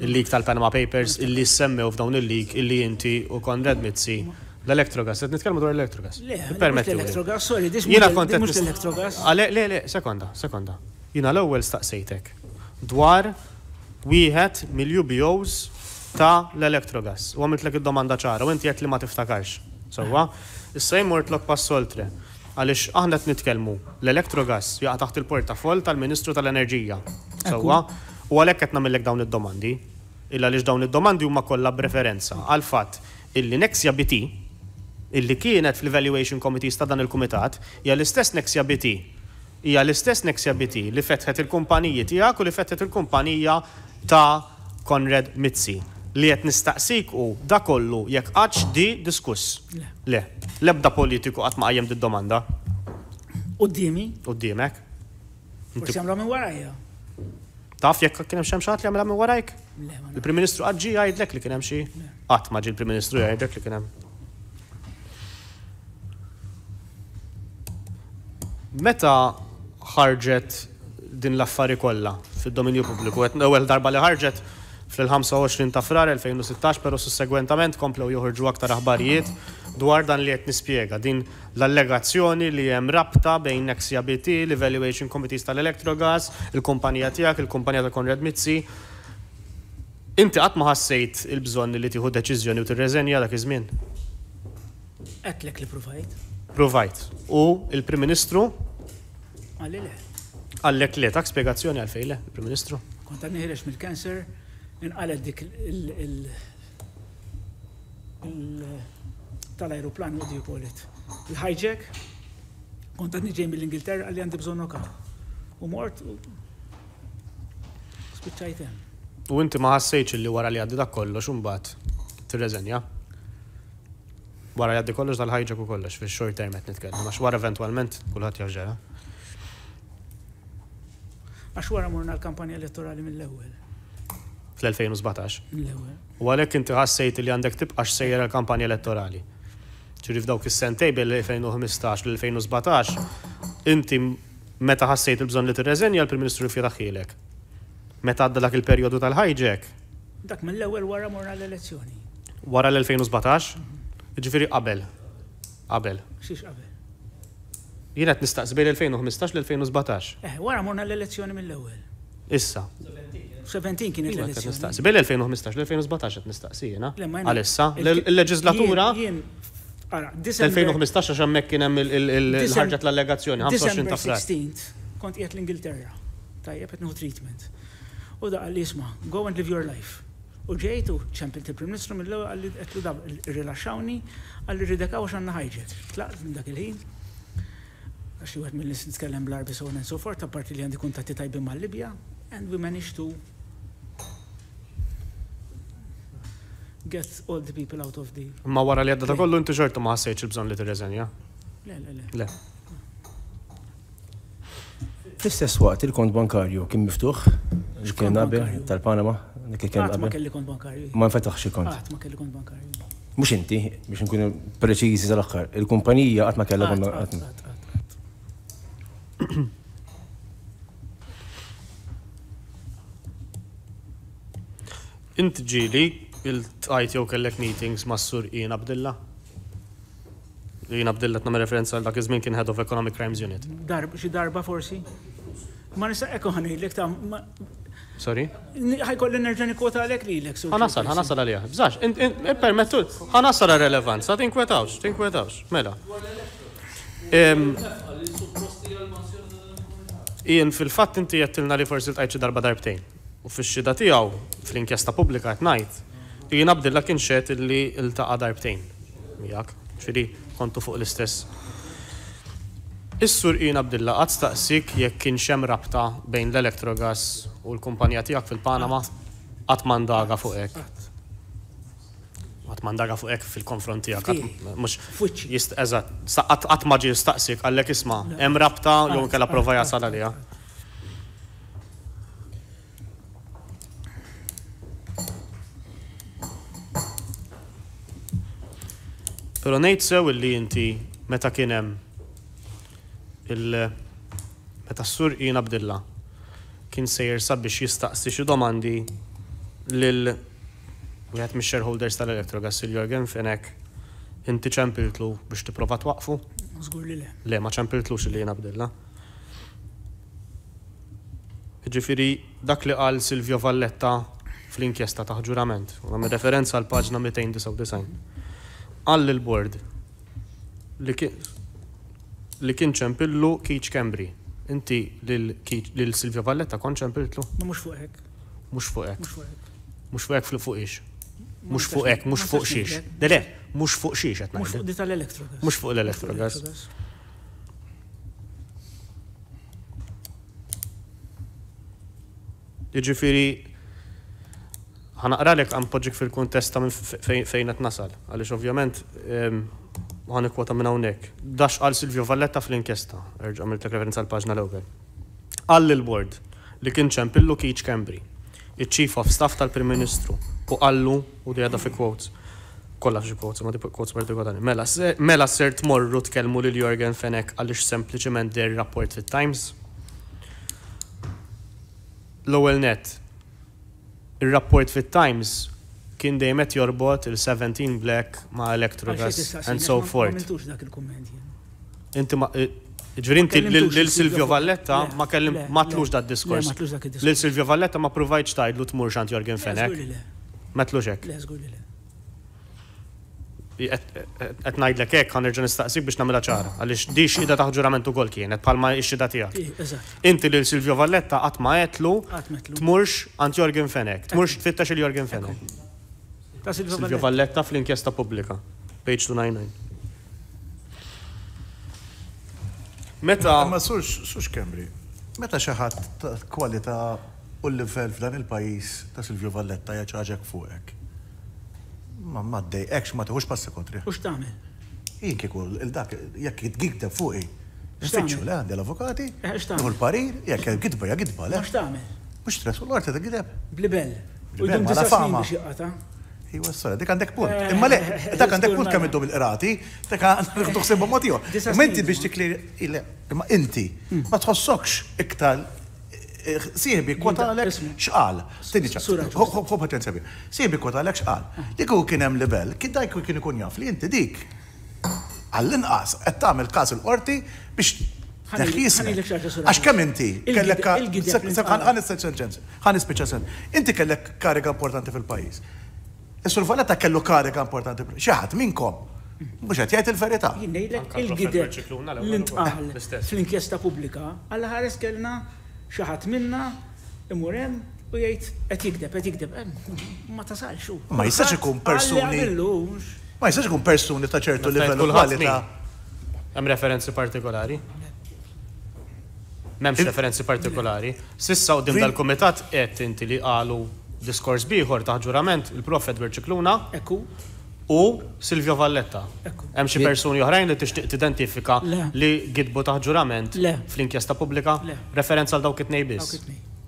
il lik tal-Panama Papers illi semmew f'dawn il lik illi inti u konrad mitzi L-elektrogas, għed nitkellmu dwar l-elektrogas. Permetti. L-elektrogas, sorry, dis Jina kont l-elektrogas. Ale, ah, le, le, sekonda, sekonda. Jina l-ewwel staqsejtek dwar wieħed mill-UBOs ta' l-elektrogas. U għamilt l-ek id-domanda ċara, u inti għet li ma tiftakarx. Sowa, issa jmort t-lok pas-soltre għaliex aħna qed nitkellmu l elektrogas jaqa' taħt il-portafol tal-Ministru tal-Enerġija. Sewwa, u għalhekk qed nagħmellek dawn id-domandi, illa għaliex dawn id-domandi huma kollha b'referenza għal fatt illi Nexia BT illi kienet fil-Valuation Committees ta' dan il-Kumitat hija l-istess Nexia BT hija l-istess Nexia BT li fetħet il-kumpaniji tiegħek u li fetħet il-kumpanija ta' Konrad Mizzi li qed nistaqsik u da kollu jekk għadx di diskuss. Le, lebda politiku qatt ma di domanda U d-dimi? U d-dimek. Forsi għamlu minn warajja. Taf jekk kien hemm xaħat li għamla minn warajk? Il-Prim Ministru għadġi jgħidlek li kien hemm xi. Qatt ma ġi il-Prim Ministru jgħidlek li kien hemm. Meta ħarġet din l-affari kollha fid-dominju pubbliku, ewwel darba li ħarġet fil-25 ta' frar 2016, pero sussegwentament komplew joħorġu aktar aħbarijiet dwar dan li qed nispjega din l-allegazzjoni li hemm rabta bejn BT, l-Evaluation Committees tal-Electrogas, il-kumpanija tiegħek, il-kumpanija ta' Konrad Mizzi. Inti qatt ma ħassejt il-bżonn li tieħu deċiżjoni u tirreżenja dak iż-żmien. Qedlek li provajt. Provajt. U il-Prim Ministru? Għallek le, ta' spjegazzjoni għalfejn il-Prim Ministru? Konta mill-kanser inqalet dik tal-aeroplan u dipolit. Il-hijack, kont għadni ġej mill-Ingilterra għalli għandi bżon nokaw. U mort, spiċċajt hemm. U inti ma ħassejx li wara li għaddi dak kollox imbagħad tirreżenja. Wara li għaddi kollox tal-ħajġek u kollox fix xor term qed nitkellem, għax wara eventwalment kulħadd jarġela. Għax wara morna l-kampanja elettorali mill-ewwel fl-2017. U għalhekk inti ħassejt li għandek tibqax sejjer l-kampanja elettorali. Ġiri f'dawk is-sentej bil-2015 l-2017, inti meta ħassejt il-bżonn li tirreżenja l-Prim Ministru fjeta Meta għadda dak il-perjodu tal-ħajġek. Dak mill-ewwel wara morna l-elezzjoni. Wara l-2017? Ġifieri qabel. Qabel. Xiex qabel? Jien qed nistaqsi bejn 2015 l-2017. Eh, wara morna l-elezzjoni mill-ewwel. Issa. 17 kien il-2015. Bil-2015, l-2017 nistaqsi jena. Għalissa, l-leġislatura. 2015 għax hemmhekk kien hemm il-ħarġet l-allegazzjoni 25 ta' frar. Kont qiegħed l-Ingilterra. Tajjeb qed treatment. U da qal isma' go and live your life. U ġejtu ċempil il prim Ministru mill lew qal li qed dab irrilaxxawni qal li ridek għax għandna ħajġet. Tlaqt minn dak il-ħin. Għax wieħed mill-nis nitkellem bl-arbi so and so forth, apparti li għandi kuntatti tajbin mal-Libja, and we managed to gets all the people out of the. Ma wara li għadda ta' kollu inti xortu ma ħassejx il-bżon li t tirreżenja. Le, le, le. Le. Fl-istess waqt il-kont bankarju kim miftuħ, Ġkien nabel tal-Panama, dik kien nabel. Ma kelli kont bankarju. Ma nfetaħx il-kont. Ma kelli kont bankarju. Mux inti, biex nkun preċizi tal-axħar, il-kumpanija għatma kella għatma. Inti ġili il-tajt jew kellek meetings ma' sur Ian Abdilla? Ian Abdilla t referenza għal dak iż kien Head of Economic Crimes Unit. Darba, xi darba forsi? Ma nista' ekku ħanejlek ta' Sorry? l nerġa' nikwota għalek li lek. Ħanasal, ħanasal għalija. Bżax, permettu, ħanasal għal t-inkwetawx, tinkwetawx, tinkwetawx, mela. Ijen, fil-fatt inti jettilna li forsi l-tajċi darba darbtejn. U fil-xida tijaw, fl-inkjesta publika għatnajt, Jina Abdilla kien xed illi il-taqa darbtejn. Miak, ċiri, kontu fuq l-istess. Is-sur jina bdilla għad staqsik jekk kien xem rabta bejn l-Electrogas u l-kumpanija tijak fil-Panama għat mandaga fuq ek. Għat mandaga fuq ek fil konfront għak. Mux, jist, eżat, għat maġi staqsik għallek isma, em rabta l-għun kella provajja sal-għalija. Pero ngħid sew illi inti meta kien hemm il meta s-sur jina Abdilla kien sejr sab biex jistaqsi xi domandi lil wieħed mi shareholders tal elektrogas il-Jorgen Fenek inti ċempiltlu biex tipprova waqfu Żgur li le. Le, ma ċempiltlux li jina Abdilla. Ġifiri, dak li qal Silvio Valletta fl-inkjesta taħġurament, ġurament, għamme referenza għal paġna 299 għall il-board li kien ċempillu Kiċ Kembri. Inti lil Silvia Valletta kon ċempillu. Ma mux fuqek. Mux fuqek. Mux fuqek fil fuqix. Mux fuqek, mux fuq xiex. Dele, mux fuq xiex Mux fuq di tal-elektrogas. Mux fuq l-elektrogas. Iġifiri, ħanaqra lek għampoġik fil-kontesta minn fejn qed nasal, għaliex ovvjament ħan ikkwota minn hawnhekk. Dax għal Silvio Valletta fl-inkesta, erġa' għamiltek referenza l-paġna l-ewwel. Għall il bord li kien ċempillu Kiċ Kembri, il-Chief of Staff tal-Prim Ministru, u għallu u di fi quotes. Kolla xi quotes, ma di quotes għadani. Mela, mela ser tmorru tkellmu lil Jorgen Fenek għaliex sempliċement der rapport fit-Times. L-ewwel net, il-rapport fit-Times kien dejjem qed jorbot il-17 Black ma' Electrogas and so forth. Inti ma eh, Ġveri lil Silvio Valletta ma kellim ma tlux dat diskors. Lil Silvio Valletta ma provajċ tajdlu tmur xant Jorgen Fenek. Ma tlux hekk qed ngħidlek hekk ħanerġa' nistaqsik biex namela ċara għaliex di xida ta' ġurament ukoll kienet palma ix-xida tiegħek. Inti lil Silvio Valletta qatt ma qetlu tmurx għant Jorgen Fenek, tmurx tfittex il Jorgen Fenek. Silvio Valletta fl-inkjesta pubblika, page 299. Meta. Ma surx, sux kembri. Meta xaħat kwalità u l-level f'dan il-pajis ta' Silvio Valletta jaċaġek fuqek. Ma ma dej, ekx ma tuħux passa kontri. U xtame? Jien kiku il-dak, jekk jitgik da fuqi. Xtame? le għandi l-avokati? Eh, xtame? Tuħu l-parir, jekk gidba, jekk gidba, le? Xtame? Mux tres, u l-orti ta' gideb. Blibel. U jgħum tisa fama. Iwa s-sora, dik għandek punt. Eh, imma le, dak għandek punt eh, kemm id-dub qrati dak għandek tuħsebba motiħor. Ma inti biex tikli, imma inti, hmm. ma tħossokx iktar sirbi kwota għalek xqal. Tiddiċa, hob paċenza bi. Sirbi kwota għalek xqal. Dik u kien hemm level, kien dajku kien ikun jaf li inti dik. Għall-inqas, qed tagħmel każ il-qorti biex Daħlis. Għax kemm inti? Kellek ħan ispiċa Inti kellek kariga importanti fil-pajjiż. Is-sur Valletta kellu kariga importanti. Xi ħadd minkom. Mhux qed jgħid il-verità. Jien ngħidlek il-gider l-intqal ah, fl-inkjesta pubblika għal ħares kellna xaħat minna imurem, u jgħid qed jikdeb, qed jikdeb, ma tasal xu. Ma jistax ikun personi. Ma jistax ikun persuni ta' ċertu livellu u kwalità. Hemm referenzi partikolari? M'hemmx referenzi partikolari. Sissa u dim dal-kumitat qed inti li qalu diskors biħor ta' ġurament il-profet Berċikluna u Silvio Valletta. Hemm xi persuni oħrajn li tixtieq tidentifika li gidbu taħt ġurament fl-inkjesta pubblika referenza għal dawk it-tnej biss.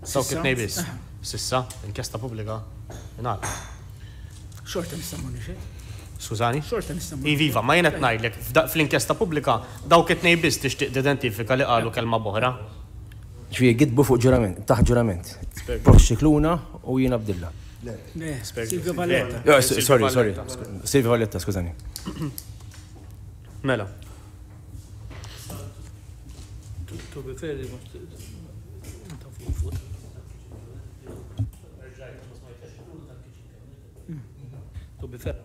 Dawk it-tnej biss. Sissa, inkjesta pubblika. Ingħal. Xorta nistamuni xejn. Sużani? Xorta nistamuni. Iviva, ma qed ngħidlek fl-inkjesta pubblika dawk it-tnej biss tixtieq tidentifika li qalu kelma boħra. Ġviri gidbu fuq ġurament, taħt ġurament. Prof xikluna u jiena bdilla. Eh, Silvio Valletta. Oh, Silvio sorry, Valletta. sorry. Silvio Valletta, scusami. Mela. Tutto preferi mm. Tu bifera.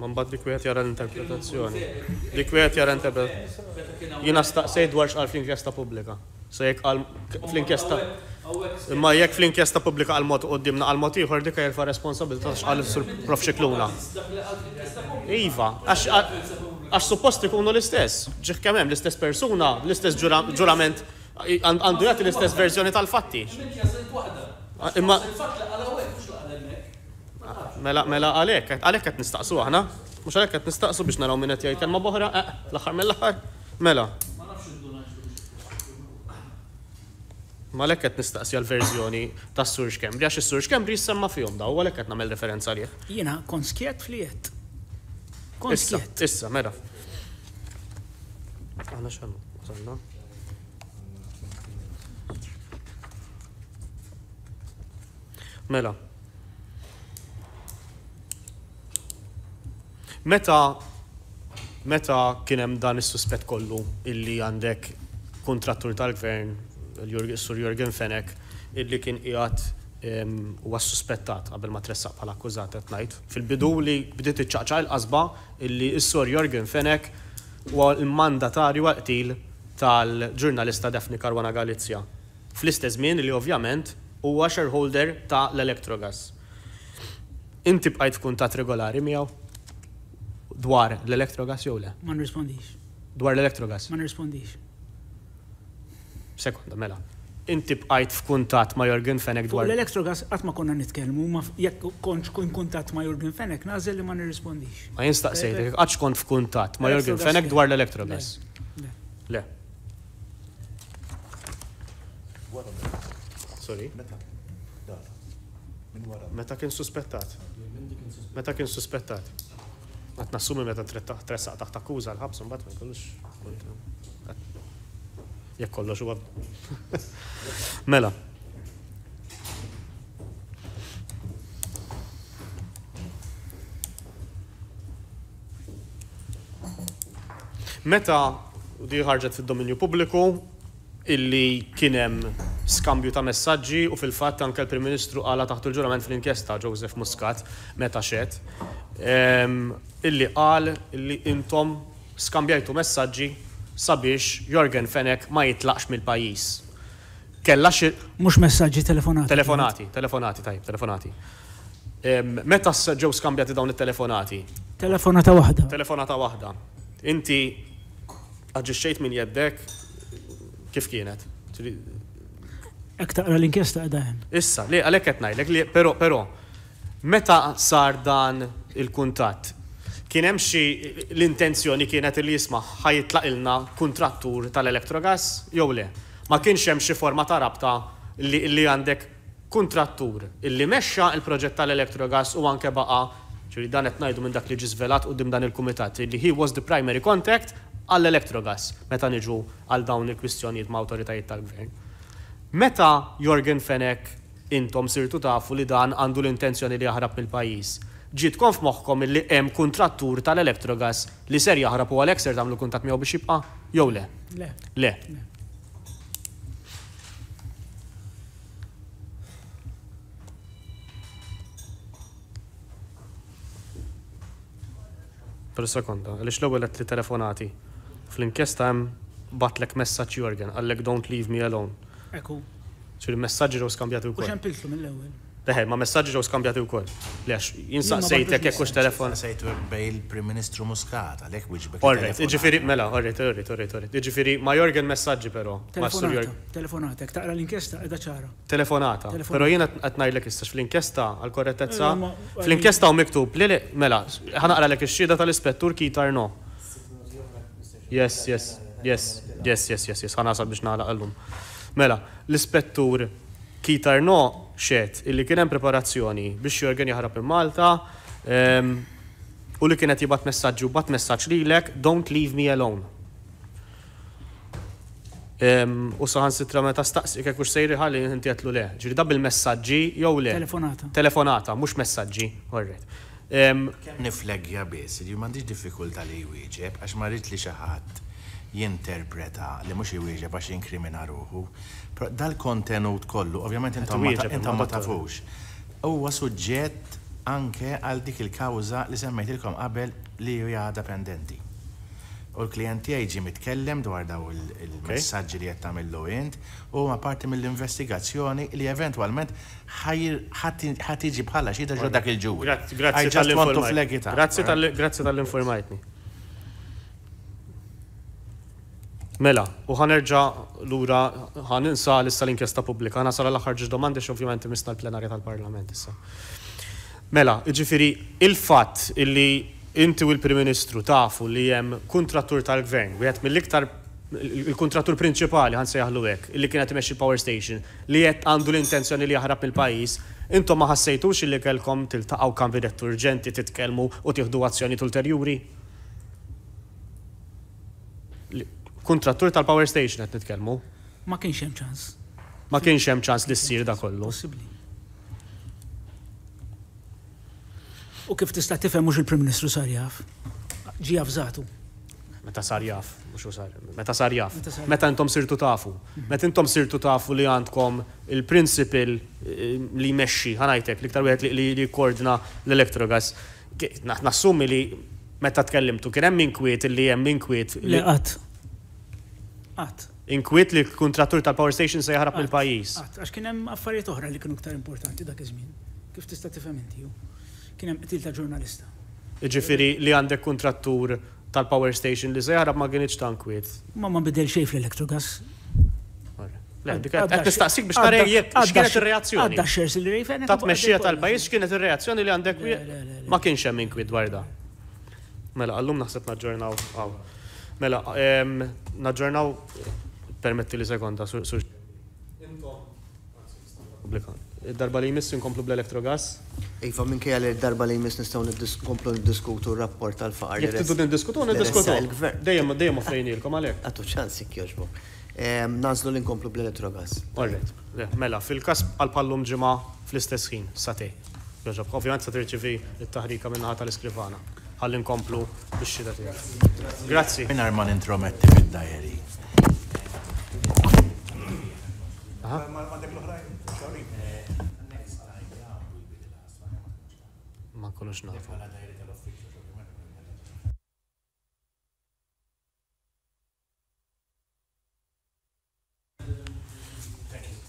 Man bad dik wieħed jara l-interpretazzjoni. Dik wieħed jara interpretazzjoni. Jiena staqsejt dwar x'qalfin kjesta pubblika. So jekk fl-inkjesta. Imma jekk fl-inkjesta pubblika għal-mot d-dimna għal-mot ieħor dik jerfa' responsabilità għal sur prof xikluna. Iva, għax suppost ikunu l-istess, ġiħ kemm hemm l-istess persuna, l-istess ġurament, għandu jagħti l-istess verżjoni tal-fatti. Imma. Mela, mela għalek, għalek qed nistaqsu aħna, mhux għalek qed nistaqsu biex naraw minnet qed jgħid ma' boħra, eh, l axar mill axar Mela, Ma l qed nistaqsi għal-verżjoni ta' Surge Kembri, għax is-Surge Kembri jissemma fihom daw, għalek qed nagħmel referenza għalih. Jiena kont skiet fliet. Kont skiet. Issa, mera. Għana xan, għazalna. Mela. Meta meta kienem dan is-suspett kollu illi għandek kontrattur tal-gvern sur Jorgen Fenek illi kien qiegħed huwa suspettat qabel ma tressaq bħala akkużat qed ngħid. Fil-bidu li bdiet iċċaqċa l-qasba illi s-sur Jorgen Fenek huwa l-mandatarju waqtil tal-ġurnalista Defni Karwana Galizja. Fl-istess żmien li ovvjament huwa shareholder ta' l-Electrogas. Inti bqajt kuntat regolari miegħu dwar l-Electrogas jew le? Ma nrispondix. Dwar l-Electrogas? Ma nrispondix sekonda mela. Inti bqajt f'kuntat ma' Jorgen Fenek dwar. l elektrogas qatt ma konna nitkellmu, ma jekk kontx kun kuntat ma' Jorgen Fenek, nażel li ma nirrispondix. Ma jekk għax kont f'kuntat ma' Jorgen Fenek dwar l elektrogas Le. Sorry. Meta kien suspettat. Meta kien suspettat. Għat nassumi meta tressaq taħt akkuża l ħabsum bat ma jkollux jekk kollox huwa. Mela. Meta u di ħarġet fid-dominju pubbliku illi kien hemm skambju ta' messaġġi u fil-fatt anke l-Prim Ministru għala taħt il-ġurament fl-inkjesta Joseph Muscat meta xed illi qal illi intom skambjajtu messaġġi sabiex Jorgen Fenek ma jitlaqx mill-pajis. Kella xi. mhux messaġġi telefonati. Telefonati, telefonati, tajb, telefonati. Meta ġew skambjati dawn it-telefonati? Telefonata waħda. Telefonata waħda. Inti aġġixxejt minn jeddek kif kienet? Ek taqra l-inkjesta għadajen. Issa, li għalek qed ngħidlek li però però meta sar dan il-kuntatt kien hemm xi l-intenzjoni kienet li jisma' ilna kuntrattur tal-elettrogas jew le. Ma kienx hemm xi forma ta' rabta li għandek kuntrattur illi mexxa il-proġett tal-elettrogas u anke baqa ċiri dan qed ngħidu minn dak li ġiżvelat qudiem dan il-kumitat li he was the primary contact għall-elettrogas meta niġu għal dawn il-kwistjonijiet ma' awtoritajiet tal-gvern. Meta Jorgen Fenek intom sirtu tafu li dan għandu l-intenzjoni li jaħrab mill-pajjiż ġitkom f'moħħkom li hemm kuntrattur tal-Electrogas li ser jaħrab u għalhekk ser tagħmlu kuntatt miegħu biex jibqa' jew le. Le. Le. Per sekonda, għaliex l-ewwel li telefonati. Fl-inkjesta hemm batlek messaġġ Jorgen, għallek don't leave me alone. Eku. Ċir messaġġi ro skambjati wkoll. pilsu mill-ewwel. Teħel, ma messagġi ġew skambjati wkoll. Lex, sejt jekk hux telefon. Sejtu bej il-Prim-Ministru Muscat, għalhekk wiġbek. Orret, iġifiri, mela, orret, orret, orret, orret. Iġifiri, ma Jorgen messaġġi però. Telefonata, taqra l inkesta edha ċara. Telefonata. Però jiena qed ngħidlek istax fl-inkjesta għall-korrettezza. Eh, fl-inkjesta u miktub li mela, l ix-xhieda tal-ispettur Kitar no. Yes, yes, yes, yes, yes, yes, yes, yes, biex yes, yes, Mela, l-ispettur Kitar no xed illi kien hemm preparazzjoni biex Jorgen jaħrab il-Malta u li kienet jibat u bat messaġġ lilek don't leave me alone. U saħan sitra meta staqsi kek mux sejri ħalli jinti għetlu le. Ġiri dab il-messagġi jew le. Telefonata. Telefonata, mux messagġi. Orret. Kem niflegja bis, li mandiġ diffikulta li jwieġeb, għax marrit li xaħat jinterpreta li mhux iwieġeb għax jinkrimina ruħu. Dal-kontenut kollu, ovvjament inta ma tafux. Huwa suġġett anke għal dik il-kawża li semmejtilkom qabel li hija dependenti. U l-klient tiegħi mitkellem dwar daw il-messaġġi li qed tagħmillu int u ma parti mill-investigazzjoni li eventwalment ħatiġi bħala xi ġo dak il-ġur. Grazzi tal-informajtni. Mela, u ħanerġa l-ura ħaninsa l-issa l-inkjesta publika, ħana sara l-axarġi domandi xovjament misna l-plenarja tal-parlament issa. Mela, ġifiri, il-fat illi inti u l-Prim Ministru tafu li jem kontratur tal-gvern, u mill-iktar il kontratur prinċipali ħan sejħallu għek, illi kienet imexxi power station, li jgħet għandu l-intenzjoni li jaħrab mill-pajis, intom ma ħassejtux illi kelkom tiltaqaw kan urġenti titkelmu u tieħdu azzjoni ulterjuri? kontrattur tal-Power Station qed nitkellmu. Ma kienx hemm ċans. Ma kienx hemm ċans li ssir da kollu. Possibbli. U kif tista' tifhem mhux il-Prim Ministru sar jaf? Ġi jaf Meta sar jaf, mhux sar. Meta sar jaf. Meta intom sirtu tafu. Mhm. Meta intom sirtu tafu li għandkom il-prinċipil eh, li jmexxi ħanajtek l-iktar wieħed li jkordna l elektrogas Nassumi li meta tkellimtu kien hemm inkwiet li hemm inkwiet. Li qatt Għat. Inkwiet li l-kontrattur tal-Power Station se jħarab mill-pajis. Għat, għax kienem affarijiet oħra li kienu ktar importanti dak iż-żmien. Kif tista' tifhem inti ju? Kienem qtil ta' ġurnalista. Ġifieri li għandek kontrattur tal-Power Station li se jħarab ma kienx ta' inkwiet. Ma ma bidel xejn fl-Electrogas. Għed tistaqsik biex tara jek x'kienet ir-reazzjoni. Għadda xers li rejfen. Ta' tmexxija tal-pajjiż x'kienet ir-reazzjoni li għandek ma kienx hemm inkwit dwar da. Mela, għallum naħseb naġġornaw. Mela, naġġornaw permetti li sekonda sur. Darba li jmiss nkomplu bl-elektrogas? Iva, minn kja li darba li jmiss nistaw nkomplu n-diskutu rapport għal faqar Jek tiddu n-diskutu, n-diskutu. Dejjem, dejjem offrejnilkom għalek. Għatu ċans kjoġbu. Nazlu li nkomplu bl-elektrogas. Orret, mela, fil-kas għal-pallum ġima fl-istess ħin, sate. Ovvijament sa il-tahrika taħrika minnaħat tal-iskrivana ħalli nkomplu bix-xita tiegħek. Grazzi. Mingħajr ma nintrometti fid-dajeri. Ma kollox nafu.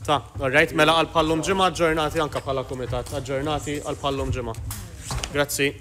Ta, rajt mela għal-pallum ġimma ġurnati anka pala komitat, ġurnati għal-pallum ġimma. Grazzi.